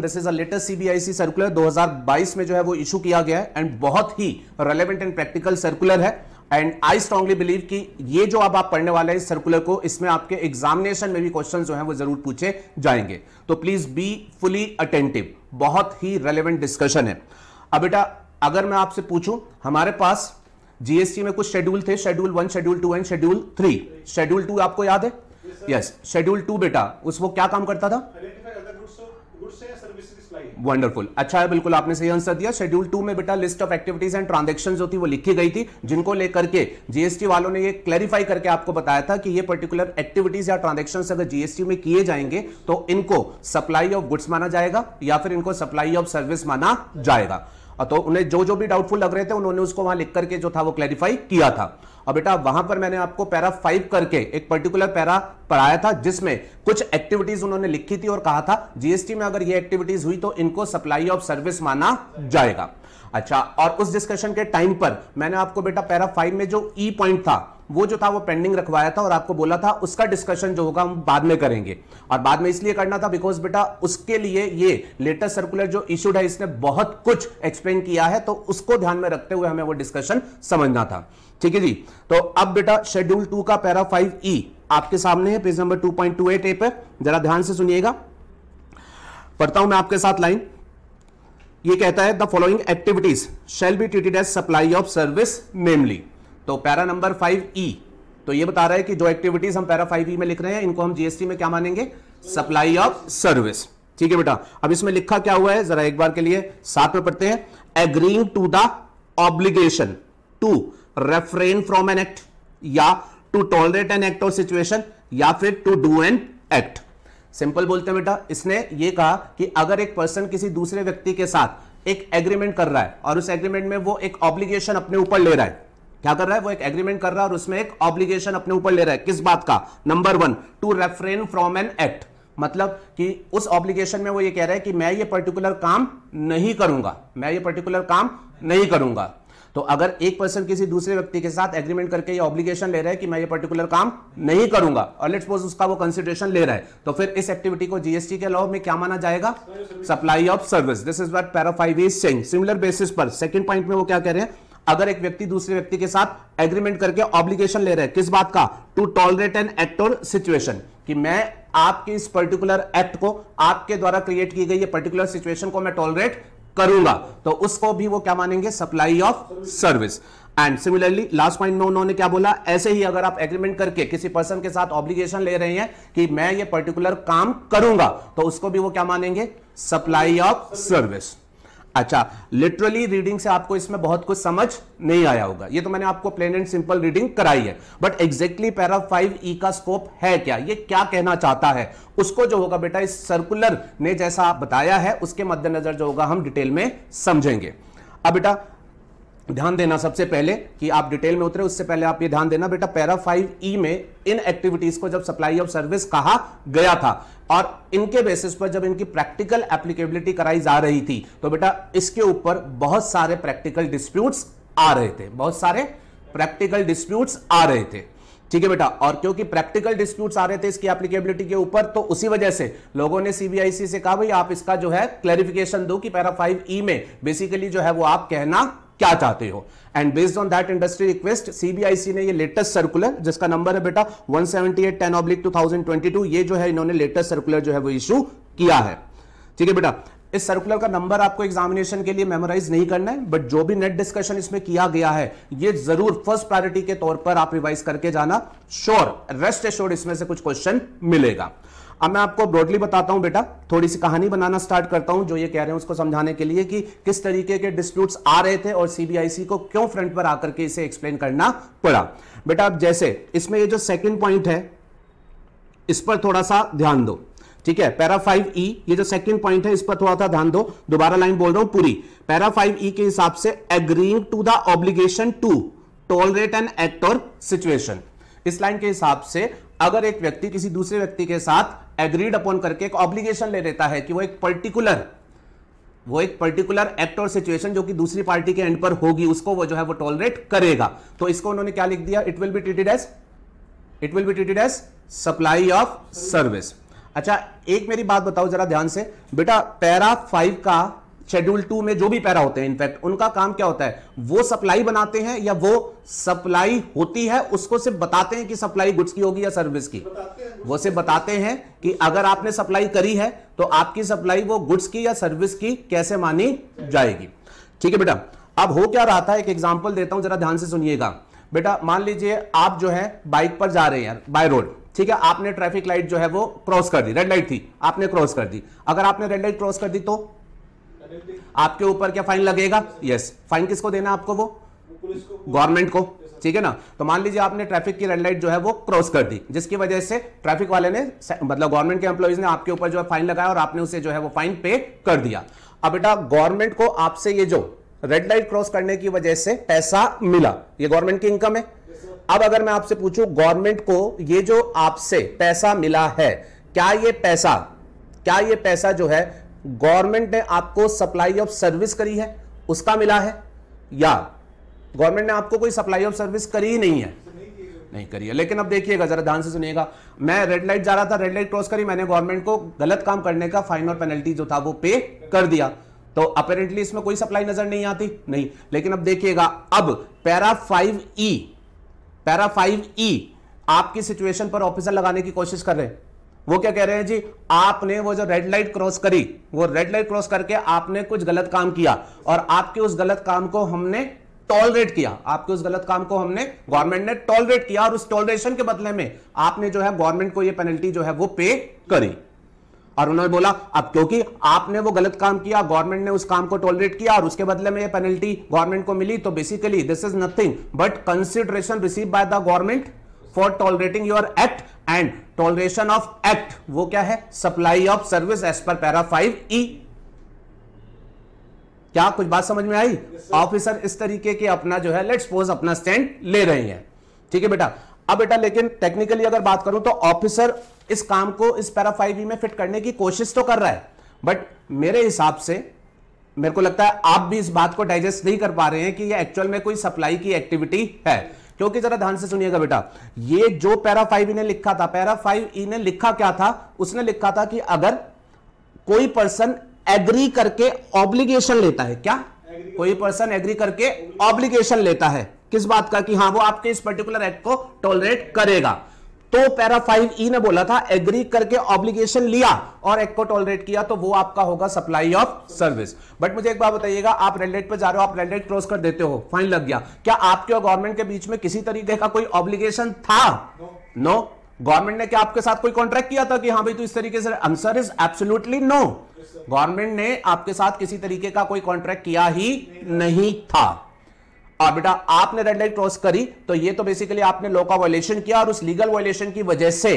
Question this is a latest CBIC circular 2022 में जो है वो इशू किया गया है एंड बहुत ही रेलेवेंट एंड प्रैक्टिकल सर्कुलर है एंड आई स्ट्रांगली बिलीव कि ये जो आप, आप पढ़ने वाले हैं सर्कुलर को इसमें आपके एग्जामिनेशन में भी क्वेश्चन जो है वो जरूर पूछे जाएंगे तो प्लीज बी फुली अटेंटिव बहुत ही रेलिवेंट डिस्कशन है अब बेटा अगर मैं आपसे पूछू हमारे पास जीएसटी में कुछ शेड्यूल थे schedule one schedule two and schedule three schedule two आपको याद है यस शेड्यूल टू बेटा उस वो क्या काम करता था वंडरफुल अच्छा है बिल्कुल आपने सही आंसर दिया शेड्यूल टू में बेटा list of activities and transaction जो थी वो लिखी गई थी जिनको लेकर के जीएसटी वालों ने ये क्लैरिफाई करके आपको बताया था कि ये पर्टिकुलर एक्टिविटीज या ट्रांजेक्शन अगर जीएसटी में किए जाएंगे तो इनको सप्लाई ऑफ गुड्स माना जाएगा या फिर इनको सप्लाई ऑफ सर्विस माना जाएगा तो उन्हें जो जो भी डाउटफुल लग रहे थे उन्होंने उसको वहां लिख करके जो था वो क्लैरिफाई किया था और बेटा वहां पर मैंने आपको पैरा फाइव करके एक पर्टिकुलर पैरा पढ़ाया था जिसमें कुछ एक्टिविटीज उन्होंने लिखी थी और कहा था जीएसटी में अगर ये एक्टिविटीज हुई तो इनको सप्लाई ऑफ सर्विस माना जाएगा अच्छा और उस डिस्कशन के टाइम पर मैंने आपको बेटा पैरा फाइव में जो ई e पॉइंट था वो जो था वो पेंडिंग रखवाया था और आपको बोला था उसका डिस्कशन जो होगा हम बाद में करेंगे और बाद में इसलिए करना था बिकॉज बेटा उसके लिए ये लेटेस्ट सर्कुलर जो इश्यूड है इसने बहुत कुछ एक्सप्लेन किया है तो उसको ध्यान में रखते हुए हमें वो डिस्कशन समझना था ठीक है जी तो अब बेटा शेड्यूल टू का पैरा फाइव ई e आपके सामने है page number two point two eight A पर जरा ध्यान से सुनिएगा पढ़ता हूं मैं आपके साथ लाइन ये कहता है the following activities shall be treated as supply of service namely तो पैरा नंबर फाइव ई तो ये बता रहा है कि जो एक्टिविटीज हम पैरा फाइव ई e में लिख रहे हैं इनको हम जीएसटी में क्या मानेंगे सप्लाई ऑफ सर्विस ठीक है बेटा अब इसमें लिखा क्या हुआ है जरा एक बार के लिए साथ में पढ़ते हैं agreeing to the obligation to refrain from an act या टू टॉलरेट एन एक्ट और सिचुएशन या फिर to do an act simple बोलते हैं बेटा इसने ये कहा कि अगर एक पर्सन किसी दूसरे व्यक्ति के साथ एक एग्रीमेंट कर रहा है और उस एग्रीमेंट में वो एक ऑब्लिगेशन अपने ऊपर ले रहा है क्या कर रहा है वो एक एग्रीमेंट कर रहा है और उसमें एक ऑब्लिगेशन अपने ऊपर ले रहा है किस बात का number one to refrain from an act मतलब कि उस ऑब्लिगेशन में वो ये कह रहा है कि मैं ये पर्टिकुलर काम नहीं करूंगा मैं ये पर्टिकुलर काम नहीं करूंगा तो अगर एक पर्सन किसी दूसरे व्यक्ति के साथ एग्रीमेंट करके ये ऑब्लिगेशन ले रहा है कि मैं ये पर्टिकुलर काम नहीं करूंगा और लेट सपोज उसका वो कंसिडरेशन ले रहा है तो फिर इस एक्टिविटी को जीएसटी के लॉ में क्या माना जाएगा supply of service this is what para five is change similar basis पर सेकेंड पॉइंट में वो क्या कह रहे हैं अगर एक व्यक्ति दूसरे व्यक्ति के साथ एग्रीमेंट करके ऑब्लिगेशन ले रहा है किस बात का टू टॉलरेट एन एक्ट और सिचुएशन कि मैं आपके इस पर्टिकुलर एक्ट को आपके द्वारा क्रिएट की गई ये पर्टिकुलर सिचुएशन को मैं टॉलरेट करूंगा तो उसको भी वो क्या मानेंगे supply of service and similarly last point में उन्होंने क्या बोला ऐसे ही अगर आप एग्रीमेंट करके किसी पर्सन के साथ ऑब्लिगेशन ले रहे हैं कि मैं ये पर्टिकुलर काम करूंगा तो उसको भी वो क्या मानेंगे सप्लाई ऑफ सर्विस अच्छा लिटरली रीडिंग से आपको इसमें बहुत कुछ समझ नहीं आया होगा ये तो मैंने आपको प्लेन एंड सिंपल रीडिंग कराई है but exactly para five E का स्कोप है क्या ये क्या कहना चाहता है उसको जो होगा बेटा इस सर्कुलर ने जैसा आप बताया है उसके मद्देनजर जो होगा हम डिटेल में समझेंगे अब बेटा ध्यान देना सबसे पहले कि आप डिटेल में उतरे उससे पहले आप ये ध्यान देना बेटा पैरा फाइव ई में इन एक्टिविटीज को जब सप्लाई ऑफ सर्विस कहा गया था और इनके बेसिस पर जब इनकी प्रैक्टिकल एप्लीकेबिलिटी कराई जा रही थी तो बेटा इसके ऊपर बहुत सारे प्रैक्टिकल डिस्प्यूट्स आ रहे थे बहुत सारे प्रैक्टिकल डिस्प्यूट्स आ रहे थे ठीक है बेटा और क्योंकि प्रैक्टिकल डिस्प्यूट्स आ रहे थे इसकी एप्लीकेबिलिटी के ऊपर तो उसी वजह से लोगों ने सीबीआईसी से कहा भाई आप इसका जो है क्लैरिफिकेशन दो कि पैरा फाइव ई में बेसिकली जो है वो आप कहना क्या चाहते हो and based on that industry request CBIC ने ये लेटेस्ट सर्कुलर जिसका नंबर है बेटा 178 ऑब्लिक 2022 ये जो है इन्होंने लेटेस्ट सर्कुलर जो है वो इशू किया है ठीक है बेटा इस सर्कुलर का नंबर आपको एग्जामिनेशन के लिए मेमोराइज नहीं करना है बट जो भी नेट डिस्कशन इसमें किया गया है ये जरूर फर्स्ट प्रायोरिटी के तौर पर आप रिवाइज करके जाना श्योर रेस्ट एश्योर्ड इसमें से कुछ क्वेश्चन मिलेगा अब मैं आपको ब्रॉडली बताता हूं बेटा थोड़ी सी कहानी बनाना स्टार्ट करता हूं जो ये कह रहे हैं उसको समझाने के लिए कि किस तरीके के डिस्प्यूट्स आ रहे थे और सीबीआईसी को क्यों फ्रंट पर आकर के इसे एक्सप्लेन करना पड़ा बेटा अब जैसे इसमें ये जो सेकंड पॉइंट है इस पर थोड़ा सा ध्यान दो ठीक है पैरा फाइव ई e, ये जो सेकंड पॉइंट है इस पर थोड़ा सा ध्यान दो दोबारा लाइन बोल रहा हूं पूरी पैरा फाइव ई e के हिसाब से agreeing to the obligation to tolerate an act और सिचुएशन इस लाइन के हिसाब से अगर एक व्यक्ति किसी दूसरे व्यक्ति के साथ एग्रीड अपॉन करके एक ऑब्लिगेशन ले लेता है कि वो एक पर्टिकुलर वो एक पर्टिकुलर एक्ट और सिचुएशन जो कि दूसरी पार्टी के एंड पर होगी उसको वो जो है वो टॉलरेट करेगा तो इसको उन्होंने क्या लिख दिया it will be treated as it will be treated as supply of service अच्छा एक मेरी बात बताओ जरा ध्यान से बेटा पैरा फाइव का शेड्यूल टू में जो भी पैरा होते हैं इनफैक्ट उनका काम क्या होता है वो सप्लाई बनाते हैं या वो सप्लाई होती है उसको सिर्फ बताते हैं कि सप्लाई गुड्स की होगी या सर्विस की वो सिर्फ बताते हैं कि अगर आपने सप्लाई करी है तो आपकी सप्लाई वो गुड्स की या सर्विस की कैसे मानी जाएगी ठीक है बेटा अब हो क्या रहा था एक एग्जाम्पल देता हूं जरा ध्यान से सुनिएगा बेटा मान लीजिए आप जो है बाइक पर जा रहे हैं बाय रोड ठीक है आपने ट्रैफिक लाइट जो है वो क्रॉस कर दी रेड लाइट थी आपने क्रॉस कर दी अगर आपने रेड लाइट क्रॉस कर दी तो आपके ऊपर क्या फाइन लगेगा यस फाइन किसको देना आपको वो गवर्नमेंट को ठीक है ना तो मान लीजिए आपने ट्रैफिक की रेड लाइट जो है वो क्रॉस कर दी जिसकी वजह से ट्रैफिक वाले ने मतलब गवर्नमेंट के एम्प्लॉयज ने आपके ऊपर जो है फाइन लगाया और आपने उसे जो है वो फाइन पे कर दिया अब बेटा गवर्नमेंट को आपसे ये जो रेड लाइट क्रॉस करने की वजह से पैसा मिला ये गवर्नमेंट की इनकम है अब अगर मैं आपसे पूछू गवर्नमेंट को ये जो आपसे पैसा मिला है क्या ये पैसा क्या ये पैसा जो है गवर्नमेंट ने आपको सप्लाई ऑफ सर्विस करी है उसका मिला है या गवर्नमेंट ने आपको कोई सप्लाई ऑफ सर्विस करी ही नहीं है नहीं करी है लेकिन अब देखिएगा जरा ध्यान से सुनिएगा मैं रेड लाइट जा रहा था रेड लाइट क्रॉस करी मैंने गवर्नमेंट को गलत काम करने का फाइन और पेनल्टी जो था वो पे कर दिया तो अपेरेंटली इसमें कोई सप्लाई नजर नहीं आती नहीं लेकिन अब देखिएगा अब पैरा फाइव ई e, पैरा फाइव ई e, आपकी सिचुएशन पर ऑफिसर लगाने की कोशिश कर रहे हैं वो क्या कह रहे हैं जी आपने वो जो रेड लाइट क्रॉस करी वो रेड लाइट क्रॉस करके आपने कुछ गलत काम किया और आपके उस गलत काम को हमने टॉलरेट किया आपके उस गलत काम को हमने गवर्नमेंट ने टॉलरेट किया और उस टॉलरेशन के बदले में आपने जो है गवर्नमेंट को ये पेनल्टी जो है वो पे करी और उन्होंने बोला अब क्योंकि आपने वो गलत काम किया गवर्नमेंट ने उस काम को टॉलरेट किया और उसके बदले में ये पेनल्टी गवर्नमेंट को मिली तो basically this is nothing but consideration receive by the government for tolerating your act and toleration of act वो क्या है supply of service as per para five E क्या कुछ बात समझ में आई ऑफिसर yes, इस तरीके के अपना जो है लेट सपोज अपना स्टैंड ले रहे हैं ठीक है बेटा अब बेटा लेकिन टेक्निकली अगर बात करूं तो ऑफिसर इस काम को इस पैरा फाइव ई में फिट करने की कोशिश तो कर रहा है बट मेरे हिसाब से मेरे को लगता है आप भी इस बात को डाइजेस्ट नहीं कर पा रहे हैं कि ये एक्चुअल में कोई सप्लाई की एक्टिविटी है क्योंकि जरा ध्यान से सुनिएगा बेटा ये जो पैरा फाइव ई ने लिखा था पैरा फाइव ई ने लिखा क्या था उसने लिखा था कि अगर कोई पर्सन एग्री करके ऑब्लिगेशन लेता है क्या कोई पर्सन एग्री करके ऑब्लिगेशन लेता है किस बात का कि हाँ वो आपके इस पर्टिकुलर एक्ट को टॉलरेट करेगा तो पैरा फाइव ई ने बोला था एग्री करके ऑब्लिगेशन लिया और एक को टॉलरेट किया तो वो आपका होगा सप्लाई ऑफ सर्विस बट मुझे एक बात बताइएगा आप रेलडेट पर जा रहे हो आप रेलडेट क्रॉस कर देते हो फाइन लग गया क्या आपके और गवर्नमेंट के बीच में किसी तरीके का कोई ऑब्लिगेशन था नो no. गवर्नमेंट ने क्या आपके साथ कोई कॉन्ट्रैक्ट किया था कि हाँ भाई तू इस तरीके से answer is absolutely no government ने आपके साथ किसी तरीके का कोई कॉन्ट्रैक्ट किया ही नहीं था हाँ बेटा आपने रेड लाइट क्रॉस करी तो ये तो बेसिकली आपने लॉ का वायलेशन किया और उस लीगल वायलेशन की वजह से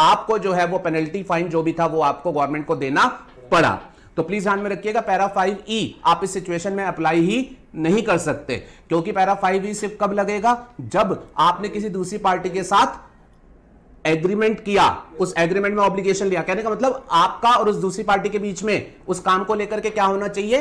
आपको जो है वो पेनल्टी फाइन जो भी था वो आपको गवर्नमेंट को देना पड़ा तो प्लीज ध्यान में रखिएगा पैरा फाइव ई e आप इस सिचुएशन में अप्लाई ही नहीं कर सकते क्योंकि पैरा फाइव ई e सिर्फ कब लगेगा जब आपने किसी दूसरी पार्टी के साथ एग्रीमेंट किया उस एग्रीमेंट में ऑब्लिगेशन लिया कहने का मतलब आपका और उस दूसरी पार्टी के बीच में उस काम को लेकर के क्या होना चाहिए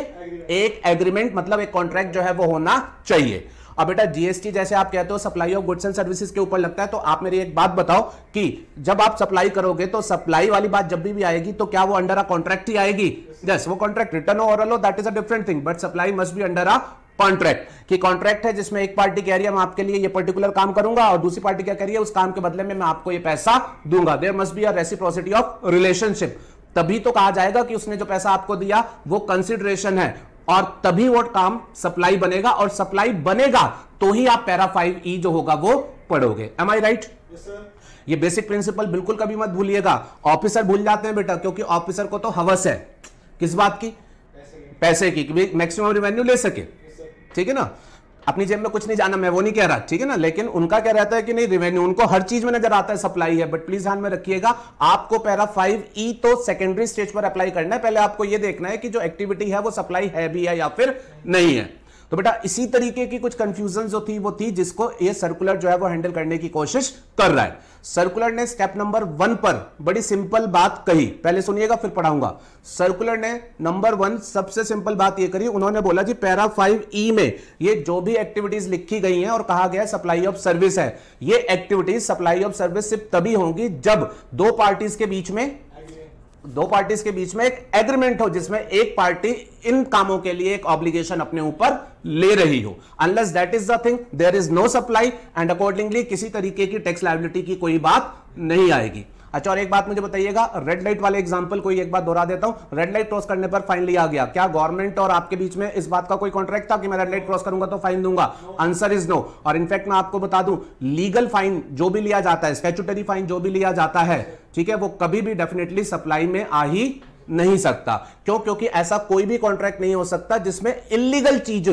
एक एग्रीमेंट मतलब एक कॉन्ट्रैक्ट जो है वो होना चाहिए अब बेटा जीएसटी जैसे आप कहते हो supply of goods and services के ऊपर लगता है तो आप मेरी एक बात बताओ कि जब आप सप्लाई करोगे तो सप्लाई वाली बात जब भी, भी आएगी तो क्या वो अंडर अ कॉन्ट्रैक्ट ही आएगी यस yes, वो कॉन्ट्रैक्ट रिटर्न हो और हो that is a different thing but supply must भी अंडर अ कॉन्ट्रैक्ट कि कॉन्ट्रैक्ट है जिसमें एक पार्टी कह रही है मैं आपके लिए ये पर्टिकुलर काम करूंगा और दूसरी पार्टी क्या कह रही है उस काम के बदले में मैं आपको ये पैसा दूंगा there must be reciprocity of relationship तभी तो कहा जाएगा कि उसने जो पैसा आपको दिया वो कंसिडरेशन है और तभी वो काम सप्लाई बनेगा और सप्लाई बनेगा तो ही आप पैरा फाइव ई e जो होगा वो पढ़ोगे एम आई राइट ये बेसिक प्रिंसिपल बिल्कुल कभी मत भूलिएगा ऑफिसर भूल जाते हैं बेटा क्योंकि ऑफिसर को तो हवस है किस बात की पैसे की, पैसे की मैक्सिमम रिवेन्यू ले सके ठीक है ना अपनी जेब में कुछ नहीं जाना मैं वो नहीं कह रहा ठीक है ना लेकिन उनका क्या रहता है कि नहीं रिवेन्यू उनको हर चीज में नजर आता है सप्लाई है बट प्लीज ध्यान में रखिएगा आपको पैरा फाइव ई e तो सेकेंडरी स्टेज पर अप्लाई करना है पहले आपको यह देखना है कि जो एक्टिविटी है वो सप्लाई है भी है या फिर नहीं है तो बेटा इसी तरीके की कुछ कंफ्यूजन जो थी वो थी जिसको ये सर्कुलर जो है वो हैंडल करने की कोशिश कर रहा है सर्कुलर ने स्टेप नंबर वन पर बड़ी सिंपल बात कही पहले सुनिएगा फिर पढ़ाऊंगा सर्कुलर ने नंबर वन सबसे सिंपल बात ये करी उन्होंने बोला जी पैरा फाइव ई e में ये जो भी एक्टिविटीज लिखी गई हैं और कहा गया सप्लाई ऑफ सर्विस है ये एक्टिविटीज सप्लाई ऑफ सर्विस सिर्फ तभी होंगी जब दो पार्टीज के बीच में दो पार्टीज के बीच में एक एग्रीमेंट हो जिसमें एक पार्टी इन कामों के लिए एक ऑब्लिगेशन अपने ऊपर ले रही हो unless that is the thing there is no supply and accordingly किसी तरीके की टैक्स लाइबिलिटी की कोई बात नहीं आएगी अच्छा और एक बात मुझे बताइएगा रेड लाइट वाले एग्जाम्पल को एक बार दोहरा देता हूँ रेड लाइट क्रॉस करने पर फाइन लिया गया क्या गवर्नमेंट और आपके बीच में इस बात का कोई कॉन्ट्रैक्ट था कि मैं रेड लाइट क्रॉस करूंगा तो फाइन दूंगा आंसर इज नो और इनफैक्ट मैं आपको बता दूं लीगल फाइन जो भी लिया जाता है स्टेचुटरी फाइन जो भी लिया जाता है ठीक है वो कभी भी डेफिनेटली सप्लाई में आ ही नहीं सकता क्यों क्योंकि ऐसा कोई भी कॉन्ट्रैक्ट नहीं हो सकता जिसमें इलीगल चीज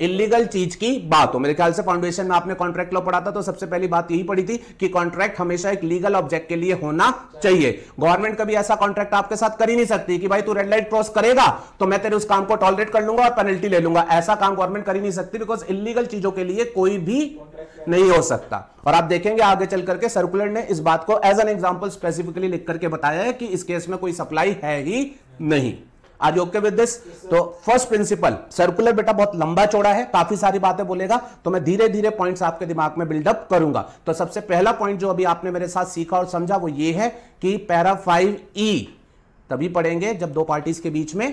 इलीगल चीज की बात हो मेरे ख्याल से फाउंडेशन में आपने कॉन्ट्रैक्ट लॉ पढ़ा था तो सबसे पहली बात यही पड़ी थी कि कॉन्ट्रैक्ट हमेशा एक लीगल ऑब्जेक्ट के लिए होना चाहिए गवर्नमेंट कभी ऐसा कॉन्ट्रैक्ट आपके साथ कर ही नहीं सकती कि भाई तू रेड लाइट क्रॉस करेगा तो मैं तेरे उस काम को टॉलरेट कर लूंगा और पेनल्टी ले लूंगा ऐसा काम गवर्नमेंट कर ही नहीं सकती बिकॉज इलीगल चीजों के लिए कोई भी नहीं हो सकता और आप देखेंगे आगे चल करके सर्कुलर ने इस बात को एज एन एग्जाम्पल स्पेसिफिकली लिख करके बताया है कि इस केस में कोई सप्लाई है ही नहीं आज ओके विद दिस तो फर्स्ट प्रिंसिपल सर्कुलर बेटा बहुत लंबा चौड़ा है काफी सारी बातें बोलेगा तो मैं धीरे धीरे पॉइंट्स आपके दिमाग में बिल्डअप करूंगा तो सबसे पहला पॉइंट जो अभी आपने मेरे साथ सीखा और समझा वो ये है कि पैरा फाइव ई e तभी पढ़ेंगे जब दो पार्टीज के बीच में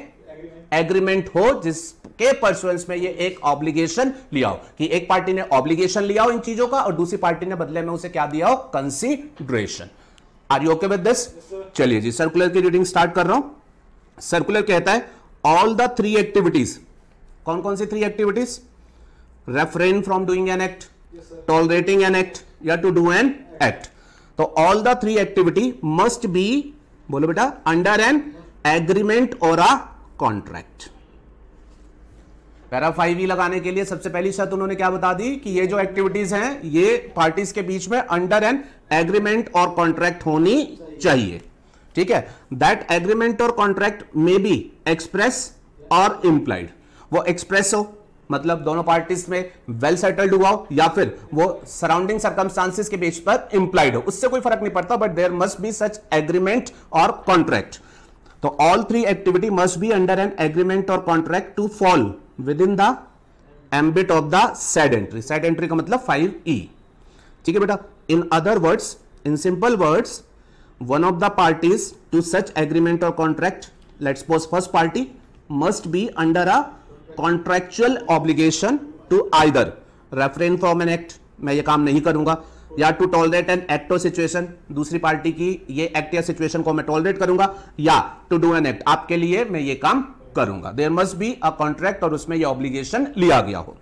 एग्रीमेंट हो जिसके परसुएंस में ये एक ऑब्लिगेशन लिया हो कि एक पार्टी ने ऑब्लिगेशन लिया हो इन चीजों का और दूसरी पार्टी ने बदले में उसे क्या दिया हो consideration are you okay with this चलिए जी सर्कुलर की रीडिंग स्टार्ट कर रहा हूं सर्कुलर कहता है ऑल द थ्री एक्टिविटीज कौन कौन सी three activities refrain from doing an act tolerating an act या टू डू एन एक्ट तो all the three activity must be बोलो बेटा अंडर एन एग्रीमेंट और a contract para five E e लगाने के लिए सबसे पहली शर्त उन्होंने क्या बता दी कि ये जो एक्टिविटीज हैं ये पार्टीज के बीच में अंडर एन एग्रीमेंट और कॉन्ट्रैक्ट होनी चाहिए ठीक है दैट एग्रीमेंट और कॉन्ट्रैक्ट मे बी एक्सप्रेस और इंप्लाइड वो एक्सप्रेस हो मतलब दोनों पार्टीज में वेल well सेटल्ड हुआ हो या फिर वो सराउंडिंग सर्कमस्टांसिस के बेस पर इंप्लाइड हो उससे कोई फर्क नहीं पड़ता but there must be such agreement और कॉन्ट्रैक्ट तो all three activity must be under an agreement और contract to fall within the ambit of the said entry said entry का मतलब फाइव ई e. ठीक है बेटा in other words in simple words one of the parties to such agreement or contract let's suppose first party must be under a contractual obligation to either refrain from an act मैं ये काम नहीं करूंगा या to tolerate an act और situation दूसरी party की ये एक्ट या सिचुएशन को मैं टॉलरेट करूंगा या टू डू एन एक्ट आपके लिए मैं ये काम करूंगा there must be a contract और उसमें ये ऑब्लिगेशन लिया गया हो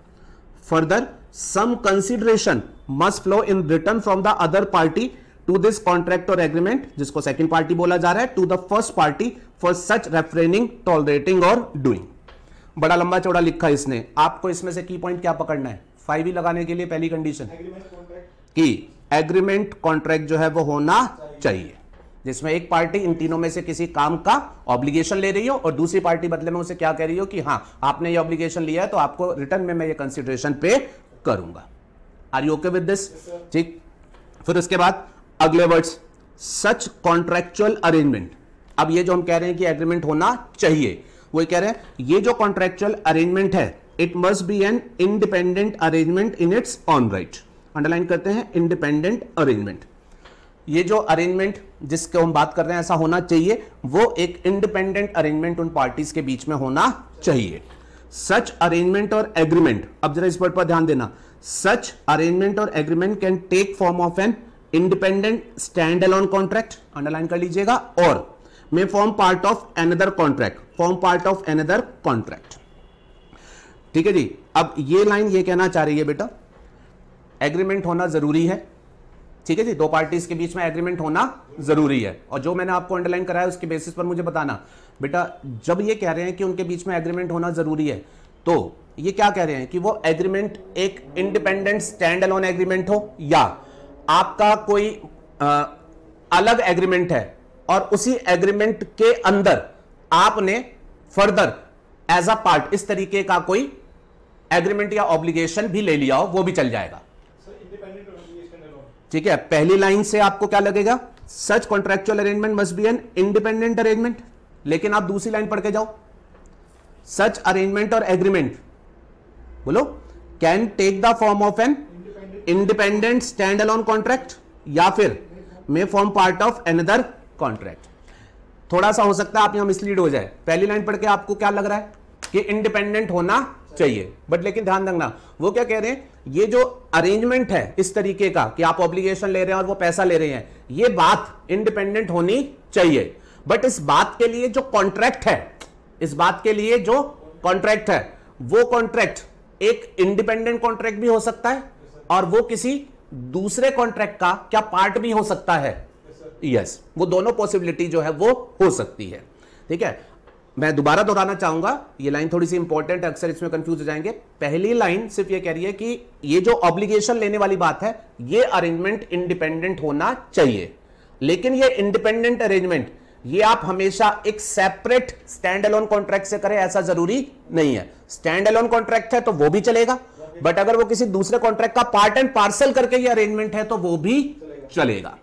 further some consideration must flow in return from the other party to this contract और एग्रीमेंट जिसको सेकेंड पार्टी बोला जा रहा है to the first party for such refraining tolerating और डूइंग बड़ा लंबा चौड़ा लिखा इसने आपको इसमें से की पॉइंट क्या पकड़ना है फाइव ही लगाने के लिए पहली कंडीशन कि एग्रीमेंट कॉन्ट्रैक्ट जो है वो होना चाहिए, चाहिए। जिसमें एक पार्टी इन तीनों में से किसी काम का ऑब्लिगेशन ले रही हो और दूसरी पार्टी बदले में उसे क्या कह रही हो कि हाँ आपने ये ऑब्लिगेशन लिया है तो आपको रिटर्न में मैं ये कंसिडरेशन पे करूंगा are you okay with this ठीक फिर उसके बाद अगले वर्ड्स सच कॉन्ट्रेक्चुअल अरेंजमेंट अब ये जो हम कह रहे हैं कि एग्रीमेंट होना चाहिए वो कह रहे हैं ये जो कॉन्ट्रेक्चुअल अरेंजमेंट है it must be an independent arrangement in its own right underline करते हैं इंडिपेंडेंट अरेंजमेंट ये जो अरेंजमेंट जिसके हम बात कर रहे हैं ऐसा होना चाहिए वो एक इंडिपेंडेंट अरेंजमेंट उन पार्टीज के बीच में होना चाहिए सच अरेंजमेंट और एग्रीमेंट अब जरा इस वर्ड पर ध्यान देना सच अरेंजमेंट और agreement can take form of an independent stand alone contract underline कर लीजिएगा और may form part of another contract form part of another contract ठीक है जी अब ये लाइन ये कहना चाह रही है बेटा एग्रीमेंट होना जरूरी है ठीक है जी दो पार्टीज के बीच में एग्रीमेंट होना जरूरी है और जो मैंने आपको अंडरलाइन कराया उसके बेसिस पर मुझे बताना बेटा जब ये कह रहे हैं कि उनके बीच में एग्रीमेंट होना जरूरी है तो ये क्या कह रहे हैं कि वो एग्रीमेंट एक इंडिपेंडेंट स्टैंड अलोन एग्रीमेंट हो या आपका कोई आ, अलग एग्रीमेंट है और उसी एग्रीमेंट के अंदर आपने फर्दर एज अ पार्ट इस तरीके का कोई एग्रीमेंट या ऑब्लिगेशन भी ले लिया हो वो भी चल जाएगा ठीक है पहली लाइन से आपको क्या लगेगा such contractual arrangement must be an independent arrangement लेकिन आप दूसरी लाइन पढ़ के जाओ सच अरेंजमेंट और एग्रीमेंट बोलो can take the form of an independent stand alone contract या फिर may form part of another contract थोड़ा सा हो सकता है आप यहां मिसलीड हो जाए पहली लाइन पढ़ के आपको क्या लग रहा है कि इंडिपेंडेंट होना चाहिए बट लेकिन ध्यान रखना वो क्या कह रहे हैं ये जो अरेंजमेंट है इस तरीके का कि आप ऑब्लिगेशन ले रहे हैं और वो पैसा ले रहे हैं ये बात इंडिपेंडेंट होनी चाहिए बट इस बात के लिए जो कॉन्ट्रैक्ट है इस बात के लिए जो कॉन्ट्रैक्ट है वो कॉन्ट्रैक्ट एक इंडिपेंडेंट कॉन्ट्रैक्ट भी हो सकता है और वो किसी दूसरे कॉन्ट्रैक्ट का क्या पार्ट भी हो सकता है यस yes, वो दोनों पॉसिबिलिटी जो है वो हो सकती है ठीक है मैं दोबारा दोहराना चाहूंगा ये लाइन थोड़ी सी इंपॉर्टेंट है अक्सर इसमें कंफ्यूज हो जाएंगे पहली लाइन सिर्फ ये कह रही है कि ये जो ऑब्लिगेशन लेने वाली बात है ये अरेंजमेंट इंडिपेंडेंट होना चाहिए लेकिन ये इंडिपेंडेंट अरेंजमेंट ये आप हमेशा एक सेपरेट स्टैंड अलोन कॉन्ट्रैक्ट से करें ऐसा जरूरी नहीं है स्टैंड अलोन कॉन्ट्रैक्ट है तो वो भी चलेगा बट अगर वो किसी दूसरे कॉन्ट्रैक्ट का पार्ट एंड पार्सल करके ये अरेंजमेंट है तो वो भी चलेगा, चलेगा।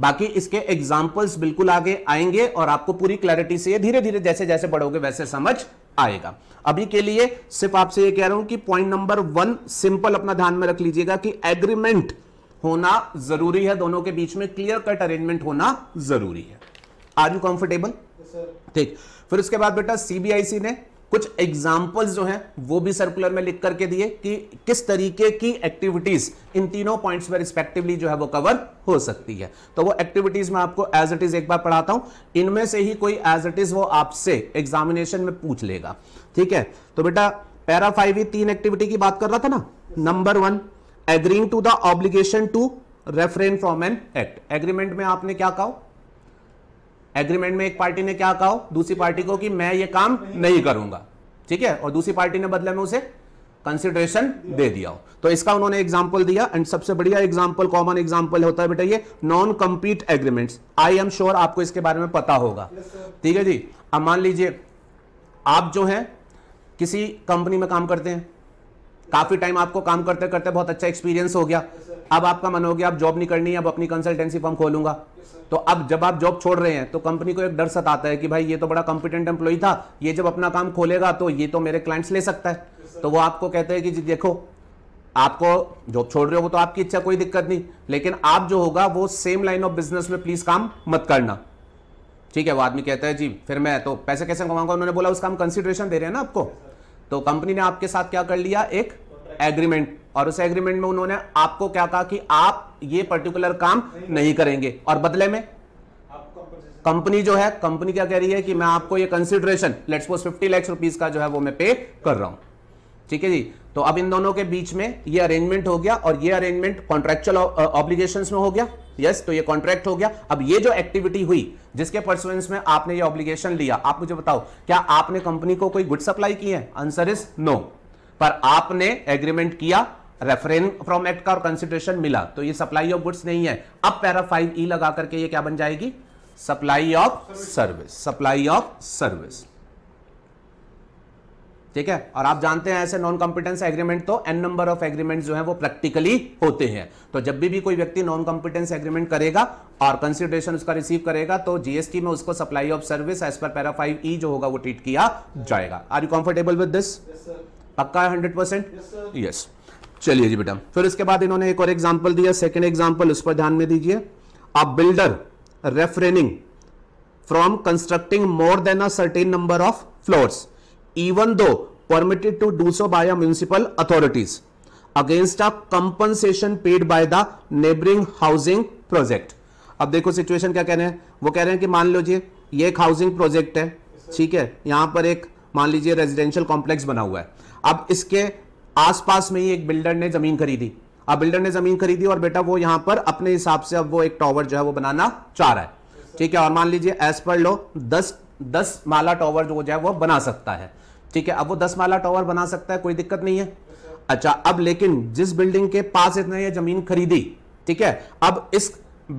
बाकी इसके एग्जाम्पल्स बिल्कुल आगे आएंगे और आपको पूरी क्लैरिटी से धीरे धीरे जैसे जैसे बढ़ोगे वैसे समझ आएगा अभी के लिए सिर्फ आपसे ये कह रहा हूं कि पॉइंट नंबर वन सिंपल अपना ध्यान में रख लीजिएगा कि एग्रीमेंट होना जरूरी है दोनों के बीच में क्लियर कट अरेंजमेंट होना जरूरी है आर यू कंफर्टेबल ठीक फिर उसके बाद बेटा सीबीआईसी ने कुछ एग्जाम्पल्स जो हैं वो भी सर्कुलर में लिख करके दिए कि किस तरीके की एक्टिविटीज इन तीनों पॉइंट्स में रिस्पेक्टिवली जो है वो कवर हो सकती है तो वो एक्टिविटीज में आपको एज इट इज एक बार पढ़ाता हूं इनमें से ही कोई एज इट इज वो आपसे एग्जामिनेशन में पूछ लेगा ठीक है तो बेटा पैरा फाइव ही e तीन एक्टिविटी की बात कर रहा था ना number one agreeing to the obligation to refrain from an act agreement में आपने क्या कहा एग्रीमेंट में एक पार्टी ने क्या कहा दूसरी पार्टी को कि मैं ये काम नहीं करूंगा ठीक है और दूसरी पार्टी ने बदले में उसे कंसिडरेशन दे दिया हो तो इसका उन्होंने एग्जाम्पल दिया एंड सबसे बढ़िया एग्जाम्पल कॉमन एग्जाम्पल होता है बेटा ये non compete agreement I am sure आपको इसके बारे में पता होगा ठीक है जी अब मान लीजिए आप जो है किसी कंपनी में काम करते हैं काफ़ी टाइम आपको काम करते करते बहुत अच्छा एक्सपीरियंस हो गया अब आपका मन हो गया अब जॉब नहीं करनी है अब अपनी कंसल्टेंसी फॉर्म खोलूंगा तो अब जब आप जॉब छोड़ रहे हैं तो कंपनी को एक डर सताता है कि भाई ये तो बड़ा कॉम्पिटेंट एम्प्लॉय था ये जब अपना काम खोलेगा तो ये तो मेरे क्लाइंट्स ले सकता है तो वो आपको कहते हैं कि जी देखो आपको जॉब छोड़ रहे हो वो तो आपकी इच्छा कोई दिक्कत नहीं लेकिन आप जो होगा वो सेम लाइन ऑफ बिजनेस में प्लीज काम मत करना ठीक है वो आदमी कहता है जी फिर मैं तो पैसे कैसे कमाऊंगा उन्होंने बोला उसका हम कंसिडरेशन दे रहे हैं ना आपको तो कंपनी ने आपके साथ क्या कर लिया एक एग्रीमेंट और उस एग्रीमेंट में उन्होंने आपको क्या कहा कि आप ये पर्टिकुलर काम नहीं, नहीं करेंगे और बदले में कंपनी जो है कंपनी क्या कह रही है कि मैं आपको ये consideration let's suppose 50 lakh rupees का जो है वो मैं पे कर रहा हूं ठीक है जी तो अब इन दोनों के बीच में ये अरेंजमेंट हो गया और ये अरेंजमेंट कॉन्ट्रेक्चुअल ऑब्लिगेशन में हो गया यस yes, तो ये कॉन्ट्रैक्ट हो गया अब ये जो एक्टिविटी हुई जिसके परसुएंस में आपने ये ऑब्लिगेशन लिया आप मुझे बताओ क्या आपने कंपनी को कोई गुड सप्लाई की है आंसर इज नो पर आपने एग्रीमेंट किया रेफरेन फ्रॉम एक्ट का और कंसिडरेशन मिला तो ये सप्लाई ऑफ गुड्स नहीं है अब पैरा फाइव ई e लगा करके ये क्या बन जाएगी supply of service supply of service ठीक है और आप जानते हैं ऐसे नॉन कॉम्पिटेंस एग्रीमेंट तो एन नंबर ऑफ एग्रीमेंट जो है वो प्रैक्टिकली होते हैं तो जब भी, भी कोई व्यक्ति नॉन कॉम्पिटेंस एग्रीमेंट करेगा और कंसिडरेशन उसका रिसीव करेगा तो जीएसटी में उसको supply of service as per para five e जो होगा वो ट्रीट किया जाएगा are you comfortable with this पक्का है हंड्रेड परसेंट यस चलिए जी बेटा फिर उसके बाद इन्होंने एक और एग्जाम्पल दिया सेकेंड एग्जाम्पल उस पर ध्यान में दीजिए a builder refraining from constructing more than a certain number of floors even though permitted to do so by a municipal authorities against a compensation paid by the neighboring housing project अब देखो situation क्या कह रहे हैं वो कह रहे हैं कि मान लो जी ये एक हाउसिंग प्रोजेक्ट है ठीक है यहां पर एक मान लीजिए रेजिडेंशियल कॉम्प्लेक्स बना हुआ है अब इसके आसपास में ही एक बिल्डर ने जमीन खरीदी अब बिल्डर ने जमीन खरीदी और बेटा वो यहां पर अपने हिसाब से अब वो एक टॉवर जो है वो बनाना चाह रहा है ठीक है और मान लीजिए एज पर लो दस दस माला टॉवर जो हो जाए वो बना सकता है ठीक है अब वो दस माला टॉवर बना सकता है कोई दिक्कत नहीं है अच्छा अब लेकिन जिस बिल्डिंग के पास इतने ये जमीन खरीदी ठीक है अब इस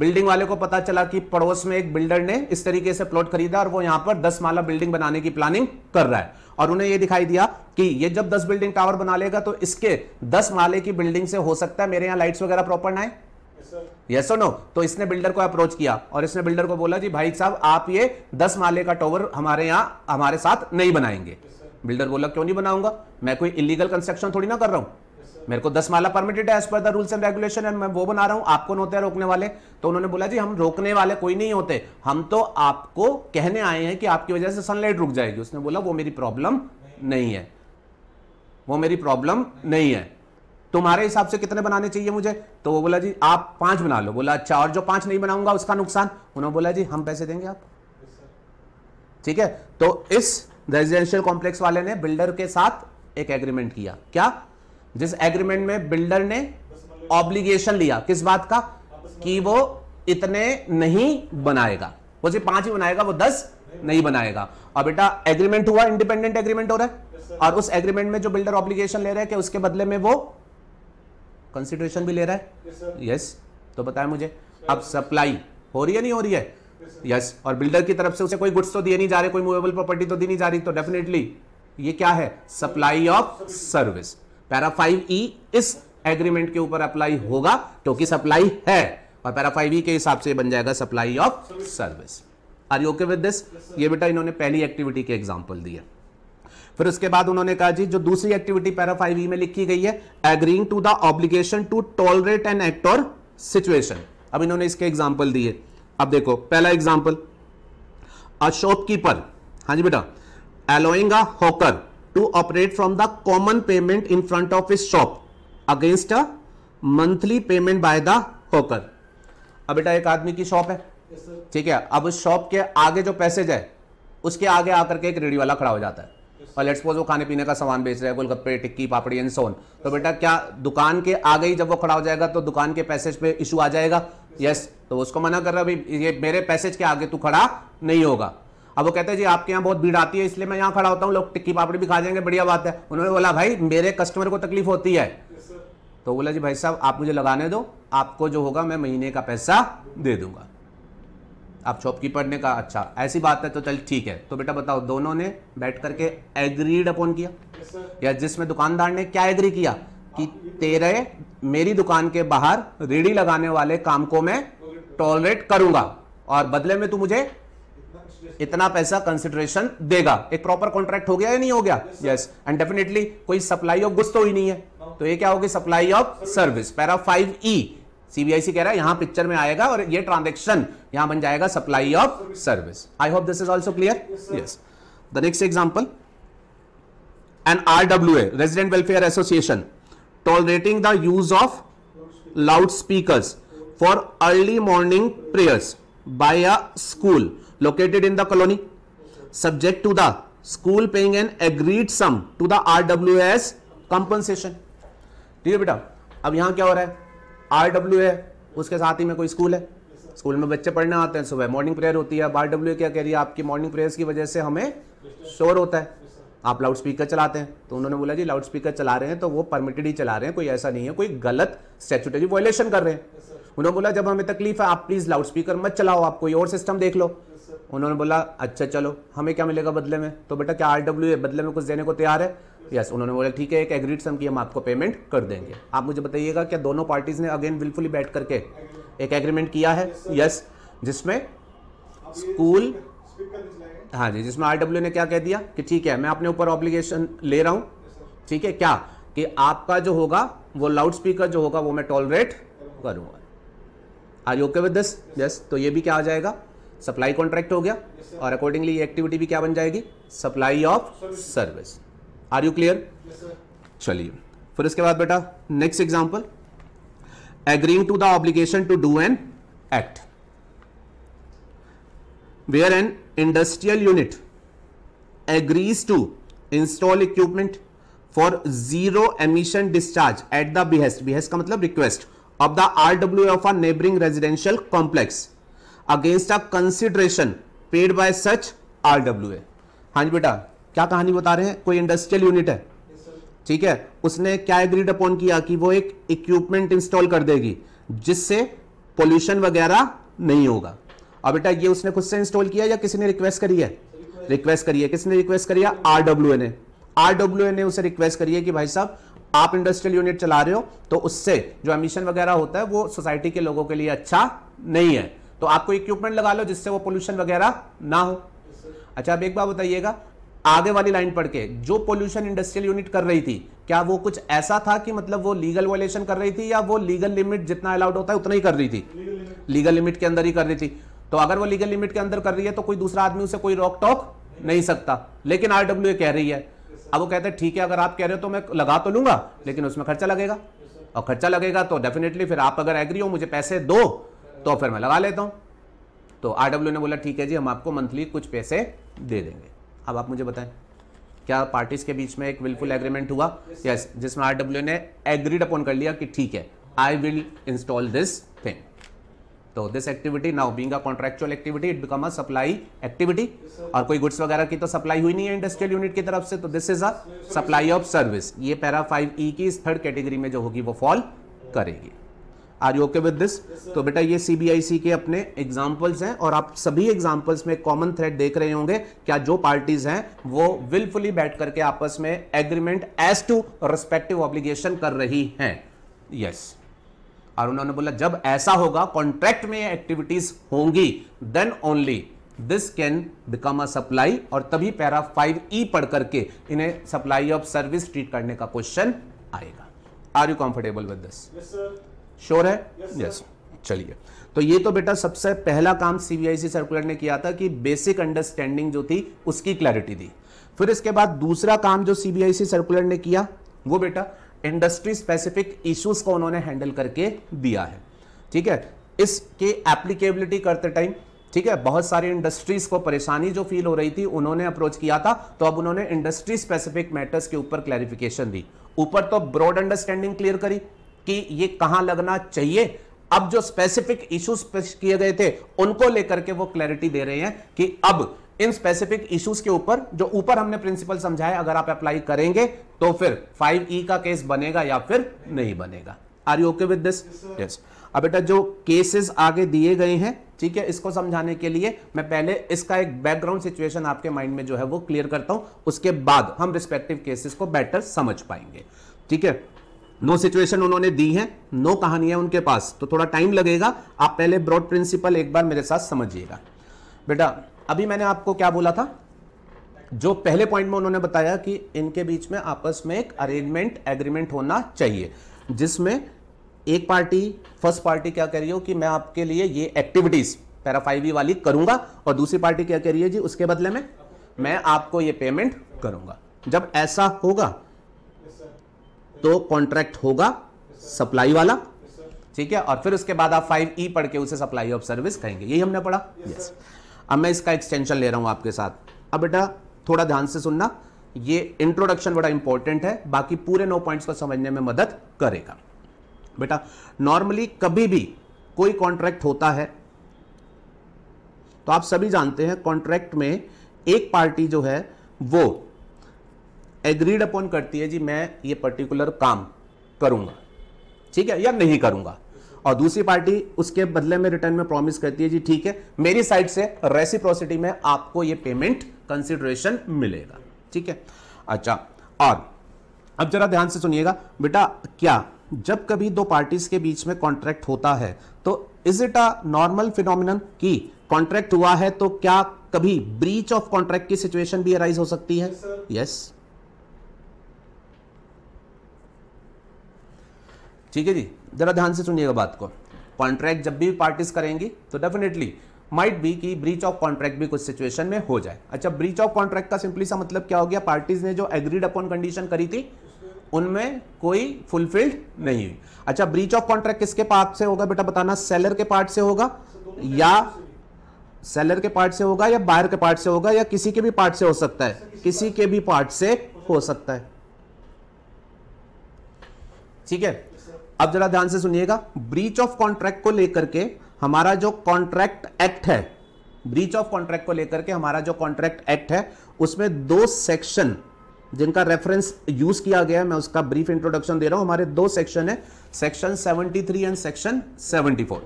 बिल्डिंग वाले को पता चला कि पड़ोस में एक बिल्डर ने इस तरीके से प्लॉट खरीदा और वो यहां पर दस माला बिल्डिंग बनाने की प्लानिंग कर रहा है और उन्हें ये दिखाई दिया कि ये जब दस बिल्डिंग टावर बना लेगा तो इसके दस माले की बिल्डिंग से हो सकता है मेरे यहाँ लाइट्स वगैरह प्रॉपर ना है यस और नो तो इसने बिल्डर को अप्रोच किया और इसने बिल्डर को बोला जी भाई साहब आप ये दस माले का टॉवर हमारे यहाँ हमारे साथ नहीं बनाएंगे yes, बिल्डर बोला क्यों नहीं बनाऊंगा मैं कोई इलीगल कंस्ट्रक्शन थोड़ी ना कर रहा हूं yes, मेरे को दस माला परमिटेड है as per the rules and regulation and मैं वो बना रहा हूं आपको नोते हैं रोकने वाले तो उन्होंने बोला जी हम रोकने वाले कोई नहीं होते हम तो आपको कहने आए हैं कि आपकी वजह से सनलाइट रुक जाएगी उसने बोला वो मेरी प्रॉब्लम नहीं है वो मेरी प्रॉब्लम नहीं है तुम्हारे हिसाब से कितने बनाने चाहिए मुझे तो वो बोला जी आप पांच बना लो बोला अच्छा और जो पांच नहीं बनाऊंगा उसका नुकसान उन्होंने बोला जी हम पैसे देंगे आप ठीक है तो इस रेजिडेंशियल कॉम्प्लेक्स वाले ने बिल्डर के साथ एक एग्रीमेंट किया क्या जिस एग्रीमेंट में बिल्डर ने ऑब्लिगेशन लिया किस बात का कि वो इतने नहीं बनाएगा वो सिर्फ पांच ही बनाएगा वो दस नहीं बनाएगा और बेटा एग्रीमेंट हुआ इंडिपेंडेंट एग्रीमेंट हो रहा है और उस एग्रीमेंट में जो बिल्डर ऑब्लिगेशन ले रहे हैं कि उसके बदले में वो कंसिडरेशन भी ले रहा है यस तो बताए मुझे अब सप्लाई हो रही है नहीं हो रही है यस yes. और बिल्डर की तरफ से उसे कोई गुड्स तो दिए नहीं जा रहे कोई मूवेबल प्रॉपर्टी तो दी नहीं जा रही तो डेफिनेटली ये क्या है supply of service para five e इस एग्रीमेंट के ऊपर अप्लाई होगा क्योंकि तो सप्लाई है और पैरा फाइव ई के हिसाब से बन जाएगा supply of service are you okay with this ये बेटा इन्होंने पहली एक्टिविटी के एग्जाम्पल दिए फिर उसके बाद उन्होंने कहा जी जो दूसरी एक्टिविटी पैरा फाइव ई में लिखी गई है agreeing to the obligation to tolerate an act और सिचुएशन अब इन्होंने इसके एग्जाम्पल दिए अब देखो पहला एग्जाम्पल अ शॉपकीपर हाँ जी बेटा allowing a hawker to operate from the common pavement in front of his shop against a monthly payment by the hawker अब बेटा एक आदमी की शॉप है ठीक है अब उस शॉप के आगे जो पैसेज है उसके आगे आकर के एक रेडी वाला खड़ा हो जाता है और लेट्स सपोज वो खाने पीने का सामान बेच रहा है गोलगप्पे टिक्की पापड़ी एंड सोन तो बेटा क्या दुकान के आगे ही जब वो खड़ा हो जाएगा तो दुकान के पैसेज पे इशू आ जाएगा यस तो उसको मना कर रहा है भाई ये मेरे पैसेज के आगे तू खड़ा नहीं होगा अब वो कहते हैं जी आपके यहाँ बहुत भीड़ आती है इसलिए मैं यहाँ खड़ा होता हूँ लोग टिक्की पापड़ी भी खा जाएंगे बढ़िया बात है उन्होंने बोला भाई मेरे कस्टमर को तकलीफ होती है तो बोला जी भाई साहब आप मुझे लगाने दो आपको जो होगा मैं महीने का पैसा दे दूंगा आप शॉपकीपर ने कहा अच्छा ऐसी बात है तो चल ठीक है तो बेटा बताओ दोनों ने बैठ करके एग्रीड अपॉन किया yes, या जिसमें दुकानदार ने क्या एग्री किया कि तेरे मेरी दुकान के बाहर रेडी लगाने वाले काम को मैं टॉलरेट करूंगा और बदले में तू मुझे इतना पैसा कंसिडरेशन देगा एक प्रॉपर कॉन्ट्रैक्ट हो गया या नहीं हो गया यस एंड डेफिनेटली कोई सप्लाई ऑफ गुस्त तो ही नहीं है तो ये क्या होगी supply of service para five e CBIC कह रहा है यहां पिक्चर में आएगा और ये ट्रांजेक्शन यहां बन जाएगा supply of service I hope this is also clear yes the next example an RW A resident welfare association tolerating the use of loudspeakers for early morning prayers by a school located in the colony subject to the school paying an agreed sum to the RWS compensation ठीक है बेटा अब यहाँ क्या हो रहा है R W है उसके साथ ही में कोई स्कूल है स्कूल में बच्चे पढ़ने आते हैं सुबह मॉर्निंग प्रेयर होती है अब आर डब्ल्यू क्या कह रही है आपकी मॉर्निंग प्रेयर्स की वजह से हमें शोर होता है आप लाउड स्पीकर चलाते हैं तो उन्होंने बोला जी लाउड स्पीकर चला रहे हैं तो वो परमिटेड ही चला रहे हैं कोई ऐसा नहीं है कोई गलत स्टेचुटरी वॉयलेशन कर रहे हैं उन्होंने बोला जब हमें तकलीफ है आप प्लीज़ लाउड स्पीकर मत चलाओ आप कोई और सिस्टम देख लो उन्होंने बोला अच्छा चलो हमें क्या मिलेगा बदले में तो बेटा क्या आर डब्ल्यू बदले में कुछ देने को तैयार है यस yes, उन्होंने बोला ठीक है एक एग्रीड सम की हम आपको पेमेंट कर देंगे आप मुझे बताइएगा क्या दोनों पार्टीज़ ने अगेन विलफुली बैठ करके एक एग्रीमेंट किया है यस जिसमें स्कूल हाँ जी जिसमें आरडब्ल्यू ने क्या कह दिया कि ठीक है मैं अपने ऊपर ऑब्लिगेशन ले रहा हूँ ठीक है क्या कि आपका जो होगा वो लाउड स्पीकर जो होगा वो मैं टॉलरेट करूँगा are you okay with this yes तो ये भी क्या आ जाएगा सप्लाई कॉन्ट्रैक्ट हो गया yes, और अकॉर्डिंगली ये एक्टिविटी भी क्या बन जाएगी supply of service are you clear चलिए फिर इसके बाद बेटा next example agreeing to the obligation to do an act where an industrial unit agrees to install equipment for zero emission discharge at the behest behest का मतलब request of the RW F R neighbouring residential complex against a consideration paid by such W A हाँ जी बेटा क्या कहानी बता रहे हैं कोई इंडस्ट्रियल यूनिट है ठीक है उसने क्या एग्रीड अपॉन किया कि वो एक इक्विपमेंट इंस्टॉल कर देगी जिससे पोल्यूशन वगैरह नहीं होगा अब बेटा ये उसने खुद से इंस्टॉल किया या किसी ने रिक्वेस्ट करी है रिक्वेस्ट करी है किसने रिक्वेस्ट करी है एन ए एन ए उसे रिक्वेस्ट करिए कि भाई साहब आप इंडस्ट्रियल यूनिट चला रहे हो तो उससे जो एमिशन वगैरह होता है वो सोसाइटी के लोगों के लिए अच्छा नहीं है तो आपको इक्विपमेंट लगा लो जिससे वो पोल्यूशन वगैरह ना हो अच्छा अब एक बात बताइएगा आगे वाली लाइन पढ़ के जो पोल्यूशन इंडस्ट्रियल यूनिट कर रही थी क्या वो कुछ ऐसा था कि मतलब वो लीगल वायलेशन कर रही थी या वो लीगल लिमिट जितना अलाउड होता है उतना ही कर रही थी लीगल लिमिट के अंदर ही कर रही थी तो अगर वो लीगल लिमिट के अंदर कर रही है तो कोई दूसरा आदमी उसे कोई रोक टोक नहीं सकता लेकिन आरडब्ल्यू कह रही है अब वो कहते हैं ठीक है अगर आप कह रहे हो तो मैं लगा तो लूंगा लेकिन उसमें खर्चा लगेगा और खर्चा लगेगा तो डेफिनेटली फिर आप अगर एग्री हो मुझे पैसे दो तो फिर मैं लगा लेता हूँ तो आर ने बोला ठीक है जी हम आपको मंथली कुछ पैसे दे देंगे अब आप मुझे बताएं क्या पार्टीज के बीच में एक विलफुल एग्रीमेंट हुआ यस yes, जिसमें आरडब्ल्यू ने एग्रीड अपॉन कर लिया कि ठीक है आई विल इंस्टॉल दिस तो this activity now being a contractual activity it become a supply activity और कोई गुड्स वगैरह की तो सप्लाई हुई नहीं है इंडस्ट्रियल यूनिट की तरफ से तो this is a supply of service ये पैरा फाइव ई की इस थर्ड कैटेगरी में जो होगी वो फॉल करेगी are you okay with this तो बेटा ये सी बी आई सी के अपने एग्जाम्पल्स हैं और आप सभी एग्जाम्पल्स में कॉमन थ्रेड देख रहे होंगे क्या जो पार्टीज हैं वो विलफुली बैठ करके आपस में agreement as to respective obligation कर रही हैं यस yes. और उन्होंने बोला जब ऐसा होगा कॉन्ट्रैक्ट में एक्टिविटीज होंगी then only this can become a supply और तभी पैरा फाइव ई e पढ़ करके इन्हें सप्लाई ऑफ सर्विस ट्रीट करने का क्वेश्चन आएगा are you comfortable with this sure है यस yes, चलिए तो ये तो बेटा सबसे पहला काम सीबीआईसी सर्कुलर ने किया था कि बेसिक अंडरस्टैंडिंग जो थी उसकी क्लैरिटी दी फिर इसके बाद दूसरा काम जो सीबीआईसी सर्कुलर ने किया वो बेटा इंडस्ट्री स्पेसिफिक इश्यूज को उन्होंने हैंडल करके दिया है ठीक है इसके एप्लीकेबिलिटी करते टाइम ठीक है बहुत सारी इंडस्ट्रीज को परेशानी जो फील हो रही थी उन्होंने अप्रोच किया था तो अब उन्होंने इंडस्ट्री स्पेसिफिक मैटर्स के ऊपर क्लैरिफिकेशन दी ऊपर तो ब्रॉड अंडरस्टैंडिंग क्लियर करी कि ये कहां लगना चाहिए अब जो स्पेसिफिक इश्यूज पेश किए गए थे उनको लेकर के वो क्लैरिटी दे रहे हैं कि अब इन स्पेसिफिक इश्यूज के ऊपर जो ऊपर हमने प्रिंसिपल समझाए अगर आप अप्लाई करेंगे तो फिर फाइव ई e का केस बनेगा या फिर नहीं बनेगा are you okay with this yes अब बेटा जो केसेस आगे दिए गए हैं ठीक है इसको समझाने के लिए मैं पहले इसका एक बैकग्राउंड सिचुएशन आपके माइंड में जो है वो क्लियर करता हूं उसके बाद हम रिस्पेक्टिव केसेस को बेटर समझ पाएंगे ठीक है नो सिचुएशन उन्होंने दी है नो कहानी है उनके पास तो थोड़ा टाइम लगेगा आप पहले ब्रॉड प्रिंसिपल एक बार मेरे साथ समझिएगा बेटा अभी मैंने आपको क्या बोला था जो पहले पॉइंट में उन्होंने बताया कि इनके बीच में आपस में एक अरेंजमेंट एग्रीमेंट होना चाहिए जिसमें एक पार्टी फर्स्ट पार्टी क्या कह रही हो कि मैं आपके लिए ये एक्टिविटीज पैराफाइवी e वाली करूंगा और दूसरी पार्टी क्या कह रही है जी उसके बदले में मैं आपको ये पेमेंट करूंगा जब ऐसा होगा तो कॉन्ट्रैक्ट होगा सप्लाई वाला ठीक है और फिर उसके बाद आप फाइव ई e पढ़ के उसे सप्लाई ऑफ सर्विस कहेंगे यही हमने पढ़ा यस yes. अब मैं इसका एक्सटेंशन ले रहा हूं आपके साथ अब बेटा थोड़ा ध्यान से सुनना ये इंट्रोडक्शन बड़ा इंपॉर्टेंट है बाकी पूरे नौ पॉइंट्स को समझने में मदद करेगा बेटा नॉर्मली कभी भी कोई कॉन्ट्रैक्ट होता है तो आप सभी जानते हैं कॉन्ट्रैक्ट में एक पार्टी जो है वो एग्रीड अपॉन करती है जी मैं ये पर्टिकुलर काम करूंगा ठीक है या नहीं करूंगा और दूसरी पार्टी उसके बदले में रिटर्न में प्रॉमिस करती है जी ठीक है मेरी साइड से रेसिप्रोसिटी में आपको ये पेमेंट कंसिडरेशन मिलेगा ठीक है अच्छा और अब जरा ध्यान से सुनिएगा बेटा क्या जब कभी दो पार्टीज के बीच में कॉन्ट्रैक्ट होता है तो is it a normal phenomenon की कॉन्ट्रैक्ट हुआ है तो क्या कभी ब्रीच ऑफ कॉन्ट्रैक्ट की सिचुएशन भी अराइज हो सकती है यस yes, ठीक है जी ज़रा ध्यान से सुनिएगा बात को कॉन्ट्रैक्ट जब भी पार्टीज करेंगी तो डेफिनेटली माइट बी कि ब्रीच ऑफ कॉन्ट्रैक्ट भी कुछ सिचुएशन में हो जाए अच्छा ब्रीच ऑफ कॉन्ट्रैक्ट का सिंपली सा मतलब क्या हो गया पार्टीज ने जो एग्रीड अपॉन कंडीशन करी थी उनमें कोई फुलफिल्ड नहीं हुई अच्छा ब्रीच ऑफ कॉन्ट्रैक्ट किसके पार्ट से होगा बेटा बताना सेलर के पार्ट से होगा या सेलर के पार्ट से होगा या बायर के पार्ट से होगा या किसी के भी पार्ट से हो सकता है किसी के भी पार्ट से हो सकता है ठीक है अब जरा ध्यान से सुनिएगा ब्रीच ऑफ कॉन्ट्रैक्ट को लेकर के हमारा जो कॉन्ट्रैक्ट एक्ट है ब्रीच ऑफ कॉन्ट्रैक्ट को लेकर के हमारा जो कॉन्ट्रैक्ट एक्ट है उसमें दो सेक्शन जिनका रेफरेंस यूज किया गया है मैं उसका ब्रीफ इंट्रोडक्शन दे रहा हूं हमारे दो सेक्शन है सेक्शन 73 एंड सेक्शन 74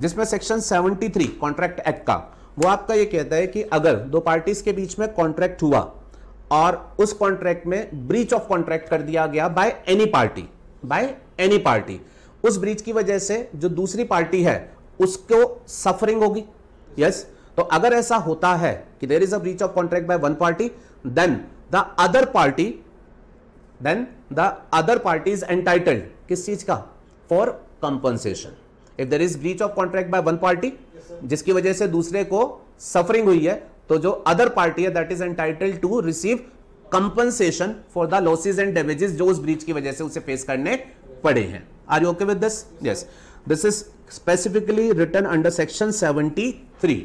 जिसमें सेक्शन 73 कॉन्ट्रैक्ट एक्ट का वो आपका ये कहता है कि अगर दो पार्टीज के बीच में कॉन्ट्रैक्ट हुआ और उस कॉन्ट्रैक्ट में ब्रीच ऑफ कॉन्ट्रैक्ट कर दिया गया by any party by any party उस ब्रीच की वजह से जो दूसरी पार्टी है उसको सफरिंग होगी यस yes? तो अगर ऐसा होता है कि there is a breach of contract by one party then the other party then the other party is entitled किस चीज का for compensation if there is breach of contract by one party जिसकी वजह से दूसरे को सफरिंग हुई है तो जो अदर पार्टी है that is entitled to receive compensation for the losses and damages जो उस ब्रीच की वजह से उसे फेस करने पड़े हैं are you okay with this yes this is specifically written under section 73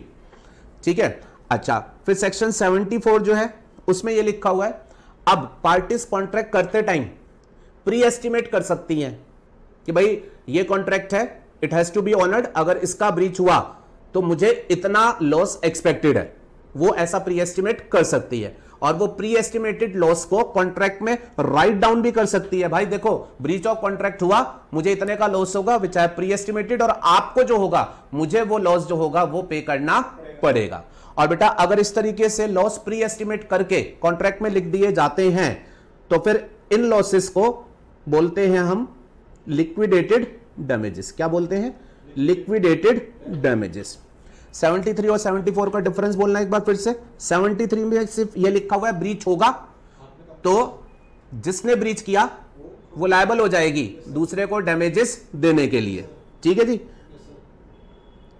ठीक है अच्छा फिर सेक्शन 74 जो है उसमें ये लिखा हुआ है अब पार्टीज कॉन्ट्रैक्ट करते टाइम प्री एस्टिमेट कर सकती हैं कि भाई ये कॉन्ट्रैक्ट है it has to be honoured अगर इसका ब्रीच हुआ तो मुझे इतना लॉस एक्सपेक्टेड है वो ऐसा प्री एस्टिमेट कर सकती है और वो प्री एस्टिमेटेड लॉस को कॉन्ट्रैक्ट में राइट डाउन भी कर सकती है भाई देखो ब्रीच ऑफ कॉन्ट्रैक्ट हुआ मुझे इतने का लॉस होगा विच आई प्री एस्टिमेटेड और आपको जो होगा मुझे वो लॉस जो होगा वो पे करना पड़ेगा और बेटा अगर इस तरीके से लॉस प्री एस्टिमेट करके कॉन्ट्रैक्ट में लिख दिए जाते हैं तो फिर इन लॉसेस को बोलते हैं हम लिक्विडेटेड डैमेजेस क्या बोलते हैं लिक्विडेटेड डैमेजेस 73 और 74 का डिफरेंस बोलना एक बार फिर से 73 में सिर्फ ये लिखा हुआ है ब्रीच होगा तो जिसने ब्रीच किया वो लाइबल हो जाएगी दूसरे को डैमेजेस देने के लिए ठीक है जी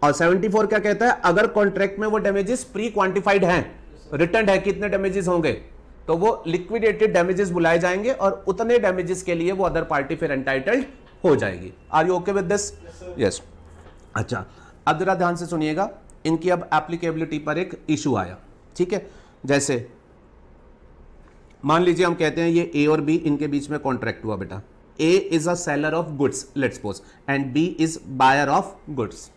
और 74 क्या कहता है अगर कॉन्ट्रैक्ट में वो डैमेजेस प्री क्वांटिफाइड हैं रिटर्न है कितने डैमेजेस होंगे तो वो लिक्विडेटेड डैमेजेस बुलाए जाएंगे और उतने डैमेजेस के लिए वो अदर पार्टी फिर एंटाइटल्ड हो जाएगी are you okay with this yes अच्छा अब जरा ध्यान से सुनिएगा इनकी अब एप्लीकेबिलिटी पर एक इशू आया ठीक है जैसे मान लीजिए हम कहते हैं ये ए और बी इनके बीच में कॉन्ट्रैक्ट हुआ बेटा A is a seller of goods let's suppose and B is buyer of goods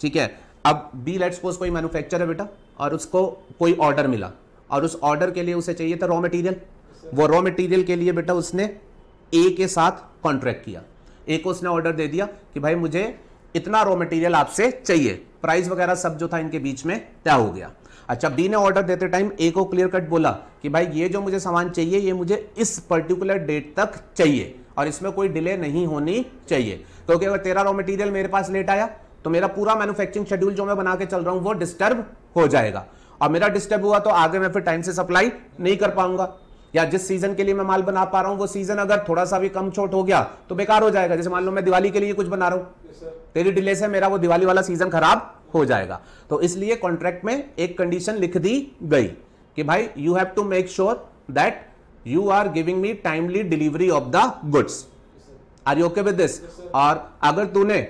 ठीक है अब बी लेट्स सपोज कोई मैन्युफैक्चर है बेटा और उसको कोई ऑर्डर मिला और उस ऑर्डर के लिए उसे चाहिए था रॉ मटेरियल वो रॉ मटेरियल के लिए बेटा उसने ए के साथ कॉन्ट्रैक्ट किया ए को उसने ऑर्डर दे दिया कि भाई मुझे इतना रॉ मटेरियल आपसे चाहिए प्राइस वगैरह सब जो था इनके बीच में तय हो गया अच्छा बी ने ऑर्डर देते टाइम ए को क्लियर कट बोला कि भाई ये जो मुझे सामान चाहिए ये मुझे इस पर्टिकुलर डेट तक चाहिए और इसमें कोई डिले नहीं होनी चाहिए तो क्योंकि अगर तेरा रॉ मटेरियल मेरे पास लेट आया तो मेरा पूरा मैन्युफैक्चरिंग शेड्यूल जो मैं बना के चल रहा हूं वो डिस्टर्ब हो जाएगा और मेरा डिस्टर्ब हुआ तो आगे मैं फिर टाइम से सप्लाई नहीं कर पाऊंगा या जिस सीजन के लिए मैं माल बना पा रहा हूँ वो सीजन अगर थोड़ा सा भी कम छोट हो गया तो बेकार हो जाएगा जैसे मान लो मैं दिवाली के लिए कुछ बना रहा हूं तेरी डिले से मेरा वो दिवाली वाला सीजन खराब हो जाएगा तो इसलिए कॉन्ट्रैक्ट में एक कंडीशन लिख दी गई कि भाई you have to make sure that you are giving me timely delivery of the goods are you okay with this और अगर तूने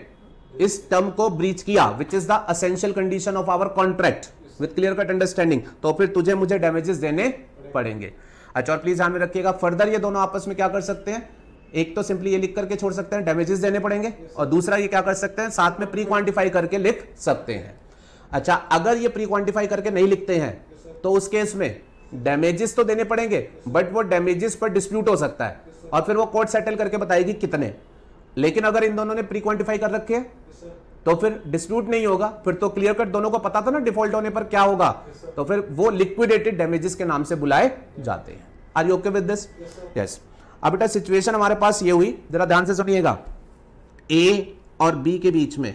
इस टर्म को ब्रीच किया which is the essential condition of our contract with clear cut understanding तो फिर तुझे मुझे डैमेजेस देने पड़ेंगे अच्छा और प्लीज ध्यान में रखिएगा फर्दर ये दोनों आपस में क्या कर सकते हैं एक तो सिंपली ये लिख करके छोड़ सकते हैं डैमेजेस देने पड़ेंगे और दूसरा ये क्या कर सकते हैं साथ में प्री क्वांटिफाई करके लिख सकते हैं अच्छा अगर ये प्री क्वांटिफाई करके नहीं लिखते हैं तो उस केस में डैमेजेस तो देने पड़ेंगे बट वो डैमेजेस पर डिस्प्यूट हो सकता है और फिर वो कोर्ट सेटल करके बताएगी कितने लेकिन अगर इन दोनों ने प्री क्वांटिफाई कर रखे हैं तो फिर डिस्प्यूट नहीं होगा फिर तो क्लियर कट दोनों को पता था ना डिफॉल्ट होने पर क्या होगा तो फिर वो लिक्विडेटेड डैमेजेस के नाम से बुलाए जाते हैं are you okay with this yes अब बेटा सिचुएशन हमारे पास ये हुई जरा ध्यान से सुनिएगा ए और बी के बीच में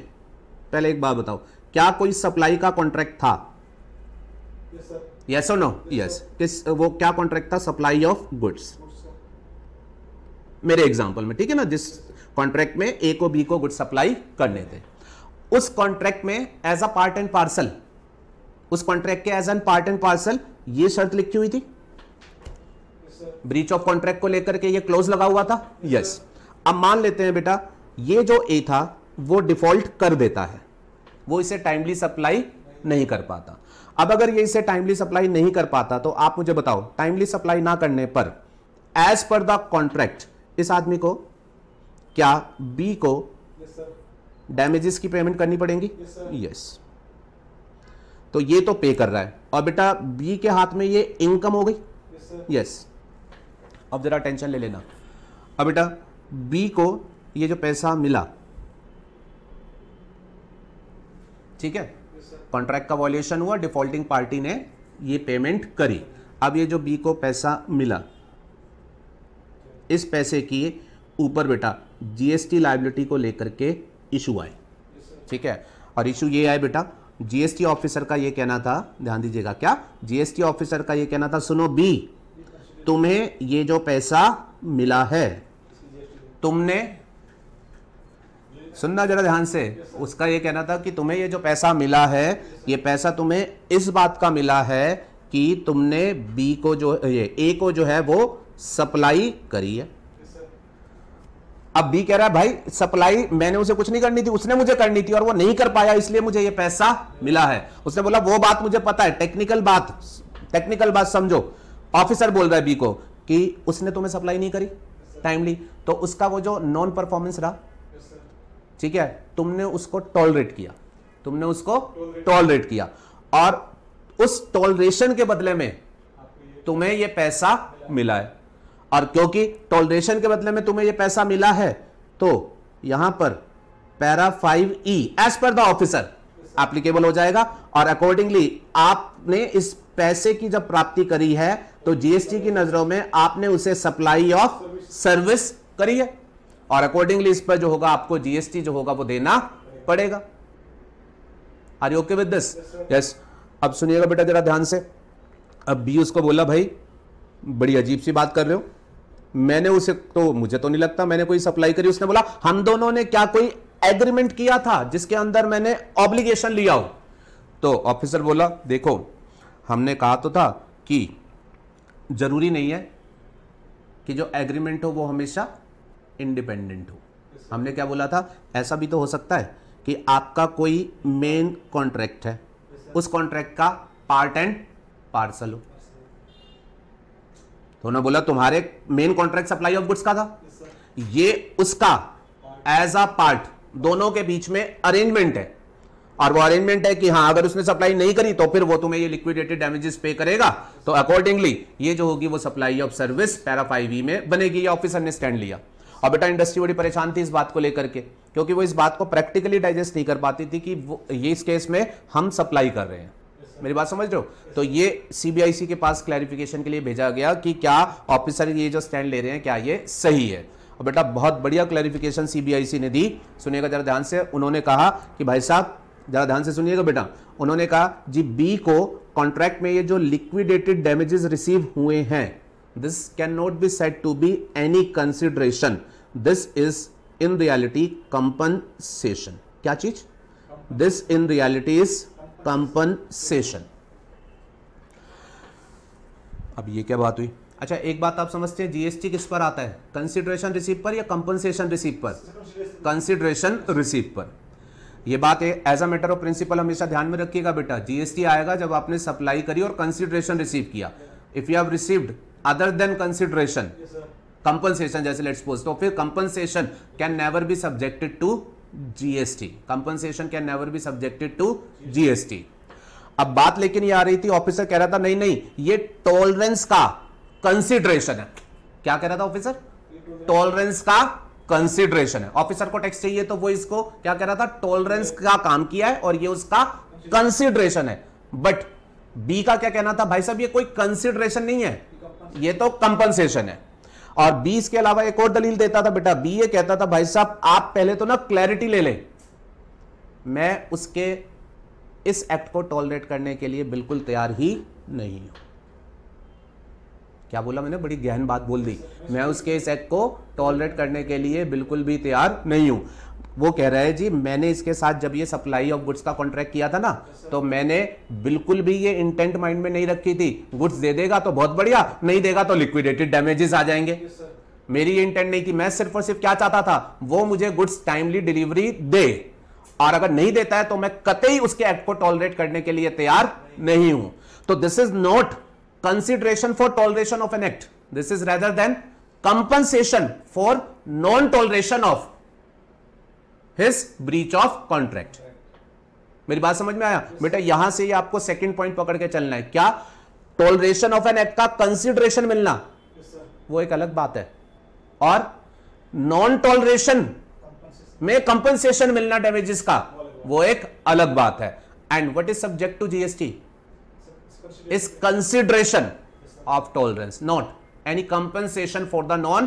पहले एक बात बताओ क्या कोई सप्लाई का कॉन्ट्रैक्ट था यस और नो यस किस वो क्या कॉन्ट्रैक्ट था सप्लाई ऑफ गुड्स मेरे एग्जाम्पल में ठीक है ना जिस कॉन्ट्रैक्ट में ए को बी को गुड सप्लाई करने थे उस कॉन्ट्रैक्ट में as a part and parcel उस कॉन्ट्रैक्ट के as an part and parcel ये शर्त लिखी हुई थी ब्रीच ऑफ कॉन्ट्रैक्ट को लेकर के ये क्लोज लगा हुआ था यस yes. अब मान लेते हैं बेटा ये जो ए था वो डिफॉल्ट कर देता है वो इसे टाइमली सप्लाई नहीं नहीं कर पाता अब अगर ये इसे टाइमली सप्लाई नहीं कर पाता तो आप मुझे बताओ टाइमली सप्लाई ना करने पर एज पर द कॉन्ट्रैक्ट इस आदमी को क्या बी को डैमेजेस yes, की पेमेंट करनी पड़ेगी यस yes. तो ये तो पे कर रहा है और बेटा बी के हाथ में ये इनकम हो गई यस yes, अब ज़रा टेंशन ले लेना अब बेटा बी को ये जो पैसा मिला ठीक है कॉन्ट्रैक्ट का वॉल्यूशन हुआ डिफॉल्टिंग पार्टी ने ये पेमेंट करी अब ये जो बी को पैसा मिला इस पैसे की ऊपर बेटा जीएसटी लाइबिलिटी को लेकर के इशू आए ठीक है और इशू ये आए बेटा जीएसटी ऑफिसर का ये कहना था ध्यान दीजिएगा क्या जीएसटी ऑफिसर का ये कहना था सुनो बी तुम्हें ये जो पैसा मिला है तुमने सुनना जरा ध्यान से उसका ये कहना था कि तुम्हें ये जो पैसा मिला है ये पैसा तुम्हें इस बात का मिला है कि तुमने बी को जो ये ए को जो है वो सप्लाई करी है अब बी कह रहा है भाई सप्लाई मैंने उसे कुछ नहीं करनी थी उसने मुझे करनी थी और वो नहीं कर पाया इसलिए मुझे ये पैसा मिला है उसने बोला वो बात मुझे पता है टेक्निकल बात टेक्निकल बात समझो ऑफिसर बोल रहा है बी को कि उसने तुम्हें सप्लाई नहीं करी टाइमली तो उसका वो जो नॉन परफॉर्मेंस रहा ठीक है तुमने उसको टॉलरेट किया तुमने उसको टॉलरेट किया और उस टॉलरेशन के बदले में तुम्हें ये पैसा मिला है और क्योंकि टॉलरेशन के बदले में तुम्हें ये पैसा मिला है तो यहां पर para five e as per the officer applicable हो जाएगा और अकॉर्डिंगली आपने इस पैसे की जब प्राप्ति करी है तो जीएसटी की नजरों में आपने उसे सप्लाई ऑफ सर्विस करी है और अकॉर्डिंगली इस पर जो होगा आपको जीएसटी जो होगा वो देना पड़ेगा are you okay with this yes अब सुनिएगा बेटा जरा ध्यान से अब बी उसको बोला भाई बड़ी अजीब सी बात कर रहे हो मैंने उसे तो मुझे तो नहीं लगता मैंने कोई सप्लाई करी उसने बोला हम दोनों ने क्या कोई एग्रीमेंट किया था जिसके अंदर मैंने ऑब्लिगेशन लिया हो तो ऑफिसर बोला देखो हमने कहा तो था कि ज़रूरी नहीं है कि जो एग्रीमेंट हो वो हमेशा इंडिपेंडेंट हो हमने क्या बोला था ऐसा भी तो हो सकता है कि आपका कोई मेन कॉन्ट्रैक्ट है उस कॉन्ट्रैक्ट का पार्ट एंड पार्सल हो तो उन्होंने बोला तुम्हारे main contract supply of goods का था ये उसका एज अ पार्ट दोनों के बीच में अरेंजमेंट है और वो अरेंजमेंट है कि हाँ अगर उसने सप्लाई नहीं करी तो फिर वो तुम्हें ये लिक्विडेटेड डैमेजेस पे करेगा तो अकॉर्डिंगली ये जो होगी वो supply of service para five e में बनेगी ये ऑफिसर ने स्टैंड लिया और बेटा इंडस्ट्री बड़ी परेशान थी इस बात को लेकर के क्योंकि वो इस बात को प्रैक्टिकली डाइजेस्ट नहीं कर पाती थी कि ये इस केस में हम सप्लाई कर रहे हैं मेरी बात समझ रहे तो ये सीबीआईसी के पास क्लैरिफिकेशन के लिए भेजा गया कि क्या ऑफिसर ये जो स्टैंड ले रहे हैं क्या ये सही है और बेटा बहुत बढ़िया क्लैरिफिकेशन सीबीआईसी ने दी सुनेगा जरा ध्यान से उन्होंने कहा कि भाई साहब ज़रा ध्यान से सुनिएगा बेटा उन्होंने कहा जी बी को कॉन्ट्रैक्ट में ये जो लिक्विडेटेड डैमेजेस रिसीव हुए हैं this can not be set to be any consideration this is in reality compensation क्या चीज this in reality is compensation अब ये क्या बात हुई अच्छा एक बात आप समझते हैं जीएसटी किस पर आता है कंसिडरेशन रिसीव पर या कंपनसेशन रिसीव पर कंसिडरेशन रिसीव पर ये बात as a matter of principle हमेशा ध्यान में रखिएगा बेटा जीएसटी आएगा जब आपने सप्लाई करी और कंसिडरेशन रिसीव किया if you have received other than consideration compensation जैसे लेट्स सपोज तो फिर compensation can never be subjected to GST compensation can never be subjected to GST अब बात लेकिन ये आ रही थी ऑफिसर कह रहा था नहीं नहीं ये टॉलरेंस का कंसिडरेशन है क्या कह रहा था ऑफिसर टॉलरेंस का कंसिडरेशन है ऑफिसर को टैक्स चाहिए तो वो इसको क्या कह रहा था टॉलरेंस का काम किया है और ये उसका कंसिडरेशन है बट बी का क्या कहना था भाई साहब ये कोई कंसिडरेशन नहीं है ये तो कंपनसेशन है और बी इसके अलावा एक और दलील देता था बेटा बी ये कहता था भाई साहब आप पहले तो ना क्लैरिटी ले ले मैं उसके इस एक्ट को टॉलरेट करने के लिए बिल्कुल तैयार ही नहीं हूं क्या बोला मैंने बड़ी गहन बात बोल दी मैं उसके इस एक्ट को टॉलरेट करने के लिए बिल्कुल भी तैयार नहीं हूँ वो कह रहा है जी मैंने इसके साथ जब ये सप्लाई ऑफ गुड्स का कॉन्ट्रैक्ट किया था ना तो मैंने बिल्कुल भी ये इंटेंट माइंड में नहीं रखी थी गुड्स दे देगा तो बहुत बढ़िया नहीं देगा तो लिक्विडेटेड डैमेजेस आ जाएंगे मेरी ये इंटेंट नहीं थी मैं सिर्फ और सिर्फ क्या चाहता था वो मुझे गुड्स टाइमली डिलीवरी दे और अगर नहीं देता है तो मैं कतई उसके एक्ट को टॉलरेट करने के लिए तैयार नहीं हूं तो this is not consideration for toleration of an act this is rather than compensation for non toleration of his breach of contract मेरी बात समझ में आया बेटा यहां से यह आपको सेकंड पॉइंट पकड़ के चलना है क्या टोलरेशन ऑफ एन एक्ट का कंसिडरेशन मिलना yes, वो एक अलग बात है और नॉन टॉलरेशन में कंपनसेशन मिलना डैमेजेस का वो एक अलग बात है and what is subject to GST is consideration of tolerance not any compensation for the non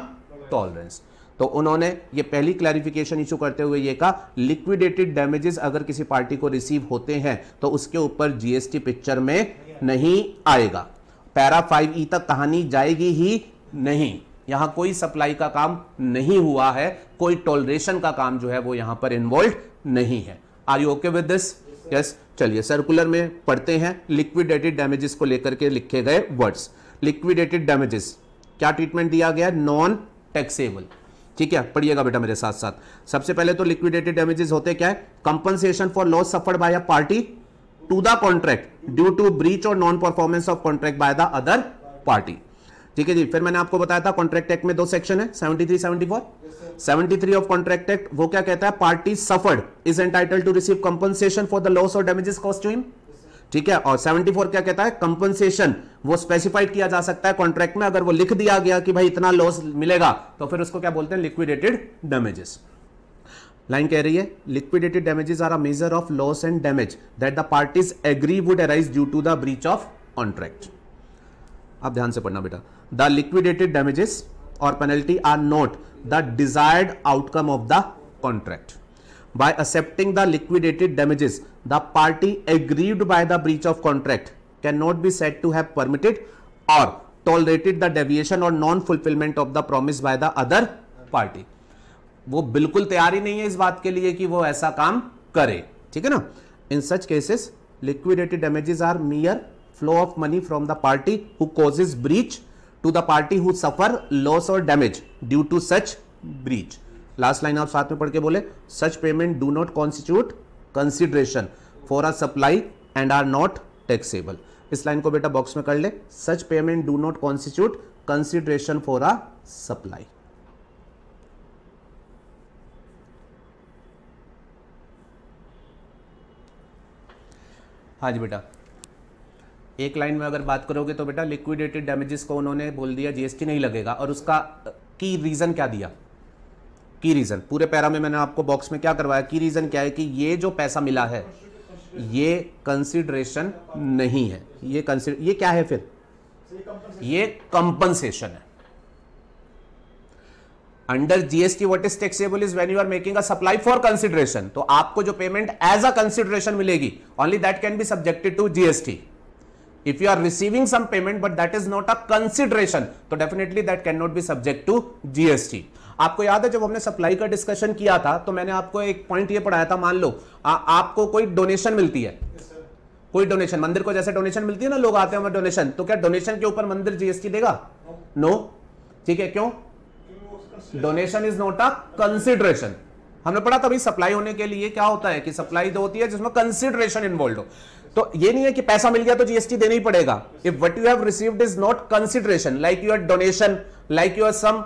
tolerance तो उन्होंने ये पहली क्लैरिफिकेशन इशू करते हुए ये कहा लिक्विडेटेड डैमेजेस अगर किसी पार्टी को रिसीव होते हैं तो उसके ऊपर जीएसटी पिक्चर में नहीं आएगा पैरा फाइव ई तक कहानी जाएगी ही नहीं यहां कोई सप्लाई का काम नहीं हुआ है कोई टोलरेशन का काम जो है वो यहां पर इन्वॉल्व नहीं है are you okay with this yes चलिए सर्कुलर में पढ़ते हैं लिक्विडेटेड डैमेजेस को लेकर के लिखे गए वर्ड्स लिक्विडेटेड डैमेजेस क्या ट्रीटमेंट दिया गया नॉन टैक्सेबल ठीक है पढ़िएगा बेटा मेरे साथ साथ सबसे पहले तो लिक्विडेटेड डैमेजेस होते क्या है compensation for loss suffered by a party to the contract due to breach और non performance of contract by the other party ठीक है जी फिर मैंने आपको बताया था कॉन्ट्रैक्ट एक्ट में दो सेक्शन है seventy three seventy four 73 of contract act वो क्या कहता है party suffered is entitle to receive compensation for the loss और डैमेजेस कॉस्ट टू हिम ठीक है और 74 क्या कहता है कंपनसेशन वो स्पेसिफाइड किया जा सकता है कॉन्ट्रैक्ट में अगर वो लिख दिया गया कि भाई इतना लॉस मिलेगा तो फिर उसको क्या बोलते हैं लिक्विडेटेड डैमेजेस लाइन कह रही है liquidated damages are a measure of loss and damage that the parties agree would arise due to the breach of contract आप ध्यान से पढ़ना बेटा द लिक्विडेटेड डैमेजेस और penalty are not the desired outcome of the contract by accepting the liquidated damages the party aggrieved by the breach of contract cannot be said to have permitted or tolerated the deviation or non fulfillment of the promise by the other party वो बिल्कुल तैयार ही नहीं है इस बात के लिए कि वो ऐसा काम करे ठीक है ना in such cases liquidated damages are mere flow of money from the party who causes breach to the party who suffer loss और damage due to such breach last line आप साथ में पढ़ के बोले सच payment do not constitute consideration for a supply and are not taxable इस line को बेटा बॉक्स में कर ले such payment do not constitute consideration for a supply हाँ जी बेटा एक लाइन में अगर बात करोगे तो बेटा लिक्विडेटेड डैमेजेस को उन्होंने बोल दिया जीएसटी नहीं लगेगा और उसका की रीज़न क्या दिया की रीज़न पूरे पैरा में मैंने आपको बॉक्स में क्या करवाया की रीज़न क्या है कि ये जो पैसा मिला है ये कंसिडरेशन नहीं है ये कंसिडर ये क्या है फिर ये कंपनसेशन है under GST what is taxable is when you are making a supply for consideration तो आपको जो पेमेंट एज अ कंसिडरेशन मिलेगी only that can be subjected to GST if you are receiving some payment but that is not a consideration तो definitely that cannot be subject to GST आपको याद है जब हमने सप्लाई का discussion किया था तो मैंने आपको एक पॉइंट ये पढ़ाया था मान लो आ, आपको कोई डोनेशन मिलती है yes, कोई डोनेशन मंदिर को जैसे डोनेशन मिलती है ना लोग आते हैं हमें डोनेशन तो क्या डोनेशन के ऊपर मंदिर जीएसटी देगा नो no. ठीक no? है क्यों donation is not a consideration हमने पढ़ा था सप्लाई होने के लिए क्या होता है कि सप्लाई जो होती है जिसमें कंसिडरेशन इन्वॉल्व हो तो ये नहीं है कि पैसा मिल गया तो जीएसटी देना ही पड़ेगा if what you have received is not consideration like your donation like your some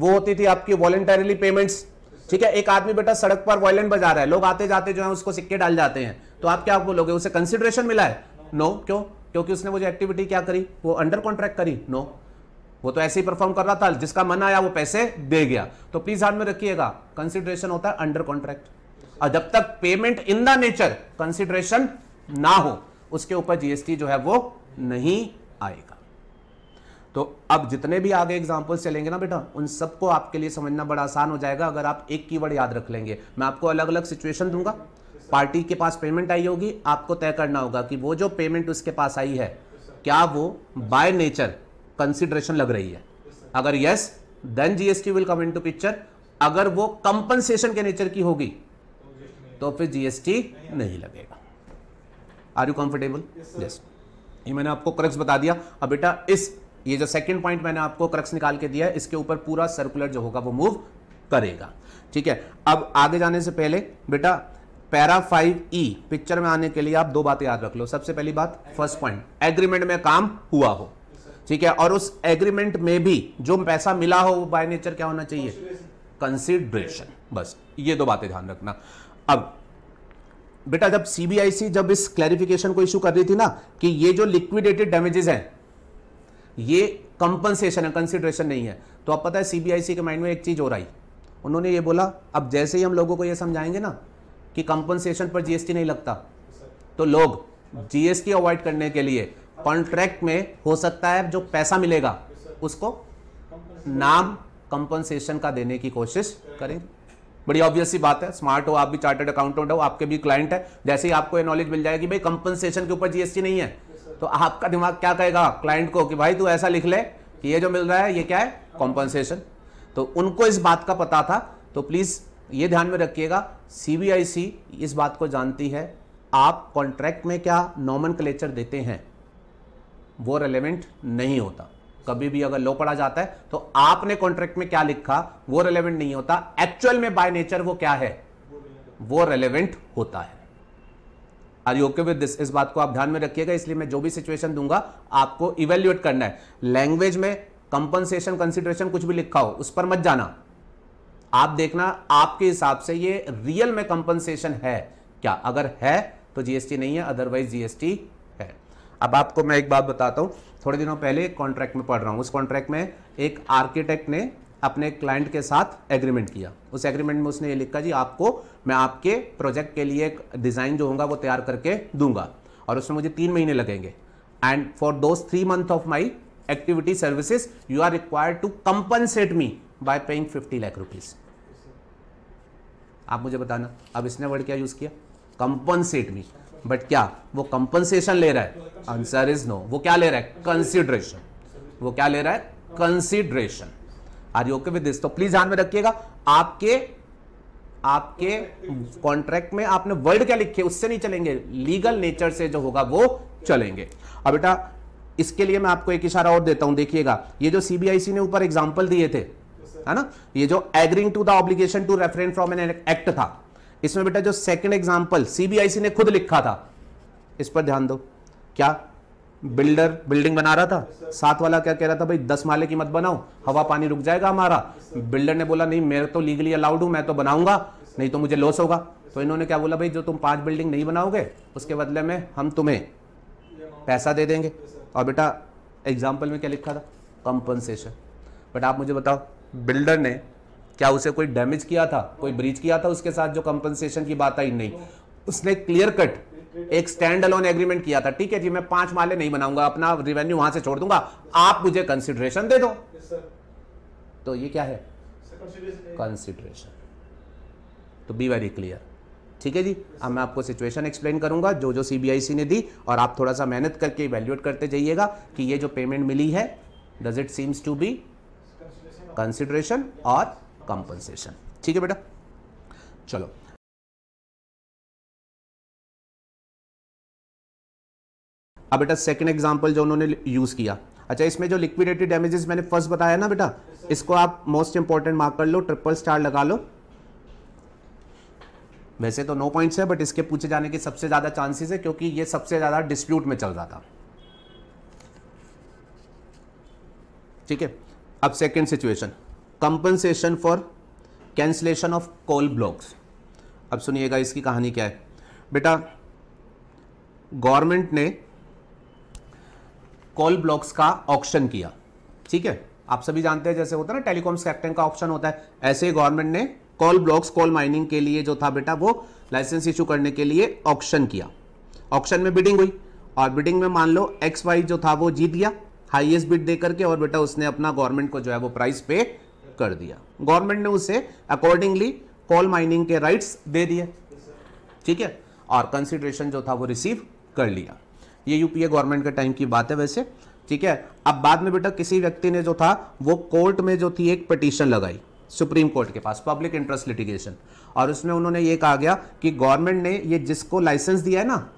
वो होती थी आपकी वॉलेंटरली पेमेंट्स ठीक है एक आदमी बेटा सड़क पर वॉयलेंट बजा रहा है लोग आते जाते जो है उसको सिक्के डाल जाते हैं तो आप क्या बोलोगे उसे कंसिडरेशन मिला है नो no. क्यों क्योंकि उसने वो जो एक्टिविटी क्या करी वो अंडर कॉन्ट्रैक्ट करी नो no. वो तो ऐसे ही परफॉर्म कर रहा था जिसका मन आया वो पैसे दे गया तो प्लीज ध्यान में रखिएगा कंसिडरेशन होता है अंडर कॉन्ट्रैक्ट और जब तक payment in the nature consideration ना हो उसके ऊपर जीएसटी जो है वो नहीं आएगा तो अब जितने भी आगे एग्जांपल्स चलेंगे ना बेटा उन सबको आपके लिए समझना बड़ा आसान हो जाएगा अगर आप एक की याद रख लेंगे मैं आपको अलग अलग सिचुएशन दूंगा पार्टी के पास पेमेंट आई होगी आपको तय करना होगा कि वो जो पेमेंट उसके पास आई है क्या वो बाय नेचर कंसिडरेशन लग रही है अगर yes then GST will come into picture अगर वो कंपनसेशन के नेचर की होगी तो फिर जीएसटी नहीं लगेगा आर यू कंफर्टेबल यस ये मैंने आपको क्रक्स बता दिया अब बेटा इस ये जो सेकंड पॉइंट मैंने आपको क्रक्स निकाल के दिया है इसके ऊपर पूरा सर्कुलर जो होगा वो मूव करेगा ठीक है अब आगे जाने से पहले बेटा पैरा फाइव ई पिक्चर में आने के लिए आप दो बातें याद रख लो सबसे पहली बात फर्स्ट पॉइंट एग्रीमेंट में काम हुआ हो ठीक है और उस एग्रीमेंट में भी जो पैसा मिला हो वो बाय नेचर क्या होना चाहिए कंसिडरेशन बस ये दो बातें ध्यान रखना अब बेटा जब सीबीआईसी जब इस क्लैरिफिकेशन को इश्यू कर रही थी ना कि ये जो लिक्विडेटेड डैमेजेस हैं ये कंपनसेशन है कंसिडरेशन नहीं है तो आप पता है सीबीआईसी के माइंड में एक चीज़ हो रही उन्होंने ये बोला अब जैसे ही हम लोगों को ये समझाएंगे ना कि कंपनसेशन पर जीएसटी नहीं लगता तो लोग जीएसटी अवॉइड करने के लिए कॉन्ट्रैक्ट में हो सकता है जो पैसा मिलेगा उसको नाम कंपनसेशन का देने की कोशिश करेंगे बड़ी ऑब्वियस सी बात है स्मार्ट हो आप भी चार्टर्ड अकाउंटेंट हो आपके भी क्लाइंट है जैसे ही आपको ये नॉलेज मिल जाएगी भाई कंपनसेशन के ऊपर जीएसटी नहीं है तो आपका दिमाग क्या कहेगा क्लाइंट को कि भाई तू ऐसा लिख ले कि ये जो मिल रहा है ये क्या है कॉम्पनसेशन तो उनको इस बात का पता था तो प्लीज़ ये ध्यान में रखिएगा सी इस बात को जानती है आप कॉन्ट्रैक्ट में क्या नॉमन देते हैं वो रेलेवेंट नहीं होता कभी भी अगर लो पड़ा जाता है तो आपने कॉन्ट्रैक्ट में क्या लिखा वो रेलेवेंट नहीं होता एक्चुअल में बाय नेचर वो क्या है वो रेलेवेंट होता है are you okay with this इस बात को आप ध्यान में रखिएगा इसलिए मैं जो भी सिचुएशन दूंगा आपको इवेल्युएट करना है लैंग्वेज में कंपनसेशन कंसिडरेशन कुछ भी लिखा हो उस पर मत जाना आप देखना आपके हिसाब से ये रियल में कंपनसेशन है क्या अगर है तो जीएसटी नहीं है अदरवाइज जीएसटी है अब आपको मैं एक बात बताता हूं थोड़े दिनों पहले कॉन्ट्रैक्ट में पढ़ रहा हूँ उस कॉन्ट्रैक्ट में एक आर्किटेक्ट ने अपने क्लाइंट के साथ एग्रीमेंट किया उस एग्रीमेंट में उसने ये लिखा जी आपको मैं आपके प्रोजेक्ट के लिए एक डिज़ाइन जो होगा वो तैयार करके दूंगा और उसमें मुझे तीन महीने लगेंगे and for those three month of my activity services you are required to compensate me by paying fifty lakh rupees आप मुझे बताना अब इसने वर्ड क्या यूज़ किया कंपनसेट मी बट क्या वो कंपनसेशन ले रहा है आंसर इज नो वो क्या ले रहा है कंसिडरेशन वो क्या ले रहा है consideration are you okay with this तो प्लीज ध्यान में रखिएगा आपके आपके कॉन्ट्रैक्ट में आपने वर्ड क्या लिखे उससे नहीं चलेंगे लीगल नेचर से जो होगा वो चलेंगे अब बेटा इसके लिए मैं आपको एक इशारा और देता हूं देखिएगा ये जो सीबीआईसी ने ऊपर एग्जाम्पल दिए थे है ना ये जो agreeing to the obligation to refrain from an act था इसमें बेटा जो सेकंड एग्जांपल सीबीआईसी ने खुद लिखा था इस पर ध्यान दो क्या बिल्डर बिल्डिंग बना रहा था साथ वाला क्या कह रहा था भाई दस माले की मत बनाओ हवा पानी रुक जाएगा हमारा बिल्डर ने बोला नहीं मैं तो लीगली अलाउड हूं मैं तो बनाऊंगा नहीं तो मुझे लॉस होगा तो इन्होंने क्या बोला भाई जो तुम पांच बिल्डिंग नहीं बनाओगे उसके बदले में हम तुम्हें पैसा दे देंगे और बेटा एग्जाम्पल में क्या लिखा था कंपनसेशन बट आप मुझे बताओ बिल्डर ने क्या उसे कोई डैमेज किया था कोई ब्रीच किया था उसके साथ जो कंपनसेशन की बात आई नहीं उसने क्लियर कट एक स्टैंड अलोन एग्रीमेंट किया था ठीक है जी मैं पांच माले नहीं बनाऊंगा अपना रिवेन्यू वहां से छोड़ दूंगा आप मुझे कंसिडरेशन दे दो तो ये क्या है कंसिडरेशन तो बी वेरी क्लियर ठीक है जी अब मैं आपको सिचुएशन एक्सप्लेन करूंगा जो जो सीबीआईसी ने दी और आप थोड़ा सा मेहनत करके इवेल्युएट करते जाइएगा कि ये जो पेमेंट मिली है does it seems to be consideration और कंपनसेशन ठीक है बेटा चलो अब बेटा सेकंड एग्जांपल जो उन्होंने यूज़ किया अच्छा इसमें जो लिक्विडेटेड डैमेजेस मैंने फर्स्ट बताया ना बेटा इसको आप मोस्ट इंपॉर्टेंट मार्क कर लो ट्रिपल स्टार लगा लो वैसे तो नो पॉइंट्स है बट इसके पूछे जाने के सबसे ज़्यादा चांसेस है क्योंकि ये सबसे ज़्यादा डिस्प्यूट में चल रहा था ठीक है अब second situation compensation for cancellation of coal blocks अब सुनिएगा इसकी कहानी क्या है बेटा गवर्नमेंट ने कोल ब्लॉक्स का ऑक्शन किया ठीक है आप सभी जानते हैं जैसे होता है ना टेलीकॉम सेक्टर का ऑप्शन होता है ऐसे ही गवर्नमेंट ने कोल ब्लॉक्स कोल माइनिंग के लिए जो था बेटा वो लाइसेंस इश्यू करने के लिए ऑक्शन किया ऑक्शन में बिडिंग हुई और बिडिंग में मान लो एक्स वाई जो था वो जीत गया हाईएस्ट बिड दे करके और बेटा उसने अपना गवर्नमेंट को जो है वो प्राइस पे कर दिया गवर्नमेंट ने उसे अकॉर्डिंगली कोल माइनिंग के राइट्स दे दिए ठीक है और कंसिडरेशन जो था वो रिसीव कर लिया ये यूपीए गवर्नमेंट के टाइम की बात है वैसे ठीक है अब बाद में बेटा किसी व्यक्ति ने जो था वो कोर्ट में जो थी एक पटिशन लगाई सुप्रीम कोर्ट के पास पब्लिक इंटरेस्ट लिटिगेशन और उसमें उन्होंने ये कहा गया कि गवर्नमेंट ने ये जिसको लाइसेंस दिया है ना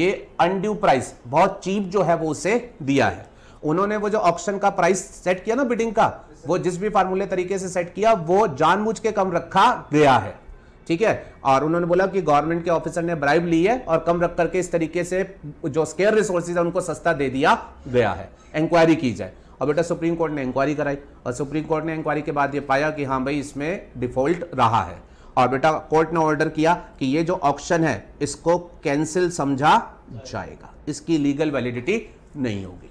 ये अनड्यू प्राइस बहुत चीप जो है वो उसे दिया है उन्होंने वो जो ऑप्शन का प्राइस सेट किया ना बिडिंग का वो जिस भी फार्मूले तरीके से सेट किया वो जानबूझ के कम रखा गया है ठीक है और उन्होंने बोला कि गवर्नमेंट के ऑफिसर ने ब्राइब ली है और कम रख करके इस तरीके से जो स्केयर रिसोर्सेज है उनको सस्ता दे दिया गया है इंक्वायरी की जाए और बेटा सुप्रीम कोर्ट ने इंक्वायरी कराई और सुप्रीम कोर्ट ने इंक्वायरी के बाद ये पाया कि हाँ भाई इसमें डिफॉल्ट रहा है और बेटा कोर्ट ने ऑर्डर किया कि ये जो ऑप्शन है इसको कैंसिल समझा जाएगा इसकी लीगल वैलिडिटी नहीं होगी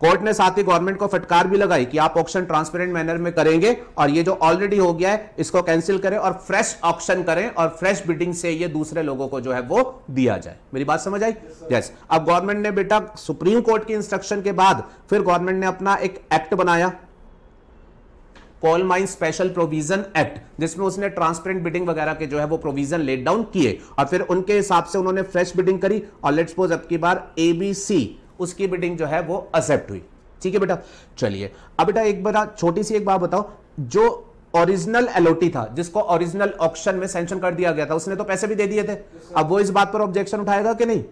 कोर्ट ने साथ ही गवर्नमेंट को फटकार भी लगाई कि आप ऑप्शन ट्रांसपेरेंट मैनर में करेंगे और ये जो ऑलरेडी हो गया है इसको कैंसिल करें और फ्रेश ऑप्शन करें और फ्रेश बिडिंग से ये दूसरे लोगों को जो है वो दिया जाए मेरी बात समझ आई यस अब गवर्नमेंट ने बेटा सुप्रीम कोर्ट की इंस्ट्रक्शन के बाद फिर गवर्नमेंट ने अपना एक एक्ट बनाया coal mine special provision act जिसमें उसने ट्रांसपेरेंट बिडिंग वगैरह के जो है वो प्रोविजन लेट डाउन किए और फिर उनके हिसाब से उन्होंने फ्रेश बिडिंग करी और लेट्स सपोज अब की बार एबीसी उसकी बिडिंग जो है वो एक्सेप्ट हुई ठीक है बेटा चलिए अब बेटा एक बार छोटी सी एक बात बताओ जो ओरिजिनल एलओटी था जिसको ओरिजिनल ऑक्शन में सेंशन कर दिया गया था उसने तो पैसे भी दे दिए थे अब वो इस बात पर ऑब्जेक्शन उठाएगा कि नहीं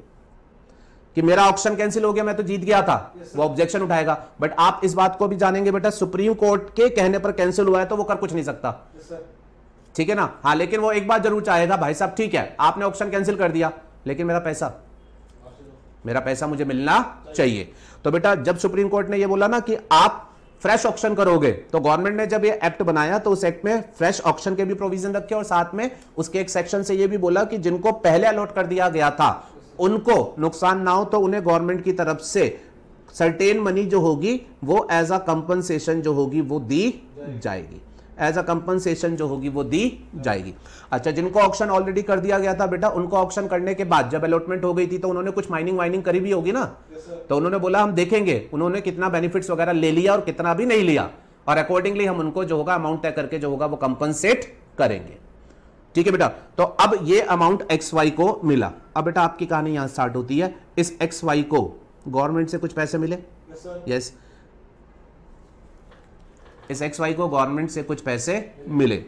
कि मेरा ऑप्शन कैंसिल हो गया मैं तो जीत गया था yes, वो ऑब्जेक्शन उठाएगा बट आप इस बात को भी जानेंगे बेटा सुप्रीम कोर्ट के कहने पर कैंसिल हुआ है तो वो कर कुछ नहीं सकता ठीक yes, है ना हाँ लेकिन वो एक बात जरूर चाहेगा भाई साहब ठीक है आपने ऑप्शन कैंसिल कर दिया लेकिन मेरा पैसा मेरा पैसा मुझे मिलना चाहिए तो बेटा जब सुप्रीम कोर्ट ने यह बोला ना कि आप फ्रेश ऑप्शन करोगे तो गवर्नमेंट ने जब ये एक्ट बनाया तो उस एक्ट में फ्रेश ऑप्शन के भी प्रोविजन रखे और साथ में उसके एक सेक्शन से ये भी बोला कि जिनको पहले अलॉट कर दिया गया था उनको नुकसान ना हो तो उन्हें गवर्नमेंट की तरफ से सर्टेन मनी जो होगी वो एज अ कंपनसेशन जो होगी वो दी जाएगी एज अ कंपनसेशन जो होगी वो दी जाएगी अच्छा जिनको ऑप्शन ऑलरेडी कर दिया गया था बेटा उनको ऑप्शन करने के बाद जब अलॉटमेंट हो गई थी तो उन्होंने कुछ माइनिंग वाइनिंग करी भी होगी ना तो उन्होंने बोला हम देखेंगे उन्होंने कितना बेनिफिट्स वगैरह ले लिया और कितना भी नहीं लिया और अकॉर्डिंगली हम उनको जो होगा अमाउंट तय करके जो होगा वो कंपनसेट करेंगे ठीक है बेटा तो अब ये अमाउंट एक्स वाई को मिला अब बेटा आपकी कहानी यहां स्टार्ट होती है इस एक्स वाई को गवर्नमेंट से कुछ पैसे मिले यस yes, इस एक्स वाई को गवर्नमेंट से कुछ पैसे मिले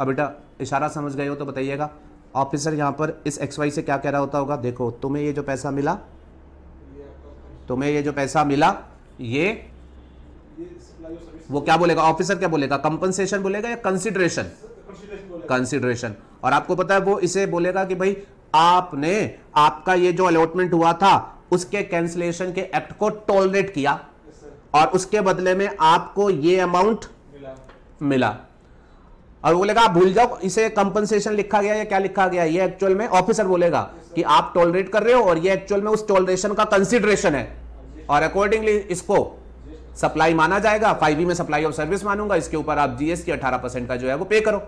अब बेटा इशारा समझ गए हो तो बताइएगा ऑफिसर यहाँ पर इस एक्स वाई से क्या कह रहा होता होगा देखो तुम्हें ये जो पैसा मिला तुम्हें ये जो पैसा मिला ये वो क्या बोलेगा ऑफिसर क्या बोलेगा कंपनसेशन बोलेगा या कंसिडरेशन कंसिडरेशन और आपको पता है वो इसे बोलेगा कि भाई आपने आपका ये जो अलॉटमेंट हुआ था उसके कैंसिलेशन के एक्ट को टॉलरेट किया और उसके बदले में आपको ये अमाउंट मिला, मिला। और बोलेगा आप भूल जाओ इसे कंपनसेशन लिखा गया या क्या लिखा गया ये एक्चुअल में ऑफिसर बोलेगा कि आप टॉलरेट कर रहे हो और ये एक्चुअल में उस टॉलरेशन का कंसिडरेशन है और अकॉर्डिंगली इसको सप्लाई माना जाएगा फाइव में सप्लाई ऑफ सर्विस मानूंगा इसके ऊपर आप जीएसटी अठारह परसेंट का जो है वो पे करो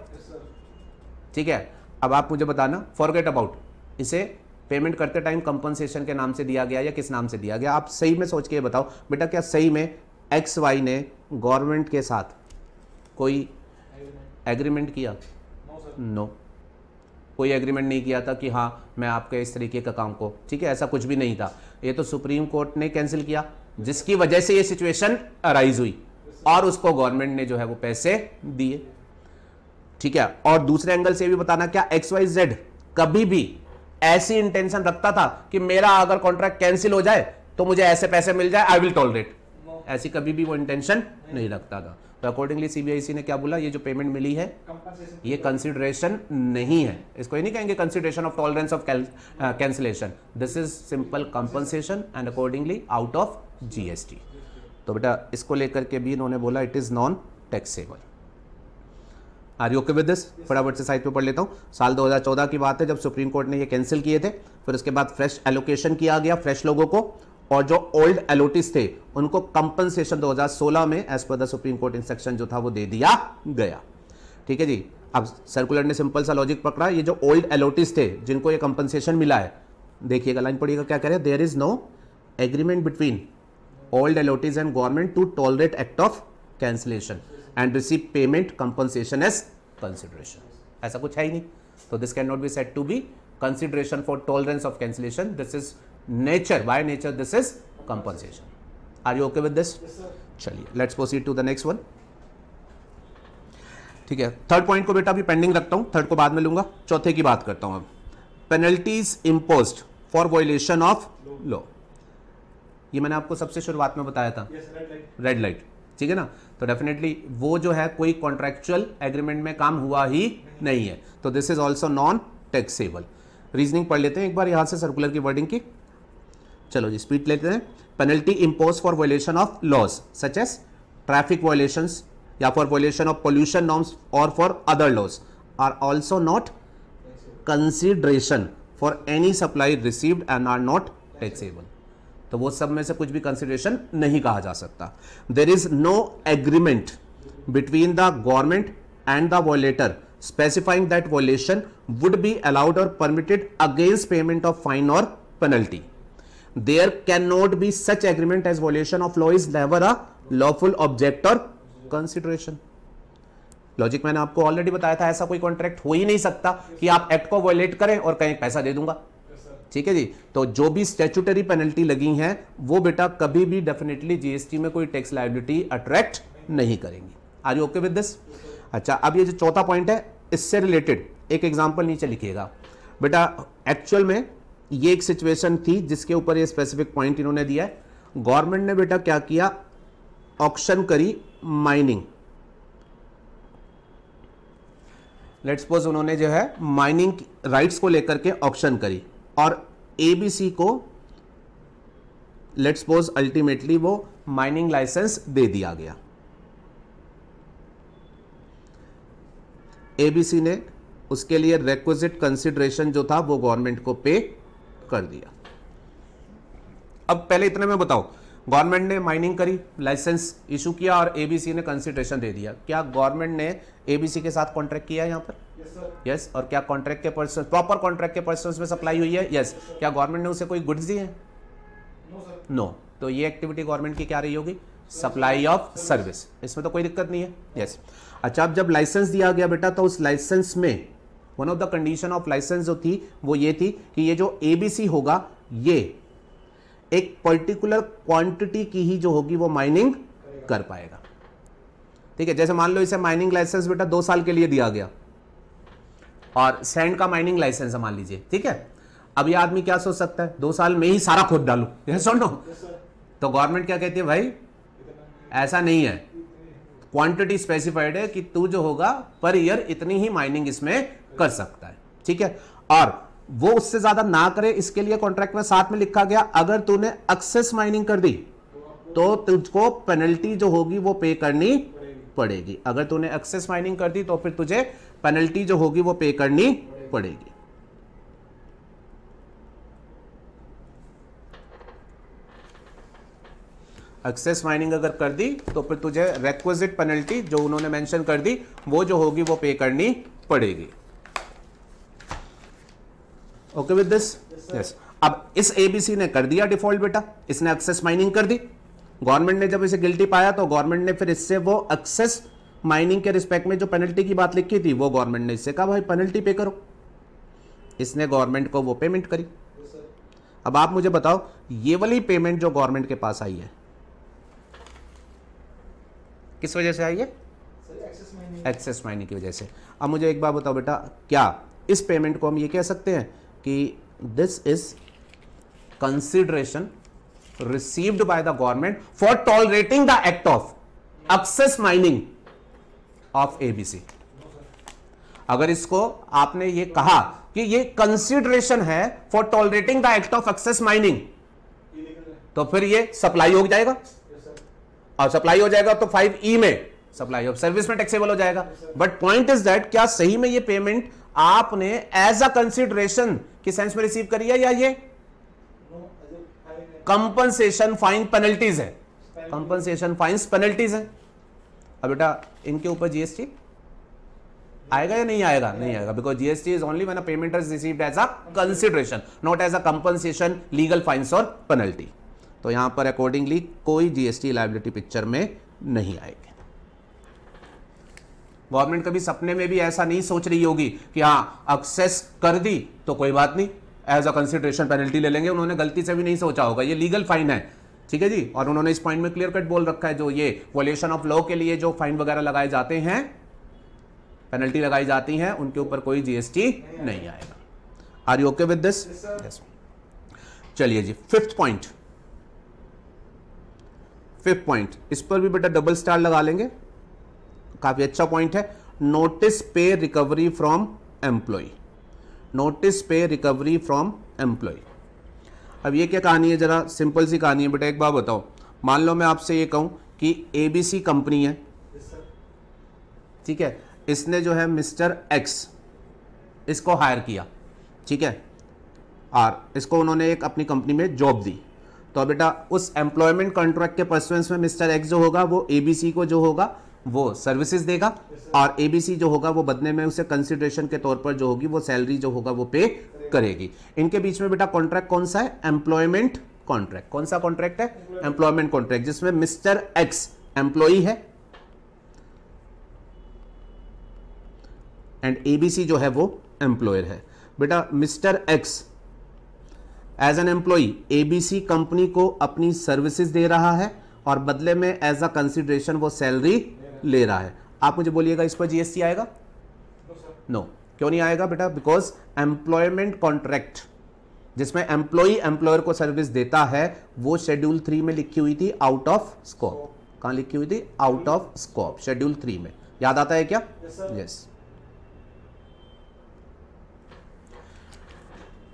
ठीक है अब आप मुझे बताना फॉरगेट अबाउट इसे पेमेंट करते टाइम कंपनसेशन के नाम से दिया गया या किस नाम से दिया गया आप सही में सोच के बताओ बेटा क्या सही में एक्स वाई ने गवर्नमेंट के साथ कोई एग्रीमेंट किया नो no. कोई एग्रीमेंट नहीं किया था कि हाँ मैं आपके इस तरीके का काम को ठीक है ऐसा कुछ भी नहीं था ये तो सुप्रीम कोर्ट ने कैंसिल किया जिसकी वजह से ये सिचुएशन अराइज हुई और उसको गवर्नमेंट ने जो है वो पैसे दिए ठीक है और दूसरे एंगल से भी बताना क्या एक्स वाई जेड कभी भी ऐसी इंटेंशन रखता था कि मेरा अगर कॉन्ट्रैक्ट कैंसिल हो जाए तो मुझे ऐसे पैसे मिल जाए आई विल टॉलरेट ऐसी कभी भी वो इंटेंशन नहीं रखता था तो अकॉर्डिंगली सीबीआईसी ने क्या बोला ये जो पेमेंट मिली है ये कंसिडरेशन नहीं है इसको ये नहीं कहेंगे consideration of tolerance of cancellation this is simple compensation and accordingly out of GST तो बेटा इसको लेकर के भी इन्होंने बोला it is non taxable are you okay with this फटाफट से साइड पे पढ़ लेता हूँ साल 2014 की बात है जब सुप्रीम कोर्ट ने ये कैंसिल किए थे फिर उसके बाद फ्रेश एलोकेशन किया गया फ्रेश लोगों को और जो ओल्ड एलोटिस थे उनको कंपनसेशन 2016 में as per the supreme court instruction जो था वो दे दिया गया ठीक है जी अब सर्कुलर ने सिंपल सा लॉजिक पकड़ा ये जो ओल्ड एलोटिस थे जिनको ये कंपनसेशन मिला है देखिएगा लाइन पढ़िएगा क्या करें there is no agreement between old allottees and government to tolerate act of cancellation and receive payment compensation as consideration ऐसा कुछ है ही नहीं तो this can not be set to be consideration for tolerance of cancellation this is nature by nature this is compensation are you okay with this चलिए let's proceed to the next one ठीक है third point को बेटा अभी pending रखता हूं third को बाद में लूंगा चौथे की बात करता हूं अब penalties impose for violation of law ये मैंने आपको सबसे शुरुआत में बताया था रेड लाइट ठीक है ना तो डेफिनेटली वो जो है कोई कॉन्ट्रेक्चुअल एग्रीमेंट में काम हुआ ही नहीं है तो this is also non taxable reasoning पढ़ लेते हैं एक बार यहाँ से सर्कुलर की वर्डिंग की चलो जी स्पीड लेते हैं penalty impose for violation of laws such as traffic violation या for violation of pollution norms और for other laws are also not consideration for any supply received and are not taxable तो वो सब में से कुछ भी कंसिडरेशन नहीं कहा जा सकता there is no agreement between the government and the violator specifying that violation would be allowed और permitted against payment of fine और penalty there can not be such agreement as violation of law is never a lawful object और consideration logic मैंने आपको already बताया था ऐसा कोई contract हो ही नहीं सकता कि आप एक्ट को वॉयलेट करें और कहीं पैसा दे दूंगा ठीक है जी तो जो भी स्टेचुटरी पेनल्टी लगी हैं वो बेटा कभी भी डेफिनेटली जीएसटी में कोई टैक्स लाइबिलिटी अट्रैक्ट नहीं करेंगी are you okay with this अच्छा अब ये जो चौथा पॉइंट है इससे रिलेटेड एक एग्जाम्पल नीचे लिखिएगा बेटा एक्चुअल में ये एक सिचुएशन थी जिसके ऊपर ये स्पेसिफिक पॉइंट इन्होंने दिया है गवर्नमेंट ने बेटा क्या किया ऑक्शन करी माइनिंग लेट्स सपोज उन्होंने जो है माइनिंग राइट्स को लेकर के ऑक्शन करी और ए बी सी को लेट सपोज अल्टीमेटली वो माइनिंग लाइसेंस दे दिया गया ए बी सी ने उसके लिए रेक्विजिट कंसिडरेशन जो था वो गवर्नमेंट को पे कर दिया अब पहले इतने में बताओ गवर्नमेंट ने माइनिंग करी लाइसेंस इशू किया और एबीसी ने कंसिडरेशन दे दिया क्या गवर्नमेंट ने एबीसी के साथ कॉन्ट्रैक्ट किया यहां पर यस और क्या कॉन्ट्रैक्ट के पर्सन प्रॉपर कॉन्ट्रैक्ट के पर्सन में सप्लाई हुई है यस क्या गवर्नमेंट ने उसे कोई गुड्स दी है नो तो ये एक्टिविटी गवर्नमेंट की क्या रही होगी सप्लाई ऑफ सर्विस इसमें तो कोई दिक्कत नहीं है यस yes. अच्छा अब जब लाइसेंस दिया गया बेटा तो उस लाइसेंस में one of the condition of license जो थी वो ये थी कि ये जो एबीसी होगा ये एक पर्टिकुलर क्वांटिटी की ही जो होगी वो माइनिंग कर पाएगा ठीक है जैसे मान लो इसे माइनिंग लाइसेंस बेटा दो साल के लिए दिया गया और सैंड का माइनिंग लाइसेंस मान लीजिए ठीक है अब ये आदमी क्या सोच सकता है दो साल में ही सारा खोद डालू यह और तो गवर्नमेंट क्या कहती है भाई ऐसा नहीं है क्वांटिटी स्पेसिफाइड है कि तू जो होगा पर ईयर इतनी ही माइनिंग इसमें कर सकता है ठीक है और वो उससे ज्यादा ना करे इसके लिए कॉन्ट्रैक्ट में साथ में लिखा गया अगर तूने एक्सेस माइनिंग कर दी तो तुझको पेनल्टी जो होगी वो पे करनी पड़ेगी अगर तूने एक्सेस माइनिंग कर दी तो फिर तुझे पेनल्टी जो होगी वो पे करनी पड़ेगी एक्सेस माइनिंग अगर कर दी तो फिर तुझे रेक्विजिट पेनल्टी जो उन्होंने मेंशन कर दी वो जो होगी वो पे करनी पड़ेगी ओके विद दिस यस अब इस एबीसी ने कर दिया डिफॉल्ट बेटा इसने एक्सेस माइनिंग कर दी गवर्नमेंट ने जब इसे गिल्टी पाया तो गवर्नमेंट ने फिर इससे वो एक्सेस माइनिंग के रिस्पेक्ट में जो पेनल्टी की बात लिखी थी वो गवर्नमेंट ने इससे कहा भाई पेनल्टी पे करो इसने गवर्नमेंट को वो पेमेंट करी अब आप मुझे बताओ ये वाली पेमेंट जो गवर्नमेंट के पास आई है किस वजह से आई है एक्सेस माइनिंग की वजह से अब मुझे एक बात बताओ बेटा क्या इस पेमेंट को हम ये कह सकते हैं कि this is consideration received by the government for tolerating the act of excess mining of ABC अगर इसको आपने ये कहा कि ये कंसिडरेशन है for tolerating the act of excess mining तो फिर ये सप्लाई हो जाएगा और सप्लाई हो जाएगा तो फाइव ई e में सप्लाई ऑफ सर्विस में टैक्सेबल हो जाएगा बट पॉइंट इज दैट क्या सही में ये पेमेंट आपने एज अ कंसिडरेशन के सेंस में रिसीव करी है या ये कंपनसेशन फाइन पेनल्टीज है कंपनसेशन फाइन पेनल्टीज है अब हाँ बेटा इनके ऊपर जीएसटी आएगा या नहीं आएगा नहीं आएगा because GST is only when payment is receive as a consideration not as a compensation legal fines और पेनल्टी तो यहां पर अकॉर्डिंगली कोई जीएसटी लाइबिलिटी पिक्चर में नहीं आएगी गवर्नमेंट कभी सपने में भी ऐसा नहीं सोच रही होगी कि हाँ एक्सेस कर दी तो कोई बात नहीं एज अ कंसिडरेशन पेनल्टी ले लेंगे उन्होंने गलती से भी नहीं सोचा होगा ये लीगल फाइन है ठीक है जी और उन्होंने इस पॉइंट में क्लियर कट बोल रखा है जो ये वॉल्यूशन ऑफ लॉ के लिए जो फाइन वगैरह लगाए जाते हैं पेनल्टी लगाई जाती है उनके ऊपर कोई जीएसटी नहीं आएगा are you okay with this चलिए जी फिफ्थ पॉइंट फिफ्थ पॉइंट इस पर भी बेटा डबल स्टार लगा लेंगे काफी अच्छा पॉइंट है notice pay recovery from employee notice pay recovery from employee अब ये क्या कहानी है ज़रा सिंपल सी कहानी है बेटा एक बात बताओ मान लो मैं आपसे ये कहूँ कि एबीसी कंपनी है ठीक है इसने जो है मिस्टर एक्स इसको हायर किया ठीक है और इसको उन्होंने एक अपनी कंपनी में जॉब दी तो बेटा उस एम्प्लॉयमेंट कॉन्ट्रैक्ट के पर्सुएंस में मिस्टर एक्स जो होगा वो एबीसी को जो होगा वो सर्विसेज देगा और एबीसी जो होगा वो बदले में उसे कंसिडरेशन के तौर पर जो होगी वो सैलरी जो होगा वो पे करेगी इनके बीच में बेटा कॉन्ट्रैक्ट कौन सा है एम्प्लॉयमेंट कॉन्ट्रैक्ट कौन सा कॉन्ट्रैक्ट है एम्प्लॉयमेंट कॉन्ट्रैक्ट जिसमें मिस्टर एक्स एम्प्लॉई है एंड एबीसी जो है वो एम्प्लॉयर है बेटा मिस्टर एक्स as an employee ABC company को अपनी सर्विसेज दे रहा है और बदले में एज अ कंसिडरेशन वो सैलरी ले रहा है आप मुझे बोलिएगा इस पर जीएसटी आएगा नो no. क्यों नहीं आएगा बेटा बिकॉज एम्प्लॉयमेंट कॉन्ट्रैक्ट जिसमें एम्प्लॉई एम्प्लॉयर को सर्विस देता है वो शेड्यूल थ्री में लिखी हुई थी आउट ऑफ स्कोप कहां लिखी हुई थी out of scope schedule three में याद आता है क्या यस yes,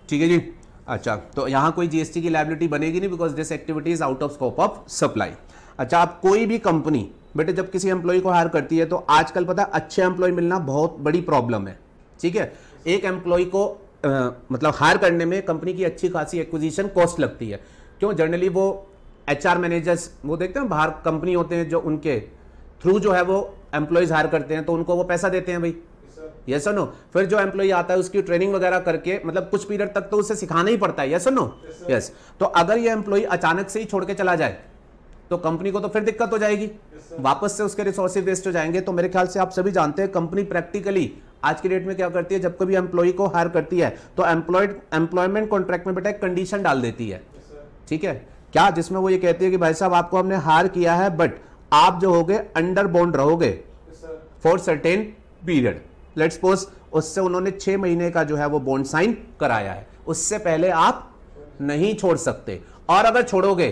ठीक है जी अच्छा तो यहां कोई जीएसटी की लाइबिलिटी बनेगी नहीं because this activity is out of scope of supply अच्छा आप कोई भी कंपनी बेटे जब किसी एम्प्लॉय को हायर करती है तो आजकल पता अच्छे एम्प्लॉय मिलना बहुत बड़ी प्रॉब्लम है ठीक है एक एम्प्लॉय को आ, मतलब हायर करने में कंपनी की अच्छी खासी एक्विजिशन कॉस्ट लगती है क्यों जनरली वो एच मैनेजर्स वो देखते हैं बाहर कंपनी होते हैं जो उनके थ्रू जो है वो एम्प्लॉयज़ हायर करते हैं तो उनको वो पैसा देते हैं भाई यस और नो फिर जो एम्प्लॉय आता है उसकी ट्रेनिंग वगैरह करके मतलब कुछ पीरियड तक तो उसे सिखाना ही पड़ता है यस सर नो यस तो अगर ये एम्प्लॉय अचानक से ही छोड़ के चला जाए तो कंपनी को तो फिर दिक्कत हो जाएगी yes, वापस से उसके रिसोर्सेज वेस्ट हो जाएंगे तो मेरे ख्याल से आप सभी जानते हैं कंपनी प्रैक्टिकली आज की डेट में क्या करती है जब कभी एम्प्लॉय को हायर करती है तो एम्प्लॉयड एम्प्लॉयमेंट कॉन्ट्रैक्ट में बेटा कंडीशन डाल देती है ठीक yes, है क्या जिसमें वो ये कहती है कि भाई साहब आपको हमने हायर किया है बट आप जो होगे अंडर बॉन्ड रहोगे for certain period let suppose उससे उन्होंने छह महीने का जो है वो बॉन्ड साइन कराया है उससे पहले आप नहीं छोड़ सकते और अगर छोड़ोगे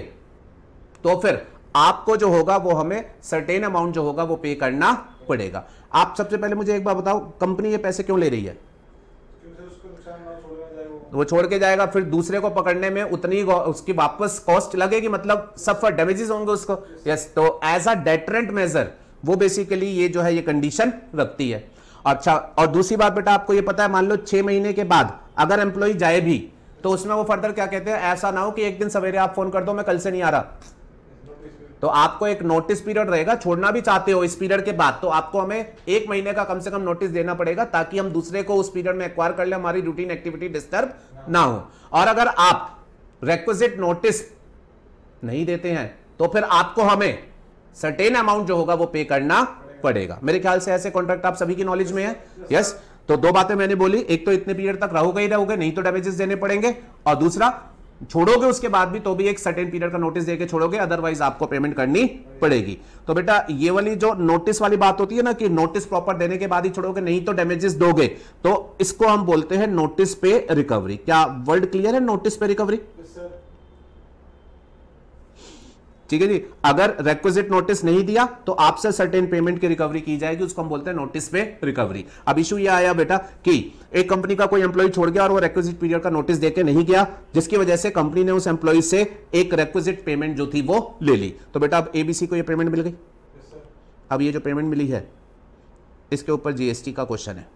तो फिर आपको जो होगा वो हमें सर्टेन अमाउंट जो होगा वो पे करना पड़ेगा आप सबसे पहले मुझे एक बार बताओ कंपनी ये पैसे क्यों ले रही है वो छोड़ के जाएगा फिर दूसरे को पकड़ने में उतनी उसकी वापस कॉस्ट लगेगी मतलब सफर डैमेजेस होंगे उसको यस तो एज अ डेटरेंट मेजर वो बेसिकली ये जो है ये कंडीशन रखती है अच्छा और दूसरी बात बेटा आपको ये पता है मान लो छह महीने के बाद अगर एम्प्लॉय जाए भी तो उसमें वो फर्दर क्या कहते हैं ऐसा ना हो कि एक दिन सवेरे आप फोन कर दो मैं कल से नहीं आ रहा तो आपको एक नोटिस पीरियड रहेगा छोड़ना भी चाहते हो इस पीरियड के बाद तो आपको हमें एक महीने का कम से कम नोटिस देना पड़ेगा ताकि हम दूसरे को उस पीरियड में एक्वायर कर ले हमारी रूटीन एक्टिविटी डिस्टर्ब ना हो और अगर आप रेक्विजिट नोटिस नहीं देते हैं तो फिर आपको हमें सर्टेन अमाउंट जो होगा वो पे करना पड़ेगा मेरे ख्याल से ऐसे कॉन्ट्रैक्ट आप सभी की नॉलेज में है यस तो दो बातें मैंने बोली एक तो इतने पीरियड तक रहोगे ही रहोगे नहीं तो डैमेजेस देने पड़ेंगे और दूसरा छोड़ोगे उसके बाद भी तो भी एक सर्टेन पीरियड का नोटिस देके छोड़ोगे अदरवाइज आपको पेमेंट करनी पड़ेगी तो बेटा ये वाली जो नोटिस वाली बात होती है ना कि नोटिस प्रॉपर देने के बाद ही छोड़ोगे नहीं तो डैमेजेस दोगे तो इसको हम बोलते हैं नोटिस पे रिकवरी क्या वर्ड क्लियर है नोटिस पे रिकवरी ठीक है जी अगर रेक्विजिट नोटिस नहीं दिया तो आपसे सर्टेन पेमेंट की रिकवरी की जाएगी उसको हम बोलते हैं नोटिस पे रिकवरी अब इशू ये आया बेटा कि एक कंपनी का कोई एम्प्लॉय छोड़ गया और वो रेक्विजिट पीरियड का नोटिस देके नहीं गया जिसकी वजह से कंपनी ने उस एम्प्लॉय से एक रेक्विजिट पेमेंट जो थी वो ले ली तो बेटा अब एबीसी को यह पेमेंट मिल गई अब ये जो पेमेंट मिली है इसके ऊपर जीएसटी का क्वेश्चन है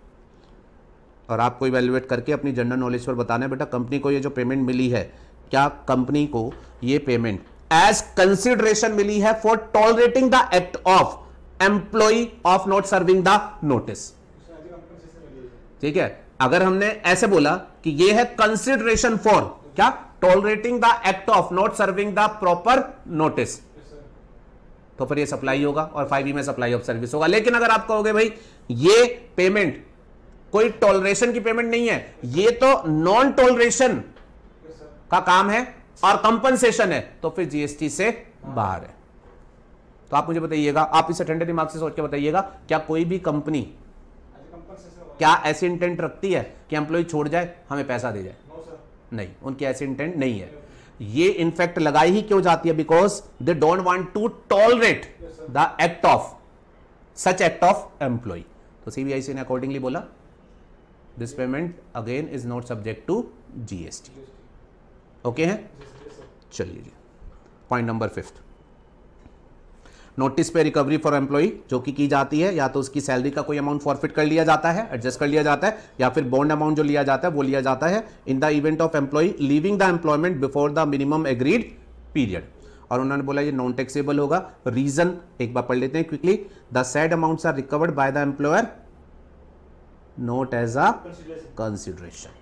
और आपको इवेल्युएट करके अपनी जनरल नॉलेज पर बताना है बेटा कंपनी को ये जो पेमेंट मिली है क्या कंपनी को ये पेमेंट एज कंसिडरेशन मिली है for tolerating the act of employee of not serving the notice ठीक है अगर हमने ऐसे बोला कि ये है कंसिडरेशन फॉर क्या tolerating the act of not serving the proper notice तो फिर ये सप्लाई होगा और फाइव ई e में सप्लाई ऑफ सर्विस होगा लेकिन अगर आप कहोगे भाई ये पेमेंट कोई टॉलरेशन की पेमेंट नहीं है ये तो नॉन टॉलरेशन का काम है और कंपनसेशन है तो फिर जीएसटी से बाहर है तो आप मुझे बताइएगा आप इसे ठंडे दिमाग से सोच के बताइएगा क्या कोई भी कंपनी क्या ऐसी इंटेंट रखती है कि एम्प्लॉय छोड़ जाए हमें पैसा दे जाए नहीं उनकी ऐसी इंटेंट नहीं है ये इनफैक्ट लगाई ही क्यों जाती है because they don't want to tolerate the act of such act of employee तो सीबीआईसी ने अकॉर्डिंगली बोला this payment again is not subject to GST okay है चलिए जी पॉइंट नंबर fifth notice pay recovery for employee जो कि की जाती है या तो उसकी सैलरी का कोई अमाउंट फॉरफिट कर लिया जाता है एडजस्ट कर लिया जाता है या फिर बॉन्ड अमाउंट जो लिया जाता है वो लिया जाता है in the event of employee leaving the employment before the minimum agreed period और उन्होंने बोला ये नॉन टैक्सेबल होगा रीजन एक बार पढ़ लेते हैं quickly the said amount are recovered by the employer not as a consideration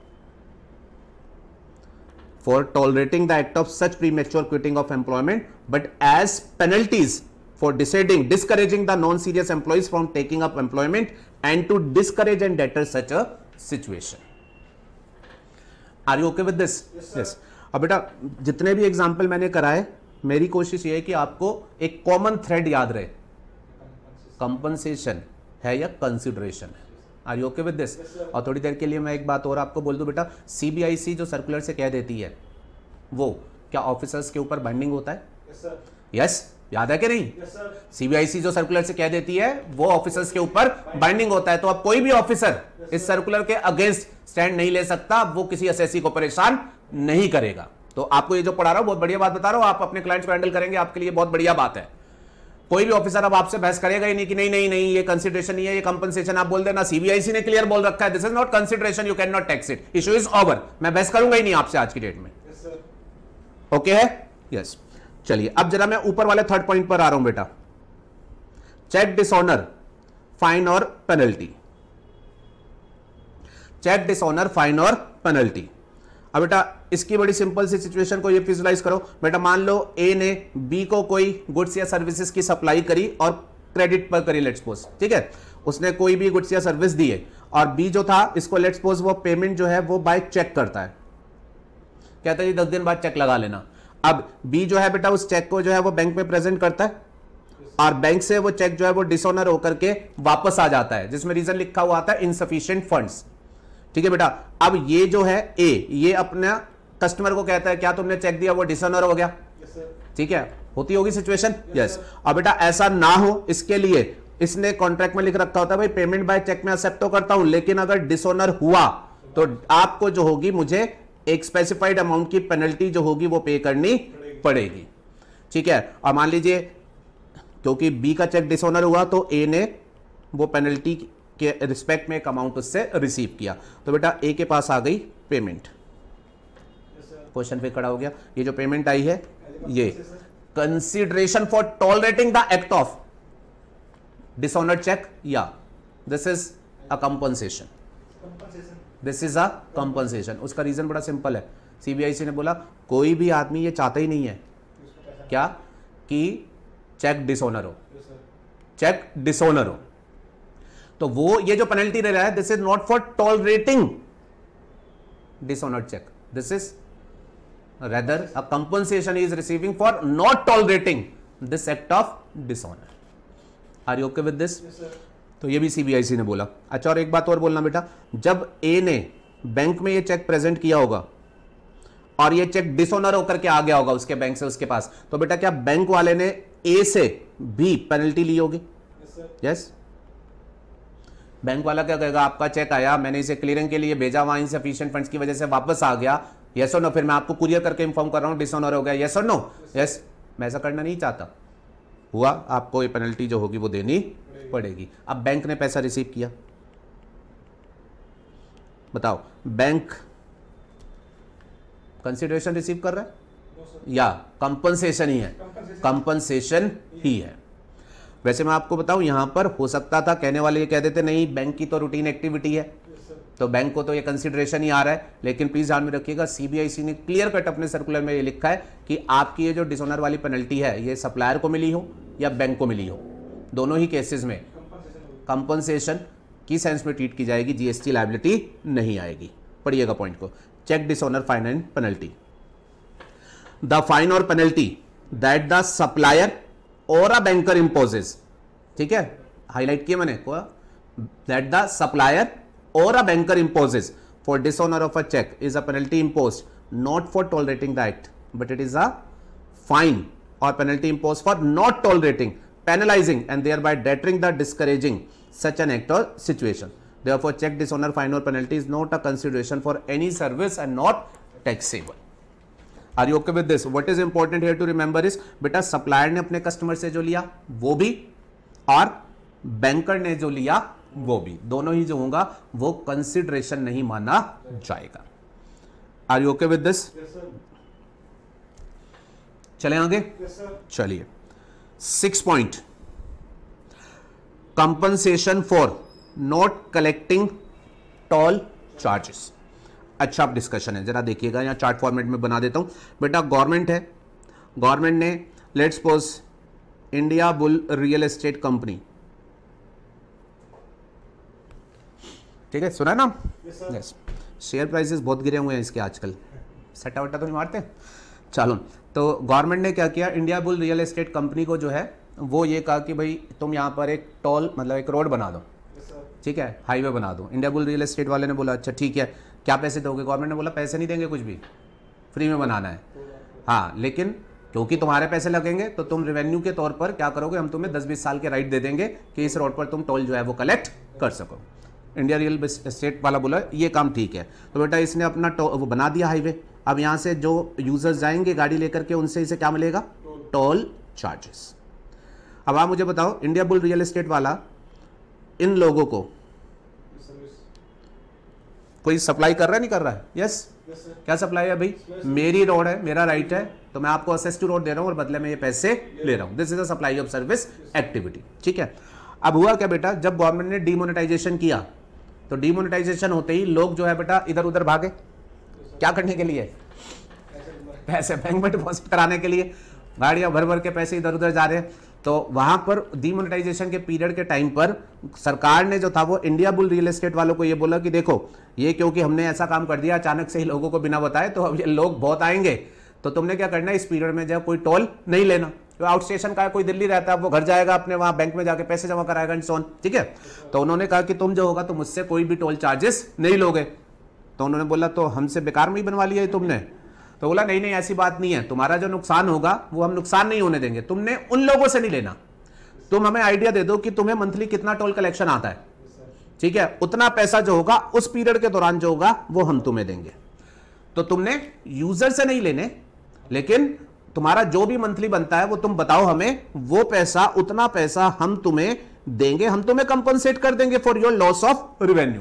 for tolerating the act of such premature quitting of employment but as penalties for deciding discouraging the non serious employees from taking up employment and to discourage and deter such a are you okay with this अब बेटा जितने भी example मैंने कराए मेरी कोशिश यह है कि आपको एक कॉमन थ्रेड याद रहे कंपनसेशन है या कंसिडरेशन है are you okay with this और थोड़ी देर के लिए मैं एक बात और आपको बोल दूँ बेटा सी जो सर्कुलर से कह देती है वो क्या ऑफिसर्स के ऊपर बाइंडिंग होता है यस yes, याद है कि नहीं सीबीआईसी yes, जो सर्कुलर से कह देती है वो ऑफिसर्स के ऊपर बाइंडिंग होता है तो अब कोई भी ऑफिसर yes, इस सर्कुलर के अगेंस्ट स्टैंड नहीं ले सकता वो किसी एसएससी को परेशान नहीं करेगा तो आपको ये जो पढ़ा रहा हूं बहुत बढ़िया बात बता रहा हूं आप अपने क्लाइंट्स को हैंडल करेंगे आपके लिए बहुत बढ़िया बात है कोई भी ऑफिसर अब आपसे बहस करेगा ही नहीं कि नहीं नहीं नहीं ये कंसिडरेशन नहीं है ये कंपनसेशन आप बोल देना सीबीआईसी ने क्लियर बोल रखा है this is not consideration you can not tax it issue is over मैं बहस करूंगा ही नहीं आपसे आज की डेट में ओके yes, okay है यस yes. चलिए अब जरा मैं ऊपर वाले थर्ड पॉइंट पर आ रहा हूं बेटा चेक डिसऑनर फाइन और पेनल्टी चेक डिसऑनर फाइन और पेनल्टी अब बेटा इसकी बड़ी सिंपल सी सिचुएशन को ये फिजलाइज करो बेटा मान लो ए ने बी को कोई गुड्स या सर्विसेज की सप्लाई करी और क्रेडिट पर करी लेट्स पोज ठीक है उसने कोई भी गुड्स या सर्विस दी है और बी जो था इसको लेट्स पोज वो पेमेंट जो है वो बाय चेक करता है कहता है जी दस दिन बाद चेक लगा लेना अब बी जो है बेटा उस चेक को जो है वो बैंक में प्रेजेंट करता है और बैंक से वो चेक जो है वो डिसऑनर होकर के वापस आ जाता है जिसमें रीजन लिखा हुआ था इनसफिशियंट फंड्स ठीक है बेटा अब ये जो है ए ये अपना कस्टमर को कहता है क्या तुमने चेक दिया वो डिसऑनर हो गया ठीक yes, है होती होगी सिचुएशन यस अब बेटा ऐसा ना हो इसके लिए इसने कॉन्ट्रैक्ट में लिख रखा होता है भाई पेमेंट बाय चेक में एक्सेप्ट तो करता हूं लेकिन अगर डिसऑनर हुआ तो आपको जो होगी मुझे एक स्पेसिफाइड अमाउंट की पेनल्टी जो होगी वो पे करनी पड़ेगी ठीक है और मान लीजिए क्योंकि बी का चेक डिसऑनर हुआ तो ए ने वो पेनल्टी के रिस्पेक्ट में एक अमाउंट उससे रिसीव किया तो बेटा ए के पास आ गई पेमेंट क्वेश्चन पे खड़ा हो गया ये जो पेमेंट आई है ये consideration for tolerating the act of dishonour cheque या this is a compensation this is a compensation उसका रीजन बड़ा सिंपल है सीबीआईसी ने बोला कोई भी आदमी ये चाहता ही नहीं है क्या कि चेक डिसऑनर हो चेक डिसोनर हो तो वो ये जो पेनल्टी दे रहा है this is not for tolerating dishonour cheque this is rather a compensation is receiving for not tolerating this act of dishonour are you okay with this तो ये भी सीबीआईसी ने बोला अच्छा और एक बात और बोलना बेटा जब ए ने बैंक में ये चेक प्रेजेंट किया होगा और ये चेक डिसऑनर होकर के आ गया होगा उसके बैंक से उसके पास तो बेटा क्या बैंक वाले ने ए से भी पेनल्टी ली होगी यस yes, बैंक वाला क्या कहेगा आपका चेक आया मैंने इसे क्लियरिंग के लिए भेजा इन सफिशियंट फंड्स की वजह से वापस आ गया येस और नो फिर मैं आपको कुरियर करके इन्फॉर्म कर रहा हूँ डिसऑनर हो गया येस और नो यस मैं ऐसा करना नहीं चाहता हुआ आपको ये पेनल्टी जो होगी वो देनी पड़ेगी अब बैंक ने पैसा रिसीव किया बताओ बैंक कंसिडरेशन रिसीव कर रहा है या कंपनसेशन ही है कंपनसेशन ही है वैसे मैं आपको बताऊं यहां पर हो सकता था कहने वाले ये कह देते नहीं बैंक की तो रूटीन एक्टिविटी है तो बैंक को तो ये कंसिडरेशन ही आ रहा है लेकिन प्लीज ध्यान में रखिएगा सीबीआईसी ने क्लियर कट अपने सर्कुलर में ये लिखा है कि आपकी ये जो डिसऑनर वाली पेनल्टी है ये सप्लायर को मिली हो या बैंक को मिली हो दोनों ही केसेस में कंपनसेशन की सेंस में ट्रीट की जाएगी जीएसटी लाइबिलिटी नहीं आएगी पढ़िएगा पॉइंट को cheque dishonour fine and penalty the fine और पेनल्टी दैट द सप्लायर और अ बैंकर इम्पोजेज ठीक है हाईलाइट किया मैंने दैट द सप्लायर और a banker imposes for dishonour of a cheque is a penalty impose not for tolerating the act but it is a fine और penalty impose for not tolerating penalising and thereby deterring the discouraging such an act और situation therefore cheque dishonour fine और penalty is not a consideration for any service and not taxable are you okay with this what is important hair to remember is बेटा supplier ने अपने customer से जो लिया वो भी और बैंकर ने जो लिया वो भी दोनों ही जो होगा वो कंसिडरेशन नहीं माना जाएगा are you okay with this चले आगे yes, चलिए six point compensation for not collecting toll charges अच्छा डिस्कशन है जरा देखिएगा यहाँ चार्ट फॉर्मेट में बना देता हूँ बेटा गवर्नमेंट है गवर्नमेंट ने let's suppose India bull real estate company ठीक है सुना ना यस शेयर प्राइसेस बहुत गिरे हुए हैं इसके आजकल सट्टा वट्टा तो नहीं मारते चलो तो गवर्नमेंट ने क्या किया India bull real estate company को जो है वो ये कहा कि भाई तुम यहाँ पर एक टॉल मतलब एक रोड बना दो ठीक है हाईवे बना दो इंडिया बुल रियल एस्टेट वाले ने बोला अच्छा ठीक है क्या पैसे दोगे गवर्नमेंट ने बोला पैसे नहीं देंगे कुछ भी फ्री में बनाना है हाँ लेकिन क्योंकि तुम्हारे पैसे लगेंगे तो तुम रेवेन्यू के तौर पर क्या करोगे हम तुम्हें दस बीस साल के राइट दे देंगे कि इस रोड पर तुम टोल जो है वो कलेक्ट कर सको इंडिया रियल स्टेट वाला बोला ये काम ठीक है तो बेटा इसने अपना वो बना दिया हाईवे अब यहाँ से जो यूजर्स जाएंगे गाड़ी लेकर के उनसे इसे क्या मिलेगा टोल चार्जेस अब आप मुझे बताओ इंडिया बुल रियल इस्टेट वाला इन लोगों को कोई सप्लाई कर रहा है नहीं कर रहा है यस yes? yes, क्या सप्लाई है भाई yes, मेरी रोड है मेरा राइट है तो मैं आपको असेस टू रोड दे रहा हूँ और बदले में ये पैसे ले रहा हूँ this is a supply of service activity ठीक है अब हुआ क्या बेटा जब गवर्नमेंट ने डीमोनेटाइजेशन किया तो डीमोनेटाइजेशन होते ही लोग जो है बेटा इधर उधर भागे क्या करने के लिए पैसे बैंक में डिपॉजिट कराने के लिए गाड़ियां भर भर के पैसे इधर उधर जा रहे हैं तो वहां पर डिमोनेटाइजेशन के पीरियड के टाइम पर सरकार ने जो था वो इंडिया बुल रियल एस्टेट वालों को ये बोला कि देखो ये क्योंकि हमने ऐसा काम कर दिया अचानक से ही लोगों को बिना बताए तो अब ये लोग बहुत आएंगे तो तुमने क्या करना है इस पीरियड में जो कोई टोल नहीं लेना तो आउट स्टेशन का कोई दिल्ली रहता है वो घर जाएगा अपने वहाँ बैंक में जाके पैसे जमा कराएगा एंड सोन ठीक है तो उन्होंने कहा कि तुम जो होगा तो मुझसे कोई भी टोल चार्जेस नहीं लोगे तो उन्होंने बोला तो हमसे बेकार में ही बनवा लिया है तुमने तो बोला नहीं नहीं ऐसी बात नहीं है तुम्हारा जो नुकसान होगा वो हम नुकसान नहीं होने देंगे तुमने उन लोगों से नहीं लेना तुम हमें आइडिया दे दो कि तुम्हें मंथली कितना टोल कलेक्शन आता है ठीक है उतना पैसा जो होगा उस पीरियड के दौरान जो होगा वो हम तुम्हें देंगे तो तुमने यूजर से नहीं लेने लेकिन तुम्हारा जो भी मंथली बनता है वो तुम बताओ हमें वो पैसा उतना पैसा हम तुम्हें देंगे हम तुम्हें कंपनसेट कर देंगे for your loss of revenue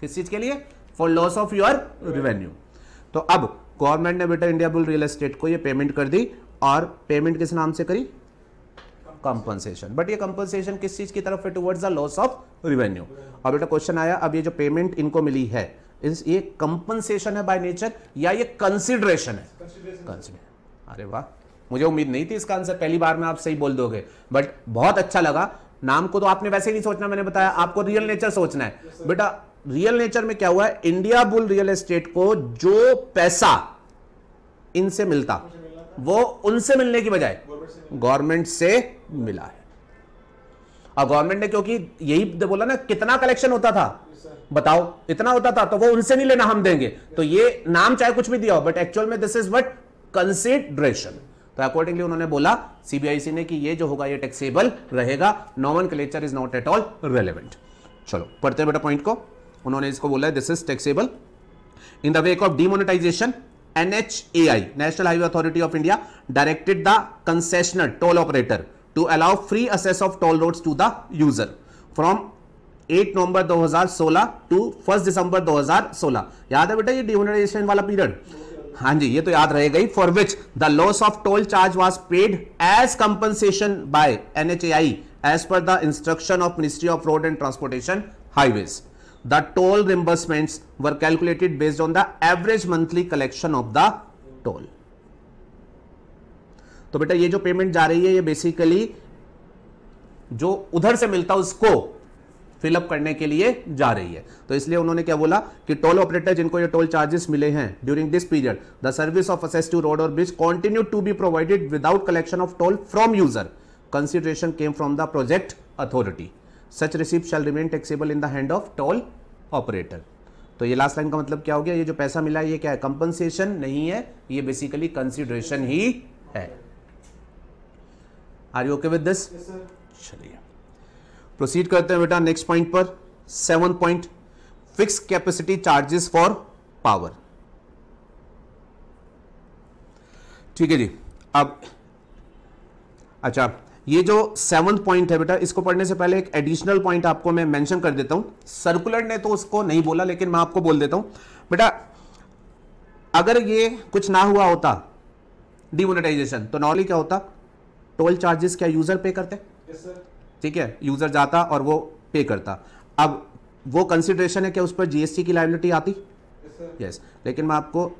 किस चीज के लिए for loss of your revenue तो अब गवर्नमेंट ने बेटा इंडिया बुल रियल एस्टेट को ये पेमेंट कर दी और पेमेंट किस नाम से करी कंपनसेशन बट ये कंपनसेशन किस चीज की तरफ है towards the loss of revenue और बेटा क्वेश्चन आया अब ये जो पेमेंट इनको मिली है इस ये कंपनसेशन है बाय नेचर या ये कंसिडरेशन है अरे वाह मुझे उम्मीद नहीं थी इसका आंसर पहली बार में आप सही बोल दोगे बट बहुत अच्छा लगा नाम को तो आपने वैसे ही नहीं सोचना मैंने बताया आपको रियल नेचर सोचना है बेटा रियल नेचर में क्या हुआ है इंडिया बुल रियल एस्टेट को जो पैसा इनसे मिलता वो उनसे मिलने की बजाय गवर्नमेंट से मिला है अब गवर्नमेंट ने क्योंकि यही तो बोला ना कितना कलेक्शन होता था बताओ इतना होता था तो वो उनसे नहीं लेना हम देंगे तो ये नाम चाहे कुछ भी दिया हो बट एक्चुअल में दिस इज वट कंसिडरेशन तो अकॉर्डिंगली उन्होंने बोला सीबीआईसी ने कि ये जो होगा ये टैक्सेबल रहेगा nomenclature is not at all relevant चलो पढ़ते बेटा पॉइंट को उन्होंने इसको बोला है this is taxable in the wake of demonetisation NHAI national highway authority of India directed the concessionaire toll operator to allow free access of toll road to the user from 8 November 2016 to 1 December 2016 याद है बेटा ये demonetisation वाला period हाँ जी ये तो याद रह गई for which the loss of toll charge was paid as compensation by NHAI as per the instruction of ministry of road and transportation highways the toll reimbursements were calculated based on the average monthly collection of the toll तो बेटा ये जो payment जा रही है ये basically जो उधर से मिलता है उसको फिलअप करने के लिए जा रही है तो इसलिए उन्होंने क्या बोला कि टोल ऑपरेटर जिनको ये टोल चार्जेस मिले हैं during this period the service of access to road और bridge continue to be provided without collection of toll from user consideration came from the project authority such receipt shall remain taxable in the hand of toll operator तो ये last line का मतलब क्या हो गया ये जो पैसा मिला ये क्या है कंपनसेशन नहीं है ये बेसिकली कंसिडरेशन ही है are you okay with this चलिए प्रोसीड करते हैं बेटा नेक्स्ट पॉइंट पर seven point fix capacity charges for power ठीक है जी अब अच्छा ये जो सेवंथ पॉइंट है बेटा इसको पढ़ने से पहले एक एडिशनल पॉइंट आपको मैं मेंशन कर देता हूं सर्कुलर ने तो उसको नहीं बोला लेकिन मैं आपको बोल देता हूं बेटा अगर ये कुछ ना हुआ होता डिमोनेटाइजेशन तो नॉर्मली क्या होता टोल चार्जेस क्या यूज़र पे करते ठीक yes, है यूज़र जाता और वो पे करता अब वो कंसिडरेशन है क्या उस पर जीएसटी की लाइबिलिटी आती यस yes, लेकिन मैं आपको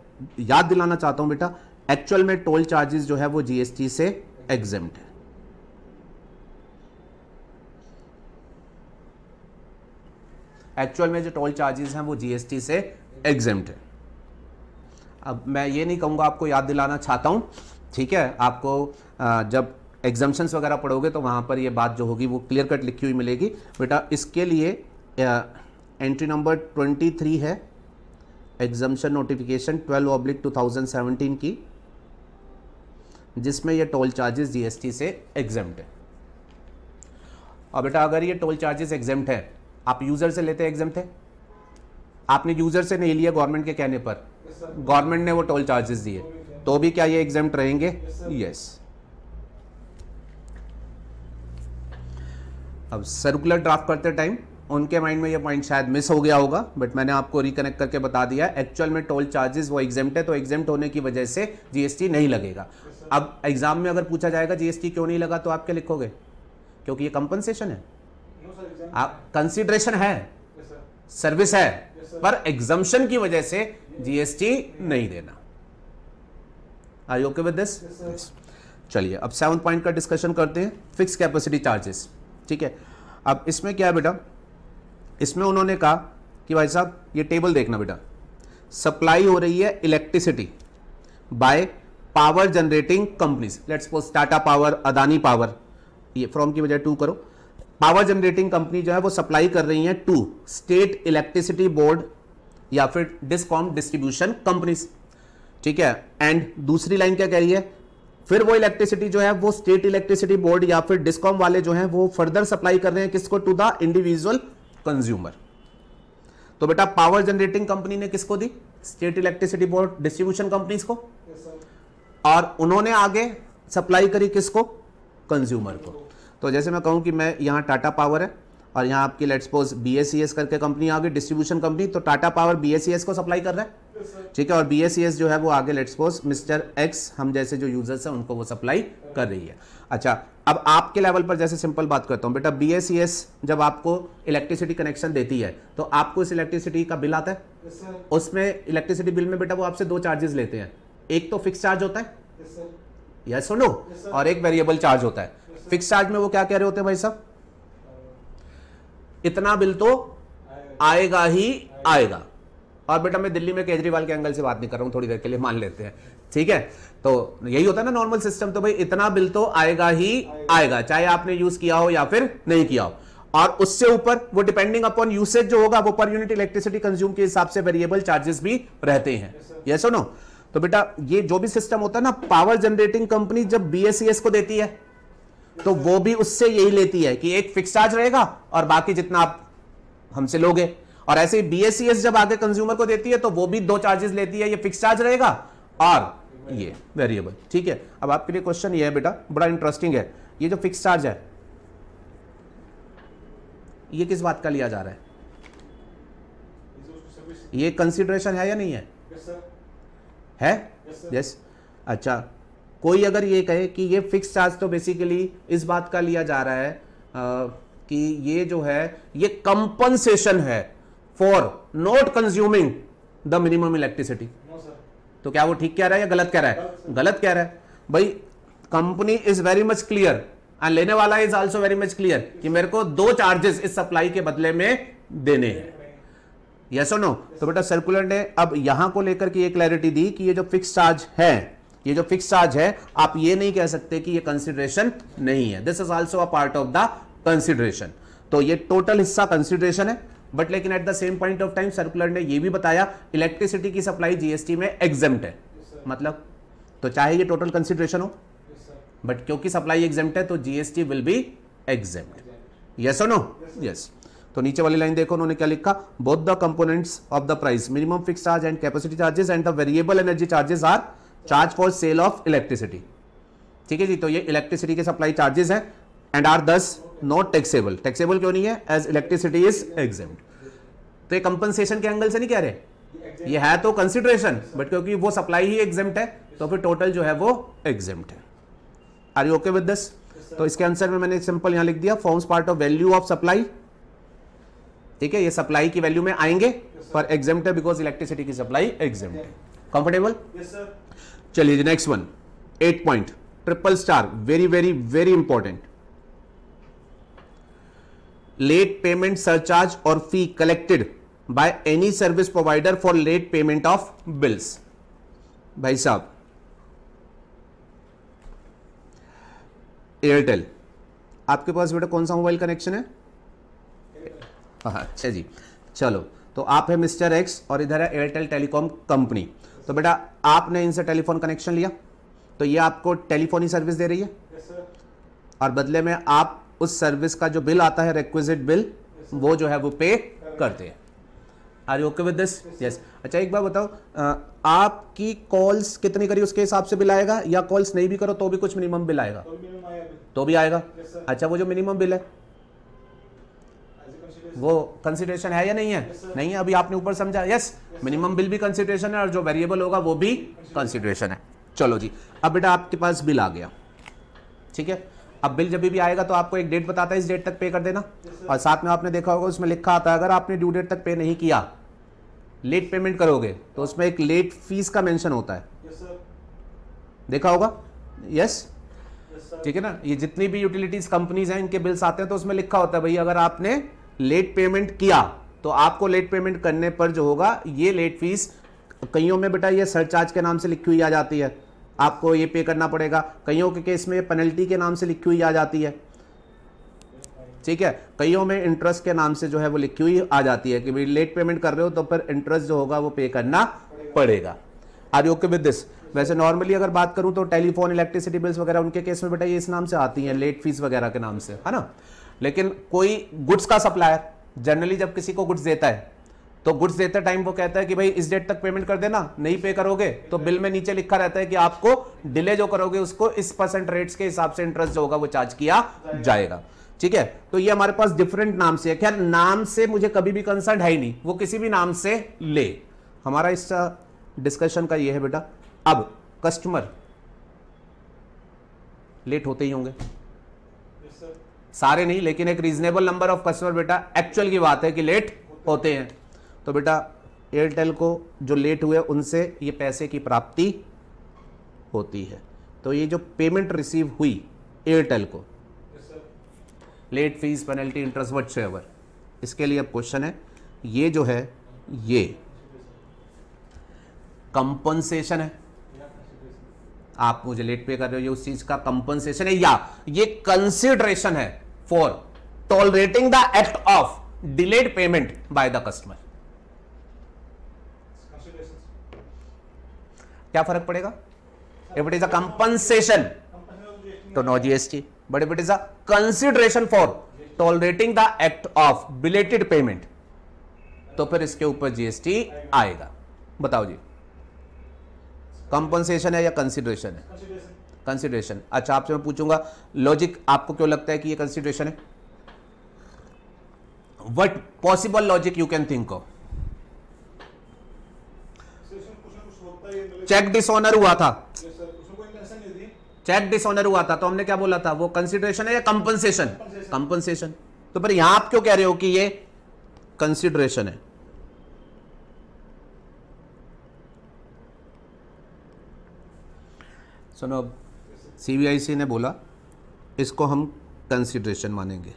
याद दिलाना चाहता हूँ बेटा एक्चुअल में टोल चार्जेस जो है वो जीएसटी से एग्जेम्प्ट है एक्चुअल में जो टोल चार्जेस हैं वो जीएसटी से एग्जेम्ट है अब मैं ये नहीं कहूँगा आपको याद दिलाना चाहता हूँ ठीक है आपको जब एग्जाम्शंस वगैरह पढ़ोगे तो वहाँ पर ये बात जो होगी वो क्लियर कट लिखी हुई मिलेगी बेटा इसके लिए एंट्री नंबर ट्वेंटी थ्री है exemption notification twelve oblique two thousand seventeen की जिसमें ये टोल चार्जेस जीएसटी से एग्जेम्ट है और बेटा अगर ये टोल चार्जेस एग्जेम्ट है आप यूजर से लेते एग्जाम थे आपने यूजर से नहीं लिया गवर्नमेंट के कहने पर गवर्नमेंट ने वो टोल चार्जेस दिए तो भी क्या ये एग्जाम रहेंगे यस अब सर्कुलर ड्राफ्ट करते टाइम उनके माइंड में ये पॉइंट शायद मिस हो गया होगा बट मैंने आपको रिकनेक्ट करके बता दिया एक्चुअल में टोल चार्जेस वो एग्जाम है तो एग्जाम होने की वजह से जीएसटी नहीं लगेगा अब एग्जाम में अगर पूछा जाएगा जीएसटी क्यों नहीं लगा तो आप क्या लिखोगे क्योंकि ये कंपनसेशन है कंसिडरेशन है सर्विस है पर एग्जम्पन की वजह से जीएसटी नहीं देना आर ओके विद दिस चलिए अब सेवन पॉइंट का डिस्कशन करते हैं फिक्स कैपेसिटी चार्जेस ठीक है अब इसमें क्या है बेटा इसमें उन्होंने कहा कि भाई साहब ये टेबल देखना बेटा सप्लाई हो रही है electricity by power generating companies let's suppose Tata power Adani power ये फ्रॉम की बजाय टू करो पावर जनरेटिंग कंपनी जो है वो सप्लाई कर रही है टू स्टेट इलेक्ट्रिसिटी बोर्ड या फिर डिस्कॉम डिस्ट्रीब्यूशन कंपनीज ठीक है एंड दूसरी लाइन क्या कह रही है फिर वो इलेक्ट्रिसिटी जो है वो स्टेट इलेक्ट्रिसिटी बोर्ड या फिर डिस्कॉम वाले जो है वो फर्दर सप्लाई कर रहे हैं किसको टू द इंडिविजुअल कंज्यूमर तो बेटा पावर जनरेटिंग कंपनी ने किसको दी state electricity board distribution companies को yes, और उन्होंने आगे सप्लाई करी किसको कंज्यूमर को तो जैसे मैं कहूँ कि मैं यहाँ टाटा पावर है और यहाँ आपकी लेट सपोज बी करके कंपनी आ गई डिस्ट्रीब्यूशन कंपनी तो टाटा पावर बी को सप्लाई कर रहा है ठीक है और बी जो है वो आगे लेट सपोज मिस्टर एक्स हम जैसे जो यूजर्स हैं उनको वो सप्लाई कर रही है अच्छा अब आपके लेवल पर जैसे सिंपल बात करता हूँ बेटा बी जब आपको इलेक्ट्रिसिटी कनेक्शन देती है तो आपको इस इलेक्ट्रिसिटी का बिल आता है उसमें इलेक्ट्रिसिटी बिल में बेटा वो आपसे दो चार्जेस लेते हैं एक तो फिक्स चार्ज होता है यस और और एक वेरिएबल चार्ज होता है फिक्स चार्ज में वो क्या कह रहे होते हैं भाई साहब इतना बिल तो आएगा ही आएगा और बेटा मैं दिल्ली में केजरीवाल के एंगल से बात नहीं कर रहा हूं थोड़ी देर के लिए मान लेते हैं ठीक है तो यही होता है ना नॉर्मल सिस्टम तो भाई इतना बिल तो आएगा ही आएगा, आएगा। चाहे आपने यूज किया हो या फिर नहीं किया हो और उससे ऊपर वो डिपेंडिंग अपॉन यूसेज जो होगा वो पर यूनिट इलेक्ट्रिसिटी कंज्यूम के हिसाब से वेरिएबल चार्जेस भी रहते हैं ये सुनो तो बेटा ये जो भी सिस्टम होता है ना पावर जनरेटिंग कंपनी जब बीएसईएस e को देती है तो वो भी उससे यही लेती है कि एक फिक्स चार्ज रहेगा और बाकी जितना आप हमसे लोगे और ऐसे ही जब आगे कंज्यूमर को देती है तो वो भी दो चार्जेस लेती है ये फिक्स चार्ज रहेगा और ये वेरिएबल ठीक है अब आपके लिए क्वेश्चन ये है बेटा बड़ा इंटरेस्टिंग है ये जो फिक्स चार्ज है ये किस बात का लिया जा रहा है ये कंसिडरेशन है या नहीं है yes, है यस yes, yes? अच्छा कोई अगर ये कहे कि ये फिक्स चार्ज तो बेसिकली इस बात का लिया जा रहा है आ, कि ये जो है ये कंपनसेशन है for not consuming the minimum electricity तो क्या वो ठीक कह रहा है या गलत कह रहा है गलत कह रहा है भाई company is very much clear and लेने वाला is also very much clear कि मेरे को दो चार्जेस इस सप्लाई के बदले में देने हैं यस और नो तो बेटा सर्कुलर ने अब यहां को लेकर के ये क्लैरिटी दी कि ये जो फिक्स चार्ज है ये जो फिक्स चार्ज है आप ये नहीं कह सकते कि ये कंसिडरेशन नहीं है this is also a part of the consideration तो ये टोटल हिस्सा कंसिडरेशन है बट लेकिन at the same point of time circular ने ये भी बताया इलेक्ट्रिसिटी की सप्लाई जीएसटी में एग्जेम्प्ट है yes, मतलब तो चाहे ये टोटल कंसिडरेशन हो बट yes, क्योंकि सप्लाई एग्जेम्प्ट है तो GST will be exempt yes और नो यस तो नीचे वाली लाइन देखो उन्होंने क्या लिखा both the components of the price minimum fix charge and capacity charges and the variable energy charges are charge for sale of electricity ठीक है जी तो ये इलेक्ट्रिसिटी के सप्लाई चार्जेस हैं and are these not taxable taxable क्यों नहीं है एज इलेक्ट्रिसिटी इज एग्जाम तो ये कंपनसेशन के एंगल से नहीं कह रहे ये है तो कंसिडरेशन बट क्योंकि वो सप्लाई ही एग्जेम्ट है तो फिर टोटल जो है वो एग्जेम्ट है are you okay with this तो इसके आंसर में मैंने सिंपल यहां लिख दिया forms part of value of supply ठीक है ये सप्लाई की वैल्यू में आएंगे पर एग्जेम्ट है बिकॉज इलेक्ट्रिसिटी की सप्लाई एग्जेम्ट है कंफर्टेबल चलिए जी next one eight point triple star very very very important late payment surcharge और fee collected by any service provider for late payment of bills भाई साहब एयरटेल आपके पास बेटा कौन सा मोबाइल कनेक्शन है हाँ, हाँ, अच्छा जी चलो तो आप है मिस्टर एक्स और इधर है एयरटेल टेलीकॉम कंपनी तो बेटा आपने इनसे टेलीफोन कनेक्शन लिया तो ये आपको टेलीफोनी सर्विस दे रही है yes, और बदले में आप उस सर्विस का जो बिल आता है रिक्विजिट बिल yes, वो जो है वो पे करते हैं are you okay with this yes अच्छा एक बार बताओ आपकी कॉल्स कितनी करी उसके हिसाब से बिल आएगा या कॉल्स नहीं भी करो तो भी कुछ मिनिमम बिल आएगा तो, तो भी आएगा yes, अच्छा वो जो मिनिमम बिल है वो कंसिडरेशन है या नहीं है yes, नहीं है अभी आपने ऊपर समझा यस मिनिमम बिल भी कंसिडरेशन है और जो वेरिएबल होगा वो भी कंसिडरेशन है चलो जी अब बेटा आपके पास बिल आ गया ठीक है अब बिल जब भी आएगा तो आपको एक डेट बताता है इस डेट तक पे कर देना yes, और साथ में आपने देखा होगा उसमें लिखा आता है अगर आपने ड्यू डेट तक पे नहीं किया लेट पेमेंट करोगे तो उसमें एक लेट फीस का मेंशन होता है yes, देखा होगा यस yes? ठीक है ना ये जितनी भी यूटिलिटीज कंपनीज हैं इनके बिल्स आते हैं तो उसमें लिखा होता है भाई अगर आपने लेट पेमेंट किया तो आपको लेट पेमेंट करने पर जो होगा ये लेट फीस कईयों में बेटा ये सरचार्ज के नाम से लिखी हुई आ जाती है आपको ये पे करना पड़ेगा कईयों के केस में पेनल्टी के नाम से लिखी हुई आ जाती है ठीक है कईयों में इंटरेस्ट के नाम से जो है वो लिखी हुई आ जाती है कि भाई लेट पेमेंट कर रहे हो तो फिर इंटरेस्ट जो होगा वो पे करना पड़ेगा are you okay with this वैसे नॉर्मली अगर बात करूं तो टेलीफोन इलेक्ट्रिसिटी बिल्स वगैरह उनके केस में बेटा ये इस नाम से आती हैं लेट फीस वगैरह के नाम से है ना लेकिन कोई गुड्स का सप्लायर जनरली जब किसी को गुड्स देता है तो गुड्स देते टाइम वो कहता है कि भाई इस डेट तक पेमेंट कर देना नहीं पे करोगे तो बिल में नीचे लिखा रहता है कि आपको डिले जो करोगे उसको इस परसेंट रेट्स के हिसाब से इंटरेस्ट जो होगा वो चार्ज किया जाएगा ठीक है तो ये हमारे पास डिफरेंट नाम से है खैर नाम से मुझे कभी भी कंसर्न है ही नहीं वो किसी भी नाम से ले हमारा इस डिस्कशन का ये है बेटा अब कस्टमर लेट होते ही होंगे सारे नहीं लेकिन एक रीजनेबल नंबर ऑफ कस्टमर बेटा एक्चुअल की बात है कि लेट होते हैं तो बेटा एयरटेल को जो लेट हुए उनसे ये पैसे की प्राप्ति होती है तो ये जो पेमेंट रिसीव हुई एयरटेल को late fees penalty interest whatsoever इसके लिए अब क्वेश्चन है ये जो है ये कंपनसेशन है आप मुझे लेट पे कर रहे हो ये उस चीज का कंपनसेशन है या ये कंसिडरेशन है for tolerating the act of delayed payment by the customer क्या फर्क पड़ेगा if it is a compensation तो no GST but if it is a consideration for tolerating the act of belated payment तो फिर इसके ऊपर GST आएगा बताओ जी कंपनसेशन है या कंसिडरेशन है कंसिडरेशन अच्छा आपसे मैं पूछूंगा लॉजिक आपको क्यों लगता है कि ये कंसिडरेशन है what possible logic you can think of cheque dishonour हुआ था चेक डिसऑनर हुआ था तो हमने क्या बोला था वो कंसिडरेशन है या कंपनसेशन कंपनसेशन तो पर यहां आप क्यों कह रहे हो कि ये कंसिडरेशन है सुनो अब सीबीआईसी ने बोला इसको हम कंसिड्रेशन मानेंगे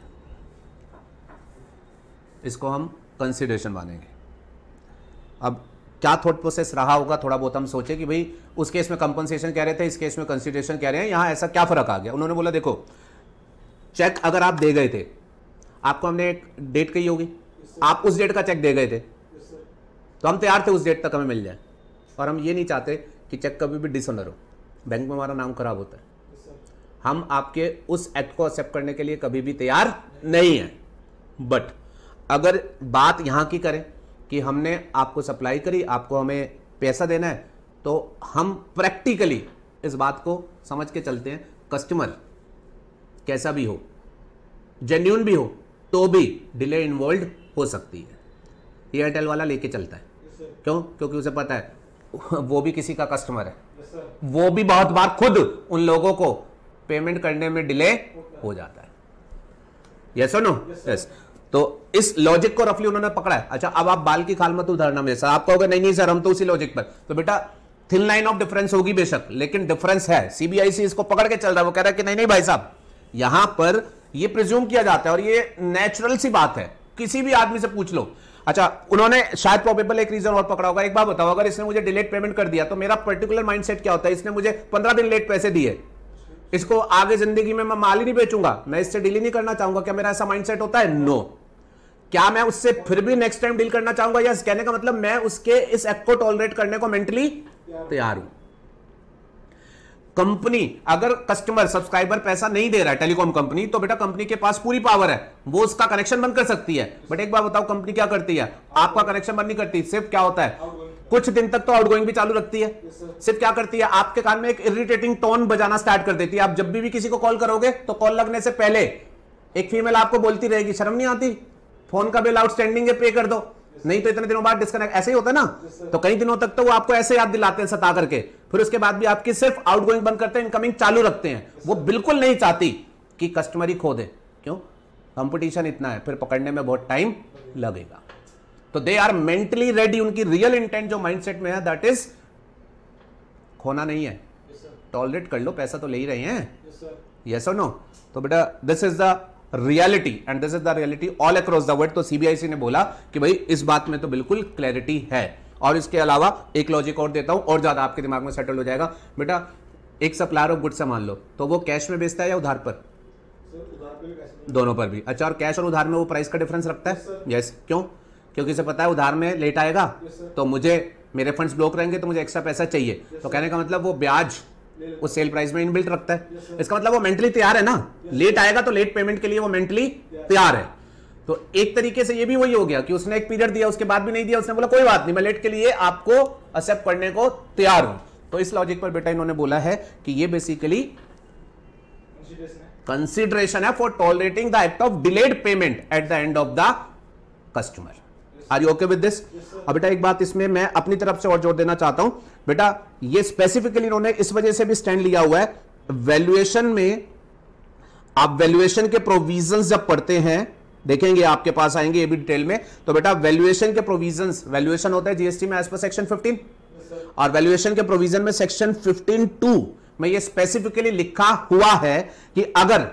इसको हम कंसिड्रेशन मानेंगे अब क्या थॉट प्रोसेस रहा होगा थोड़ा बहुत हम सोचे कि भाई उस केस में कंपनसेशन कह रहे थे इस केस में कंसिडरेशन कह रहे हैं यहाँ ऐसा क्या फ़र्क आ गया उन्होंने बोला देखो चेक अगर आप दे गए थे आपको हमने एक डेट कही होगी आप उस डेट का चेक दे गए थे तो हम तैयार थे उस डेट तक हमें मिल जाए और हम ये नहीं चाहते कि चेक कभी भी डिसऑनर हो बैंक में हमारा नाम खराब होता है हम आपके उस एक्ट को एक्सेप्ट करने के लिए कभी भी तैयार नहीं है बट अगर बात यहाँ की करें कि हमने आपको सप्लाई करी आपको हमें पैसा देना है तो हम प्रैक्टिकली इस बात को समझ के चलते हैं कस्टमर कैसा भी हो जेन्यून भी हो तो भी डिले इन्वॉल्व हो सकती है एयरटेल वाला लेके चलता है क्यों क्योंकि उसे पता है वो भी किसी का कस्टमर है वो भी बहुत बार खुद उन लोगों को पेमेंट करने में डिले हो जाता है यस और नो यस तो इस लॉजिक को रफली उन्होंने पकड़ा है अच्छा अब आप बाल की खाल मत उदाहरण में सर आप कहोगे नहीं नहीं सर हम तो उसी लॉजिक पर तो बेटा थिन लाइन ऑफ डिफरेंस होगी बेशक लेकिन डिफरेंस है सीबीआईसी इसको पकड़ के चल रहा है वो कह रहा है कि नहीं नहीं भाई साहब यहां पर ये प्रिज्यूम किया जाता है और ये नेचुरल सी बात है किसी भी आदमी से पूछ लो अच्छा उन्होंने शायद प्रॉबेबल एक रीजन और पकड़ा होगा एक बार बताओ अगर इसने मुझे डिलेट पेमेंट कर दिया तो मेरा पर्टिकुलर माइंडसेट क्या होता है इसने मुझे पंद्रह दिन लेट पैसे दिए इसको आगे जिंदगी में मैं माल ही नहीं बेचूंगा मैं इससे डील ही नहीं करना चाहूंगा क्या मेरा ऐसा माइंडसेट होता है नो no. क्या मैं उससे फिर भी नेक्स्ट टाइम डील करना चाहूंगा या कहने का मतलब मैं उसके इस एक्ट को टॉलरेट करने को मेंटली तैयार हूं कंपनी अगर कस्टमर सब्सक्राइबर पैसा नहीं दे रहा है टेलीकॉम कंपनी तो बेटा कंपनी के पास पूरी पावर है वो उसका कनेक्शन बंद कर सकती है बट एक बार बताओ कंपनी क्या करती है आपका कनेक्शन बंद नहीं करती सिर्फ क्या होता है कुछ दिन तक तो आउटगोइंग भी चालू रखती है सिर्फ क्या करती है आपके कान में एक इरिटेटिंग टोन बजाना स्टार्ट कर देती है आप जब भी, भी किसी को कॉल करोगे तो कॉल लगने से पहले एक फीमेल आपको बोलती रहेगी शर्म नहीं आती फोन का बिल आउटस्टैंडिंग है पे कर दो नहीं तो इतने दिनों बाद डिस्कनेक्ट ऐसे ही होता है ना तो कई दिनों तक तो वो आपको ऐसे याद दिलाते हैं सता करके फिर उसके बाद भी आपकी सिर्फ आउटगोइंग बंद करते हैं इनकमिंग चालू रखते हैं वो बिल्कुल नहीं चाहती कि कस्टमर ही खो दे क्यों कंपटीशन इतना है फिर पकड़ने में बहुत टाइम लगेगा तो दे आर मेंटली रेडी उनकी रियल इंटेंट जो माइंड में है दैट इज खोना नहीं है टॉलरेट कर लो पैसा तो ले ही रहे हैं यस और नो तो बेटा this is the reality and this is the reality all across the world तो सीबीआईसी ने बोला कि भाई इस बात में तो बिल्कुल क्लैरिटी है और इसके अलावा एक लॉजिक और देता हूं और ज्यादा आपके दिमाग में सेटल हो जाएगा बेटा एक सप्लायर ऑफ गुड्स मान लो तो वो कैश में बेचता है या उधार पर दोनों पर भी अच्छा और कैश और उधार में वो प्राइस का डिफरेंस रखता है यस yes. क्यों क्योंकि उसे पता है उधार में लेट आएगा yes, तो मुझे मेरे फंड्स ब्लॉक रहेंगे तो मुझे एक्स्ट्रा पैसा चाहिए yes, तो कहने का मतलब वो ब्याज वो सेल प्राइस में इनबिल्ट रखता है इसका मतलब वो मेंटली तैयार है ना लेट आएगा तो लेट पेमेंट के लिए वो मेंटली तैयार है तो एक तरीके से ये भी वही हो गया कि उसने एक पीरियड दिया उसके बाद भी नहीं दिया उसने बोला कोई बात नहीं मैं लेट के लिए आपको एक्सेप्ट करने को तैयार हूं तो इस लॉजिक पर बेटा इन्होंने बोला है कि ये बेसिकली कंसिडरेशन है for tolerating the act of delayed payment at the end of the customer are you okay with this अब बेटा एक बात इसमें मैं अपनी तरफ से और जोड़ देना चाहता हूं बेटा ये स्पेसिफिकली इन्होंने इस वजह से भी स्टैंड लिया हुआ है वैल्यूएशन में आप वैल्यूएशन के प्रोविजन जब पढ़ते हैं देखेंगे आपके पास आएंगे ये भी डिटेल में तो बेटा वैल्यूएशन के प्रोविजन वैल्यूएशन होता है जीएसटी में एज पर सेक्शन 15 और वैल्यूएशन के प्रोविजन में सेक्शन 15 टू में ये स्पेसिफिकली लिखा हुआ है कि अगर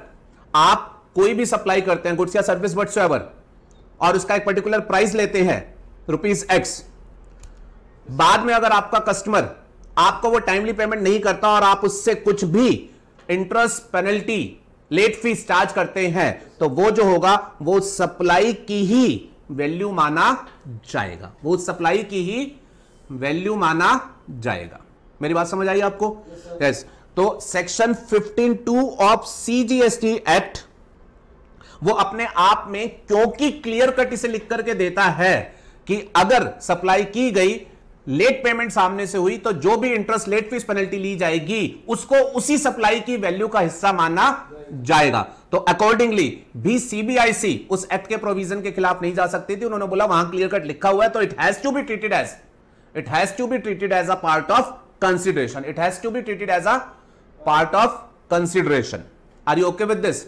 आप कोई भी सप्लाई करते हैं गुड्स या सर्विस वट्स और उसका एक पर्टिकुलर प्राइस लेते हैं रुपीज एक्स बाद में अगर आपका कस्टमर आपको वो टाइमली पेमेंट नहीं करता और आप उससे कुछ भी interest penalty late fees charge करते हैं तो वो जो होगा वो सप्लाई की ही वैल्यू माना जाएगा वो सप्लाई की ही वैल्यू माना जाएगा मेरी बात समझ आई आपको यस yes, yes. तो section two of CGST act वो अपने आप में क्योंकि क्लियर कट इसे लिख करके देता है कि अगर सप्लाई की गई लेट पेमेंट सामने से हुई तो जो भी इंटरेस्ट लेट फीस पेनल्टी ली जाएगी उसको उसी सप्लाई की वैल्यू का हिस्सा माना जाएगा तो अकॉर्डिंगली भी सीबीआईसी उस एक्ट के प्रोविजन के खिलाफ नहीं जा सकती थी उन्होंने बोला वहां क्लियर कट लिखा हुआ है तो it has to be treated as it has to be treated as a part of consideration it has to be treated as a part of consideration are you okay with this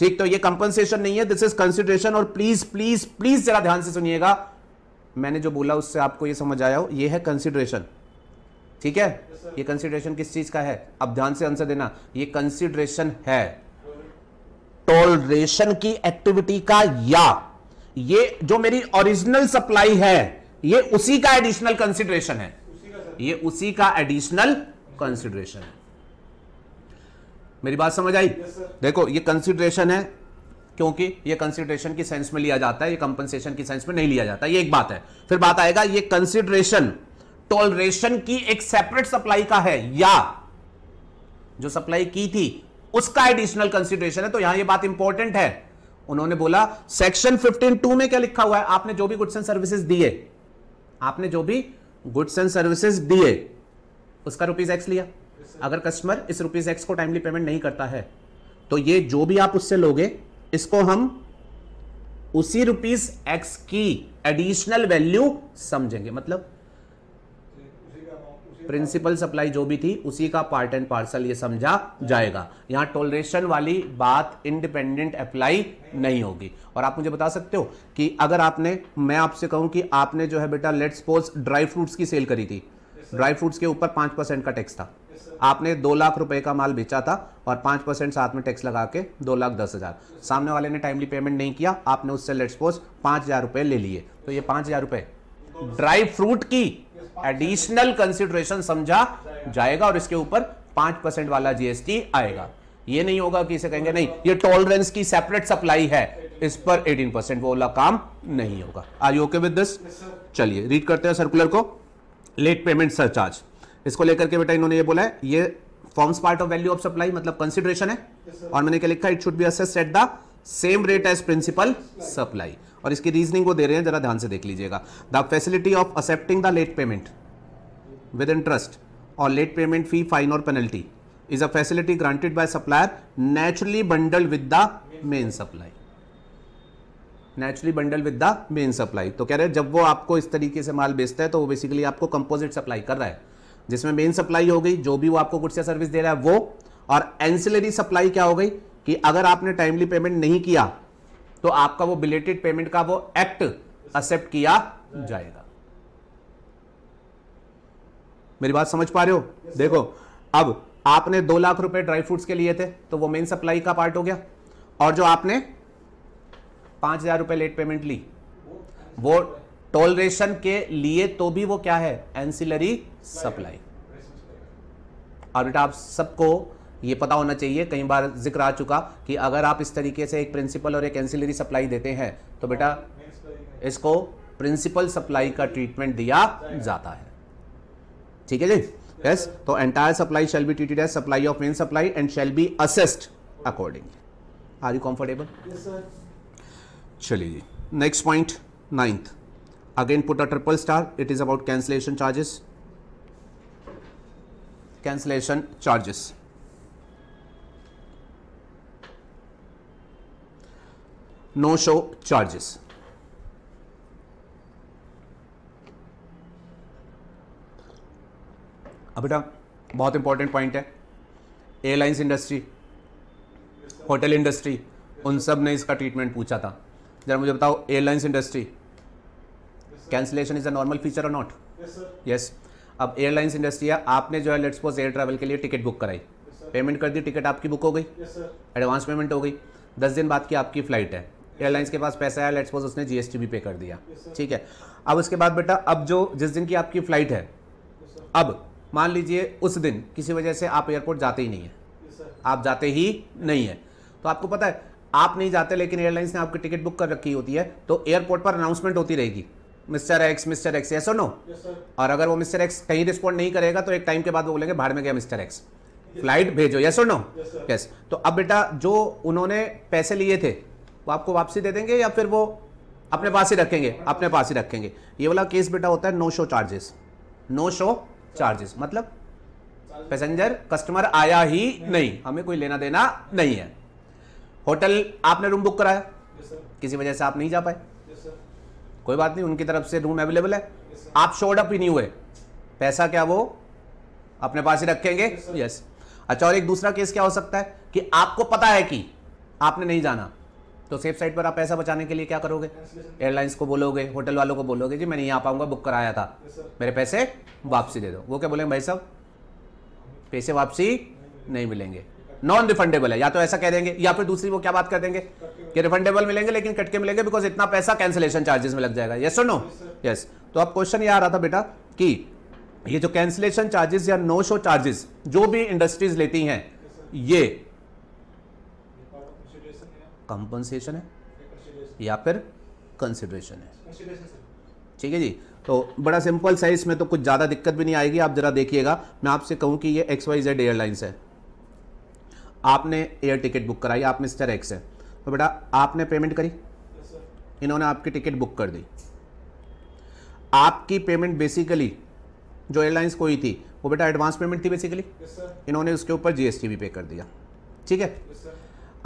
ठीक तो ये compensation नहीं है this is consideration और please please please जरा ध्यान से सुनिएगा मैंने जो बोला उससे आपको ये समझ आया हो ये है कंसिड्रेशन ठीक है yes, ये कंसिड्रेशन किस चीज का है अब ध्यान से आंसर देना ये कंसिड्रेशन है टोलरेशन की एक्टिविटी का या ये जो मेरी ओरिजिनल सप्लाई है ये उसी का एडिशनल कंसिडरेशन है ये उसी का एडिशनल कंसिडरेशन है मेरी बात समझ आई yes, देखो ये कंसिडरेशन है क्योंकि ये कंसिडरेशन की सेंस में लिया जाता है ये कंपनसेशन की सेंस में नहीं लिया जाता ये एक बात है फिर बात आएगा ये कंसिडरेशन टॉलरेशन की एक सेपरेट सप्लाई का है या जो सप्लाई की थी उसका एडिशनल कंसिडरेशन है तो यहां ये बात इंपॉर्टेंट है उन्होंने बोला सेक्शन फिफ्टीन टू में क्या लिखा हुआ है आपने जो भी गुड्स एंड सर्विसेज दिए आपने जो भी गुड्स एंड सर्विसेज दिए उसका रुपीज एक्स लिया अगर कस्टमर इस रुपीज एक्स को टाइमली पेमेंट नहीं करता है तो ये जो भी आप उससे लोगे इसको हम उसी रुपीज एक्स की एडिशनल वैल्यू समझेंगे मतलब प्रिंसिपल सप्लाई जो भी थी उसी का पार्ट एंड पार्सल ये समझा जाएगा यहां टोलरेशन वाली बात इंडिपेंडेंट अप्लाई नहीं होगी और आप मुझे बता सकते हो कि अगर आपने मैं आपसे कहूं कि आपने जो है बेटा लेट्स सपोज ड्राई फ्रूट्स की सेल करी थी ड्राई फ्रूट्स के ऊपर पांच परसेंट का टैक्स था आपने दो लाख रुपए का माल बेचा था और पांच परसेंट साथ में टैक्स लगा के दो लाख दस हज़ार सामने वाले ने टाइमली पेमेंट नहीं किया आपने उससे लेट सपोज पांच हज़ार रुपए ले लिए तो ये पांच हज़ार रुपए ड्राई फ्रूट की एडिशनल कंसिडरेशन समझा जाएगा और इसके ऊपर पांच वाला जीएसटी आएगा ये नहीं होगा कि इसे कहेंगे नहीं ये टॉलरेंस की सेपरेट सप्लाई है इस पर 18 परसेंट वो वाला काम नहीं होगा are you okay with this चलिए रीड करते हैं सर्कुलर को लेट पेमेंट सरचार्ज इसको लेकर के बेटा इन्होंने ये बोला है ये forms part of value of supply मतलब कंसिडरेशन है yes, और मैंने क्या लिखा it should be assess at the same rate as principal supply और इसकी रीजनिंग वो दे रहे हैं जरा ध्यान से देख लीजिएगा the facility of accepting the late payment with interest और लेट पेमेंट फी फाइन और penalty is a facility granted by supplier naturally bundle with the main supply naturally bundle with the main supply तो कह रहे हैं जब वो आपको इस तरीके से माल बेचता है तो वो बेसिकली आपको कंपोजिट सप्लाई कर रहा है जिसमें मेन सप्लाई हो गई जो भी वो आपको गुड्स या सर्विस दे रहा है वो और एंसिलरी सप्लाई क्या हो गई कि अगर आपने टाइमली पेमेंट नहीं किया तो आपका वो बिलेटेड पेमेंट का वो एक्ट एक्सेप्ट किया जाएगा मेरी बात समझ पा रहे हो देखो अब आपने दो लाख रुपए ड्राई फ्रूट्स के लिए थे तो वो मेन सप्लाई का पार्ट हो गया और जो आपने पांच हजार रुपए लेट पेमेंट ली वो टोलरेशन के लिए तो भी वो क्या है एंसिलरी सप्लाई और बेटा आप सबको ये पता होना चाहिए कई बार जिक्र आ चुका कि अगर आप इस तरीके से एक प्रिंसिपल और एक एंसिलरी सप्लाई देते हैं तो बेटा इसको प्रिंसिपल सप्लाई का ट्रीटमेंट दिया जाता है ठीक है जी यस तो entire supply shall be treated supply of main supply and shall be assessed accordingly are you comfortable चलिए जी next point ninth again put a triple star it is about cancellation charges cancellation charges no show charges अब बेटा बहुत important point है airlines industry hotel industry उन सब ने इसका ट्रीटमेंट पूछा था जरा मुझे बताओ airlines industry cancellation is a normal feature और नॉट यस अब एयरलाइंस इंडस्ट्री है आपने जो है लेट्स सपोज एयर ट्रैवल के लिए टिकट बुक कराई पेमेंट कर दी टिकट आपकी बुक हो गई एडवांस पेमेंट हो गई दस दिन बाद की आपकी फ़्लाइट है एयरलाइंस के पास पैसा आया लेट्स सपोज उसने जीएसटी भी पे कर दिया ठीक है अब उसके बाद बेटा अब जो जिस दिन की आपकी फ़्लाइट है अब मान लीजिए उस दिन किसी वजह से आप एयरपोर्ट जाते ही नहीं है आप जाते ही नहीं है तो आपको पता है आप नहीं जाते लेकिन एयरलाइंस ने आपकी टिकट बुक कर रखी होती है तो एयरपोर्ट पर अनाउंसमेंट होती रहेगी mister X mister X yes और नो और अगर वो मिस्टर एक्स कहीं रिस्पॉन्ड नहीं करेगा तो एक टाइम के बाद वो बोलेंगे भाड़ में गया मिस्टर एक्स फ्लाइट भेजो यस और नो यस तो अब बेटा जो उन्होंने पैसे लिए थे वो आपको वापसी दे देंगे या फिर वो अपने पास ही रखेंगे अपने पास ही रखेंगे ये वाला केस बेटा होता है no show charges no show charges मतलब पैसेंजर कस्टमर आया ही नहीं।, नहीं हमें कोई लेना देना नहीं है होटल आपने रूम बुक कराया किसी वजह से आप नहीं जा पाए कोई बात नहीं उनकी तरफ से रूम अवेलेबल है आप शोड अप ही नहीं हुए पैसा क्या वो अपने पास ही रखेंगे यस अच्छा और एक दूसरा केस क्या हो सकता है कि आपको पता है कि आपने नहीं जाना तो सेफ साइड पर आप पैसा बचाने के लिए क्या करोगे एयरलाइंस को बोलोगे होटल वालों को बोलोगे जी मैं नहीं आ पाऊंगा बुक कराया था मेरे पैसे वापसी दे दो वो क्या बोलेंगे भाई साहब पैसे वापसी नहीं मिलेंगे नॉन रिफंडेबल है या तो ऐसा कह देंगे या फिर दूसरी वो क्या बात कर देंगे कि रिफंडेबल मिलेंगे लेकिन कट के मिलेंगे बिकॉज इतना पैसा कैंसिलेशन चार्जेस में लग जाएगा यस और नो यस तो अब क्वेश्चन ये आ रहा था बेटा कि ये जो कैंसिलेशन चार्जेस या नो शो चार्जेस जो भी इंडस्ट्रीज लेती हैं ये कंपनसेशन है या फिर कंसिडरेशन है ठीक है जी तो बड़ा सिंपल सा इसमें तो कुछ ज़्यादा दिक्कत भी नहीं आएगी आप ज़रा देखिएगा मैं आपसे कहूँ कि ये एक्स वाई जेड एयरलाइंस है आपने एयर टिकट बुक कराई आप मिस्टर एक्स है तो बेटा आपने पेमेंट करी इन्होंने आपकी टिकट बुक कर दी आपकी पेमेंट बेसिकली जो एयरलाइंस कोई थी वो बेटा एडवांस पेमेंट थी बेसिकली इन्होंने उसके ऊपर जीएसटी भी पे कर दिया ठीक है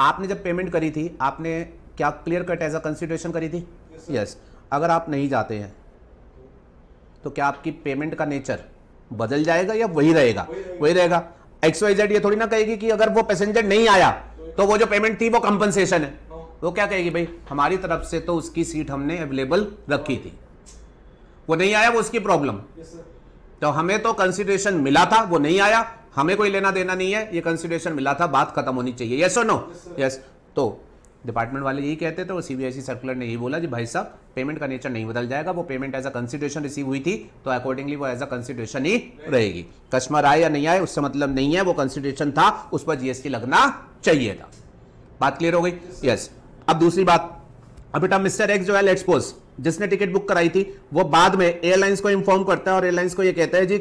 आपने जब पेमेंट करी थी आपने क्या clear cut as a consideration करी थी यस yes, अगर आप नहीं जाते हैं तो क्या आपकी पेमेंट का नेचर बदल जाएगा या वही रहेगा वही रहेगा एक्सवाइजेड ये थोड़ी ना कहेगी कि अगर वो पैसेंजर नहीं आया तो वो जो पेमेंट थी वो कंपनसेशन है वो क्या कहेगी भाई हमारी तरफ से तो उसकी सीट हमने अवेलेबल रखी थी वो नहीं आया वो उसकी प्रॉब्लम तो हमें तो कंसिडरेशन मिला था वो नहीं आया हमें कोई लेना देना नहीं है ये कंसिडरेशन मिला था बात खत्म होनी चाहिए यस और नो यस तो डिपार्टमेंट वाले यही कहते थे और सीबीएसई सर्कुलर ने यही बोला जी भाई साहब पेमेंट का नेचर नहीं बदल जाएगा वो payment as a consideration receive हुई थी तो अकॉर्डिंगली वो एज अ कंसिडरेशन ही रहेगी कस्टमर आए या नहीं आए उससे मतलब नहीं है वो कंसिडरेशन था उस पर जीएसटी लगना चाहिए था बात क्लियर हो गई यस yes. अब दूसरी बात अब बेटा मिस्टर एक्स जो है लेट्स पोज जिसने टिकट बुक कराई थी वो बाद में एयरलाइंस को इन्फॉर्म करता है और एयरलाइंस को ये कहता है जी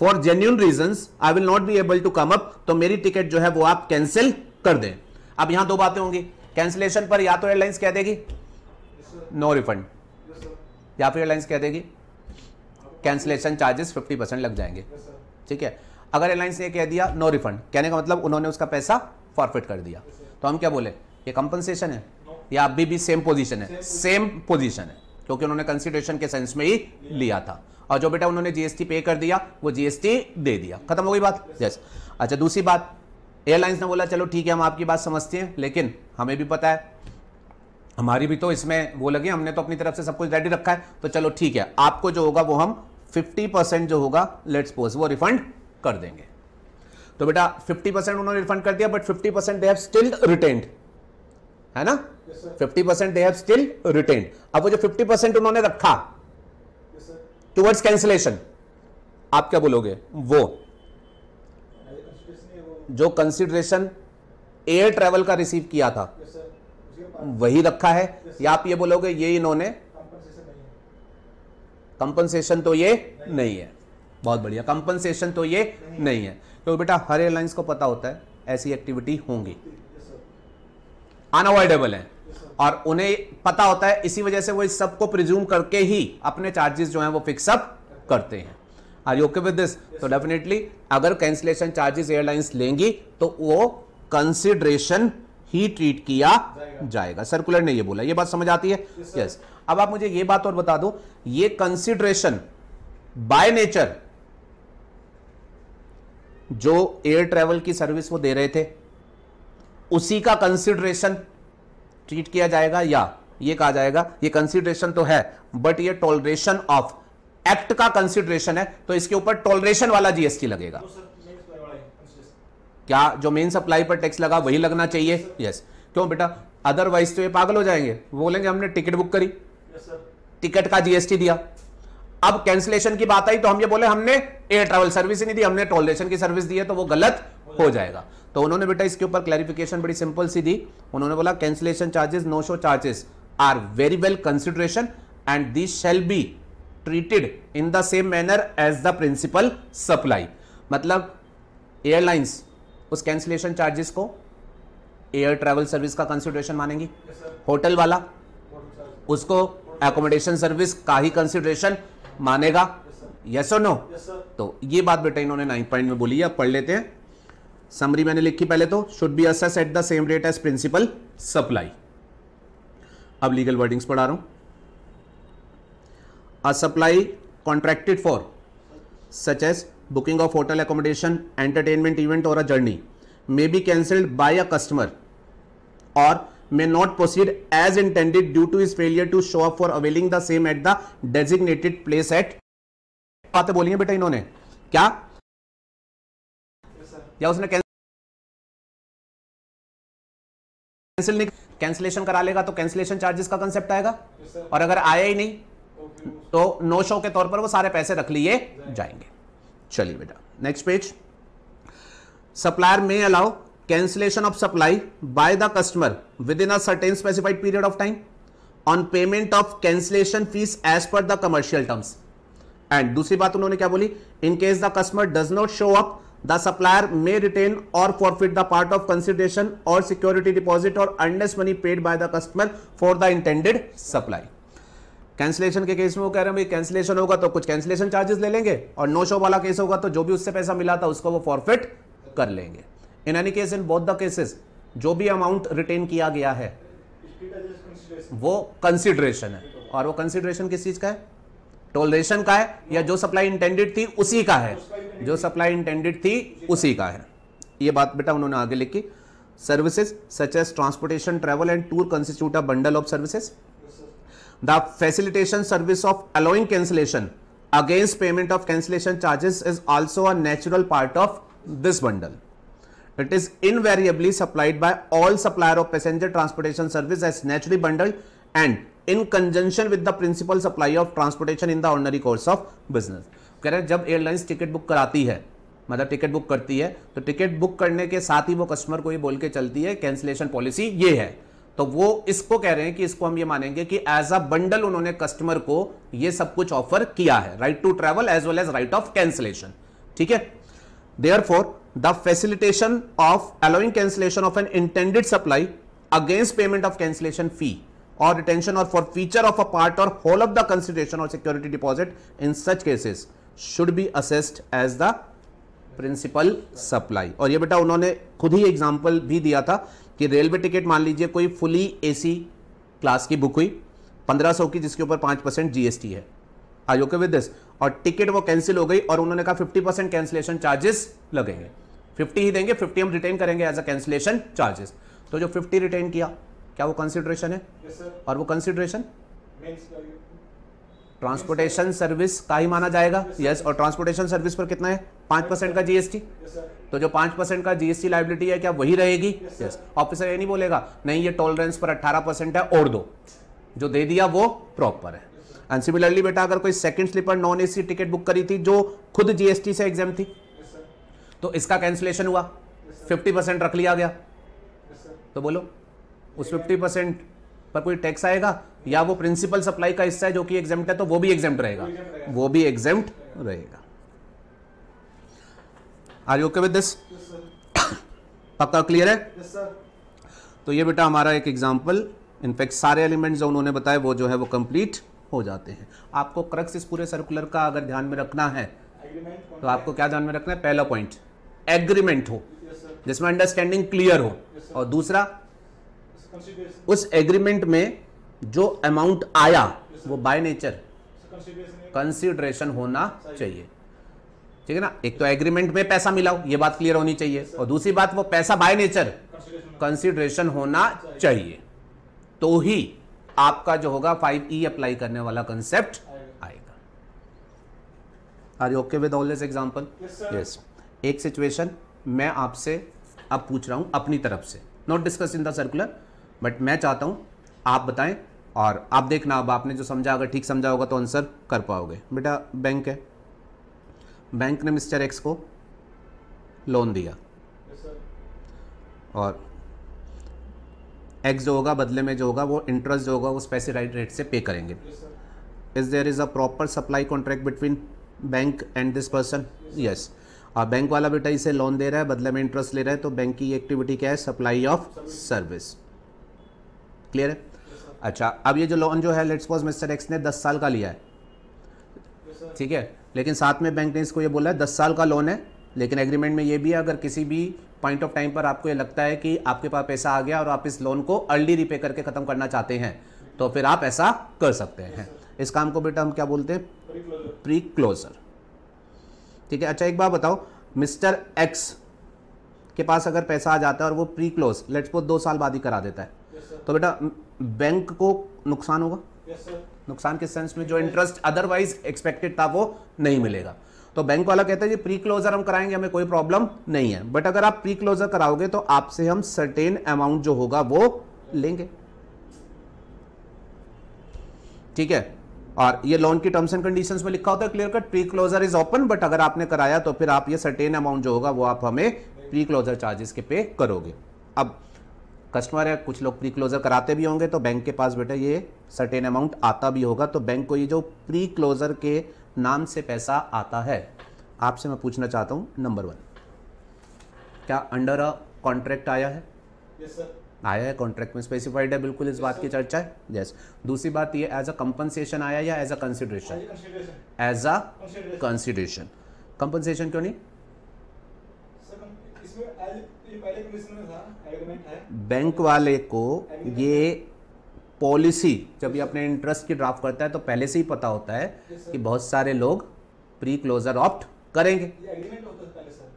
for genuine reason I will not be able to come up तो मेरी टिकट जो है वो आप कैंसिल कर दें अब यहां दो बातें होंगी कैंसिलेशन पर या तो एयरलाइंस कह देगी नो रिफंड या फिर एयरलाइंस कह देगी कैंसिलेशन चार्जेस 50 परसेंट लग जाएंगे ठीक है अगर एयरलाइंस ने कह दिया नो रिफंड कहने का मतलब उन्होंने उसका पैसा फॉरफिट कर दिया तो हम क्या बोले ये कंपनसेशन है या अभी भी सेम पोजिशन है सेम पोजिशन है क्योंकि उन्होंने कंसिडरेशन के सेंस में ही लिया था और जो बेटा उन्होंने जीएसटी पे कर दिया वो जीएसटी दे दिया खत्म हो गई बात यस अच्छा दूसरी बात एयरलाइंस ने बोला चलो ठीक है हम आपकी बात समझते हैं लेकिन हमें भी पता है हमारी भी तो इसमें वो लगी हमने तो अपनी तरफ से सब कुछ रेडी रखा है तो चलो ठीक है आपको जो होगा वो हम 50 परसेंट जो होगा लेट्स पोज वो रिफंड कर देंगे तो बेटा 50 परसेंट उन्होंने रिफंड कर दिया but 50 percent they have still retained है ना fifty percent they have still retained अब वो जो फिफ्टी परसेंट उन्होंने रखा टुवर्ड्स कैंसिलेशन आप क्या बोलोगे वो जो कंसिडरेशन एयर ट्रेवल का रिसीव किया था वही रखा है या आप ये बोलोगे ये इन्होंने कंपनसेशन तो ये नहीं, नहीं है बहुत बढ़िया कंपनसेशन तो ये नहीं, नहीं है तो बेटा हर एयरलाइंस को पता होता है ऐसी एक्टिविटी होंगी अनअवॉइडेबल है और उन्हें पता होता है इसी वजह से वो इस सब को प्रिज्यूम करके ही अपने चार्जेस जो हैं वो फिक्सअप करते हैं are you okay with this तो डेफिनेटली अगर कैंसिलेशन चार्जेस एयरलाइंस लेंगी तो वो कंसिडरेशन ही ट्रीट किया जाएगा, जाएगा। सर्कुलर ने ये बोला ये बात समझ आती है यस yes, अब आप मुझे ये बात और बता दो ये कंसिडरेशन बाय नेचर जो एयर ट्रेवल की सर्विस वो दे रहे थे उसी का कंसिडरेशन ट्रीट किया जाएगा या ये कहा जाएगा ये कंसिडरेशन तो है बट ये टॉलरेशन ऑफ एक्ट का कंसिडरेशन है तो इसके ऊपर टॉलरेशन वाला जीएसटी लगेगा तो क्या जो मेन सप्लाई पर टैक्स लगा वही लगना चाहिए यस yes. क्यों बेटा अदरवाइज तो ये पागल हो जाएंगे बोलेंगे हमने टिकट बुक करी yes, टिकट का जीएसटी दिया अब कैंसिलेशन की बात आई तो हम ये बोले हमने एयर ट्रेवल सर्विस ही नहीं दी हमने टोलेशन की सर्विस दी है तो वो गलत हो जाएगा तो उन्होंने बेटा इसके ऊपर क्लैरिफिकेशन बड़ी सिंपल सी दी उन्होंने बोला cancellation charges no show charges are very well consideration and this shall be treated in the same manner as the principal supply मतलब एयरलाइंस उस कैंसिलेशन चार्जेस को एयर ट्रैवल सर्विस का कंसिडरेशन मानेंगे hotel वाला उसको एकोमोडेशन सर्विस का ही consideration मानेगा यस और नो तो ये बात बेटा इन्होंने नाइन पॉइंट में बोली है पढ़ लेते हैं समरी मैंने लिखी पहले तो should be assess at the same rate as principal supply अब लीगल वर्डिंग्स पढ़ा रहा हूं a supply contracted for such as booking of hotel accommodation entertainment event और a journey may be cancelled by a customer और may not proceed as intended due to his failure to show up for availing the same at the designated place at बातें बोली बेटा इन्होंने क्या या उसने cancel नहीं कैंसिलेशन करा लेगा तो कैंसिलेशन चार्जेस का कंसेप्ट आएगा और अगर आया ही नहीं तो नो शो के तौर पर वो सारे पैसे रख लिए जाएंगे। चलिए बेटा नेक्स्ट पेज सप्लायर में allow cancellation of supply by the customer within a certain specified period of time on payment of cancellation fees as per the commercial terms and दूसरी बात उन्होंने क्या बोली in case the customer does not show up the supplier may retain और forfeit the part of consideration और security deposit और earnest money paid by the customer for the intended supply cancellation के case में वो कह रहे हैं भाई कैंसिलेशन होगा तो कुछ कैंसिलेशन चार्जेस ले लेंगे और नो शो वाला केस होगा तो जो भी उससे पैसा मिला था उसको वो फॉरफिट कर लेंगे in any case in both the cases जो भी अमाउंट रिटेन किया गया है वो कंसिडरेशन है और वो कंसिडरेशन किस चीज का है टोलरेशन का है या जो सप्लाई इंटेंडेड थी उसी का है जो सप्लाई इंटेंडेड थी उसी का है ये बात बेटा उन्होंने आगे लिखी services such as transportation travel and tour constitute a bundle of services the facilitation service of allowing cancellation against payment of cancellation charges is also a natural part of this bundle it is invariably supplied by all supplier of passenger transportation service as naturally bundle and in conjunction with the principal supply of transportation in the ordinary course of business कह रहे हैं जब airlines ticket book कराती है मतलब ticket book करती है तो टिकट बुक करने के साथ ही वो कस्टमर को ये बोल के चलती है कैंसिलेशन पॉलिसी ये है तो वो इसको कह रहे हैं कि इसको हम ये मानेंगे कि एज अ बंडल उन्होंने कस्टमर को ये सब कुछ ऑफर किया है right to travel as well as right of cancellation ठीक है therefore the facilitation of allowing cancellation of an intended supply against payment of cancellation fee और रिटेंशन और forfeiture of a part और whole of the consideration और security deposit in such cases should be assessed as the principal supply और ये बेटा उन्होंने खुद ही example भी दिया था कि रेलवे टिकट मान लीजिए कोई फुली एसी क्लास की बुक हुई 1500 की जिसके ऊपर पांच परसेंट जीएसटी है आई ओके विद दिस और टिकट वो कैंसिल हो गई और उन्होंने कहा फिफ्टी परसेंट कैंसिलेशन चार्जेस लगेंगे फिफ्टी ही देंगे फिफ्टी हम रिटेन करेंगे एज अ कैंसिलेशन चार्जेस तो जो फिफ्टी रिटेन किया क्या वो कंसिडरेशन है yes, और वो कंसिडरेशन ट्रांसपोर्टेशन सर्विस का ही माना जाएगा यस yes, और ट्रांसपोर्टेशन सर्विस पर कितना है पांच परसेंट का जीएसटी तो जो पांच परसेंट का जीएसटी लाइबिलिटी है क्या वही रहेगी यस ऑफिसर ये नहीं बोलेगा नहीं ये टॉलरेंस पर अट्ठारह परसेंट है और दो जो दे दिया वो प्रॉपर है एंड सिमिलरली बेटा अगर कोई second sleeper non AC ticket book करी थी जो खुद जीएसटी से एग्जाम थी तो इसका कैंसिलेशन हुआ फिफ्टी परसेंट रख लिया गया तो बोलो उस फिफ्टी परसेंट पर कोई टैक्स आएगा या वो प्रिंसिपल सप्लाई का हिस्सा है जो कि एग्जाम है तो वो भी एग्जाम रहेगा वो भी एग्जाम रहेगा are you okay with this पक्का क्लियर है yes, तो ये बेटा हमारा एक एग्जाम्पल इनफैक्ट सारे एलिमेंट जो उन्होंने बताए वो जो है वो कंप्लीट हो जाते हैं आपको क्रक्स इस पूरे सर्कुलर का अगर ध्यान में रखना है तो आपको क्या ध्यान में रखना है पहला पॉइंट एग्रीमेंट हो जिसमें अंडरस्टैंडिंग क्लियर हो और दूसरा उस एग्रीमेंट में जो अमाउंट आया वो बाय नेचर कंसिडरेशन होना चाहिए ठीक है ना एक तो एग्रीमेंट में पैसा मिलाओ ये बात क्लियर होनी चाहिए और दूसरी बात वो पैसा बाय नेचर कंसिडरेशन होना चाहिए तो ही आपका जो होगा फाइव ई अप्लाई करने वाला कंसेप्ट आएगा are you okay with all this example yes एक सिचुएशन मैं आपसे अब पूछ रहा हूं अपनी तरफ से not discuss in the circular but मैं चाहता हूं आप बताएं और आप देखना अब आपने जो समझा अगर ठीक समझा होगा तो आंसर कर पाओगे बेटा बैंक है बैंक ने मिस्टर एक्स को लोन दिया और एक्स जो होगा बदले में जो होगा वो इंटरेस्ट जो होगा वो स्पेसिफाइड रेट से पे करेंगे is there is a proper supply contract between bank and this person yes और बैंक वाला बेटा इसे लोन दे रहा है बदले में इंटरेस्ट ले रहा है तो बैंक की एक्टिविटी क्या है सप्लाई ऑफ सर्विस क्लियर है अच्छा अब ये जो लोन जो है लेट्स सपोज मिस्टर एक्स ने दस साल का लिया है ठीक है लेकिन साथ में बैंक ने इसको ये बोला है दस साल का लोन है लेकिन एग्रीमेंट में ये भी है अगर किसी भी पॉइंट ऑफ टाइम पर आपको ये लगता है कि आपके पास पैसा आ गया और आप इस लोन को अर्ली रिपे करके ख़त्म करना चाहते हैं तो फिर आप ऐसा कर सकते हैं इस काम को बेटा हम क्या बोलते हैं प्री क्लोजर ठीक है अच्छा एक बात बताओ मिस्टर एक्स के पास अगर पैसा आ जाता है और वो प्री क्लोज लेट्स सपोज दो साल बाद ही करा देता है yes, तो बेटा बैंक को नुकसान होगा yes, नुकसान के सेंस में जो इंटरेस्ट अदरवाइज एक्सपेक्टेड था वो नहीं मिलेगा तो बैंक वाला कहता है जी प्री क्लोजर हम कराएंगे हमें कोई प्रॉब्लम नहीं है बट अगर आप प्री क्लोजर कराओगे तो आपसे हम सर्टेन अमाउंट जो होगा वो लेंगे ठीक है और ये लोन की टर्म्स एंड कंडीशंस में लिखा होता है clear cut pre closure is open but अगर आपने कराया तो फिर आप ये सर्टेन अमाउंट जो होगा वो आप हमें प्री क्लोजर चार्जेस के पे करोगे अब कस्टमर है कुछ लोग प्री क्लोज़र कराते भी होंगे तो बैंक के पास बेटा ये सर्टेन अमाउंट आता भी होगा तो बैंक को ये जो प्री क्लोज़र के नाम से पैसा आता है आपसे मैं पूछना चाहता हूँ नंबर वन क्या अंडर अ कॉन्ट्रैक्ट आया है yes, आया है कॉन्ट्रैक्ट में स्पेसिफाइड है बिल्कुल इस yes, बात sir. की चर्चा है यस yes. दूसरी बात ये एज अ कंपनसेशन आया या as a consideration as a consideration compensation क्यों नहीं बैंक वाले को ये पॉलिसी जब ये अपने इंटरेस्ट की ड्राफ्ट करता है तो पहले से ही पता होता है कि बहुत सारे लोग प्री क्लोजर ऑप्ट करेंगे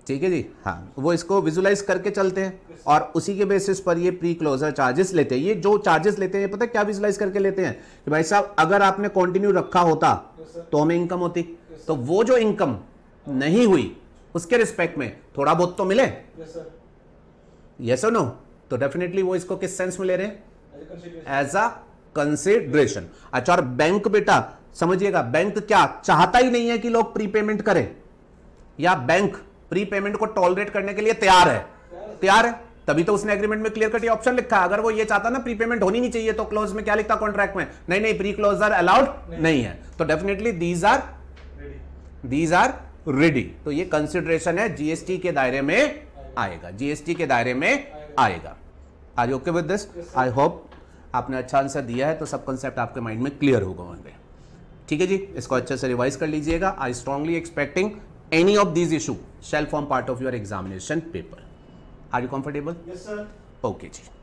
ठीक है जी हाँ वो इसको विजुलाइज करके चलते हैं और उसी के बेसिस पर ये प्री क्लोजर चार्जेस लेते हैं ये जो चार्जेस लेते हैं ये पता है क्या विजुलाइज करके लेते हैं कि भाई साहब अगर आपने कंटिन्यू रखा होता तो हमें इनकम होती तो वो जो इनकम नहीं हुई उसके रिस्पेक्ट में थोड़ा बहुत तो मिले यस और नो तो डेफिनेटली वो इसको किस सेंस में ले रहे हैं एज अ कंसिडरेशन अच्छा और बैंक बेटा समझिएगा बैंक क्या चाहता ही नहीं है कि लोग प्रीपेमेंट करें या बैंक प्रीपेमेंट को टॉलरेट करने के लिए तैयार है तैयार है तभी तो उसने एग्रीमेंट में क्लियर कट ऑप्शन लिखा है अगर वो ये चाहता ना प्रीपेमेंट होनी नहीं चाहिए तो क्लोज में क्या लिखता कॉन्ट्रैक्ट में नहीं नहीं प्री क्लोज आर अलाउड नहीं है तो definitely these are these are ready तो ये कंसिडरेशन है जीएसटी के दायरे में आएगा जीएसटी के दायरे में आएगा are you okay with this I hope आपने अच्छा आंसर दिया है तो सब कॉन्सेप्ट आपके माइंड में क्लियर हो गए होंगे ठीक है जी इसको अच्छे से रिवाइज कर लीजिएगा I strongly expecting any of this issue shall form part of your examination paper are you comfortable okay ji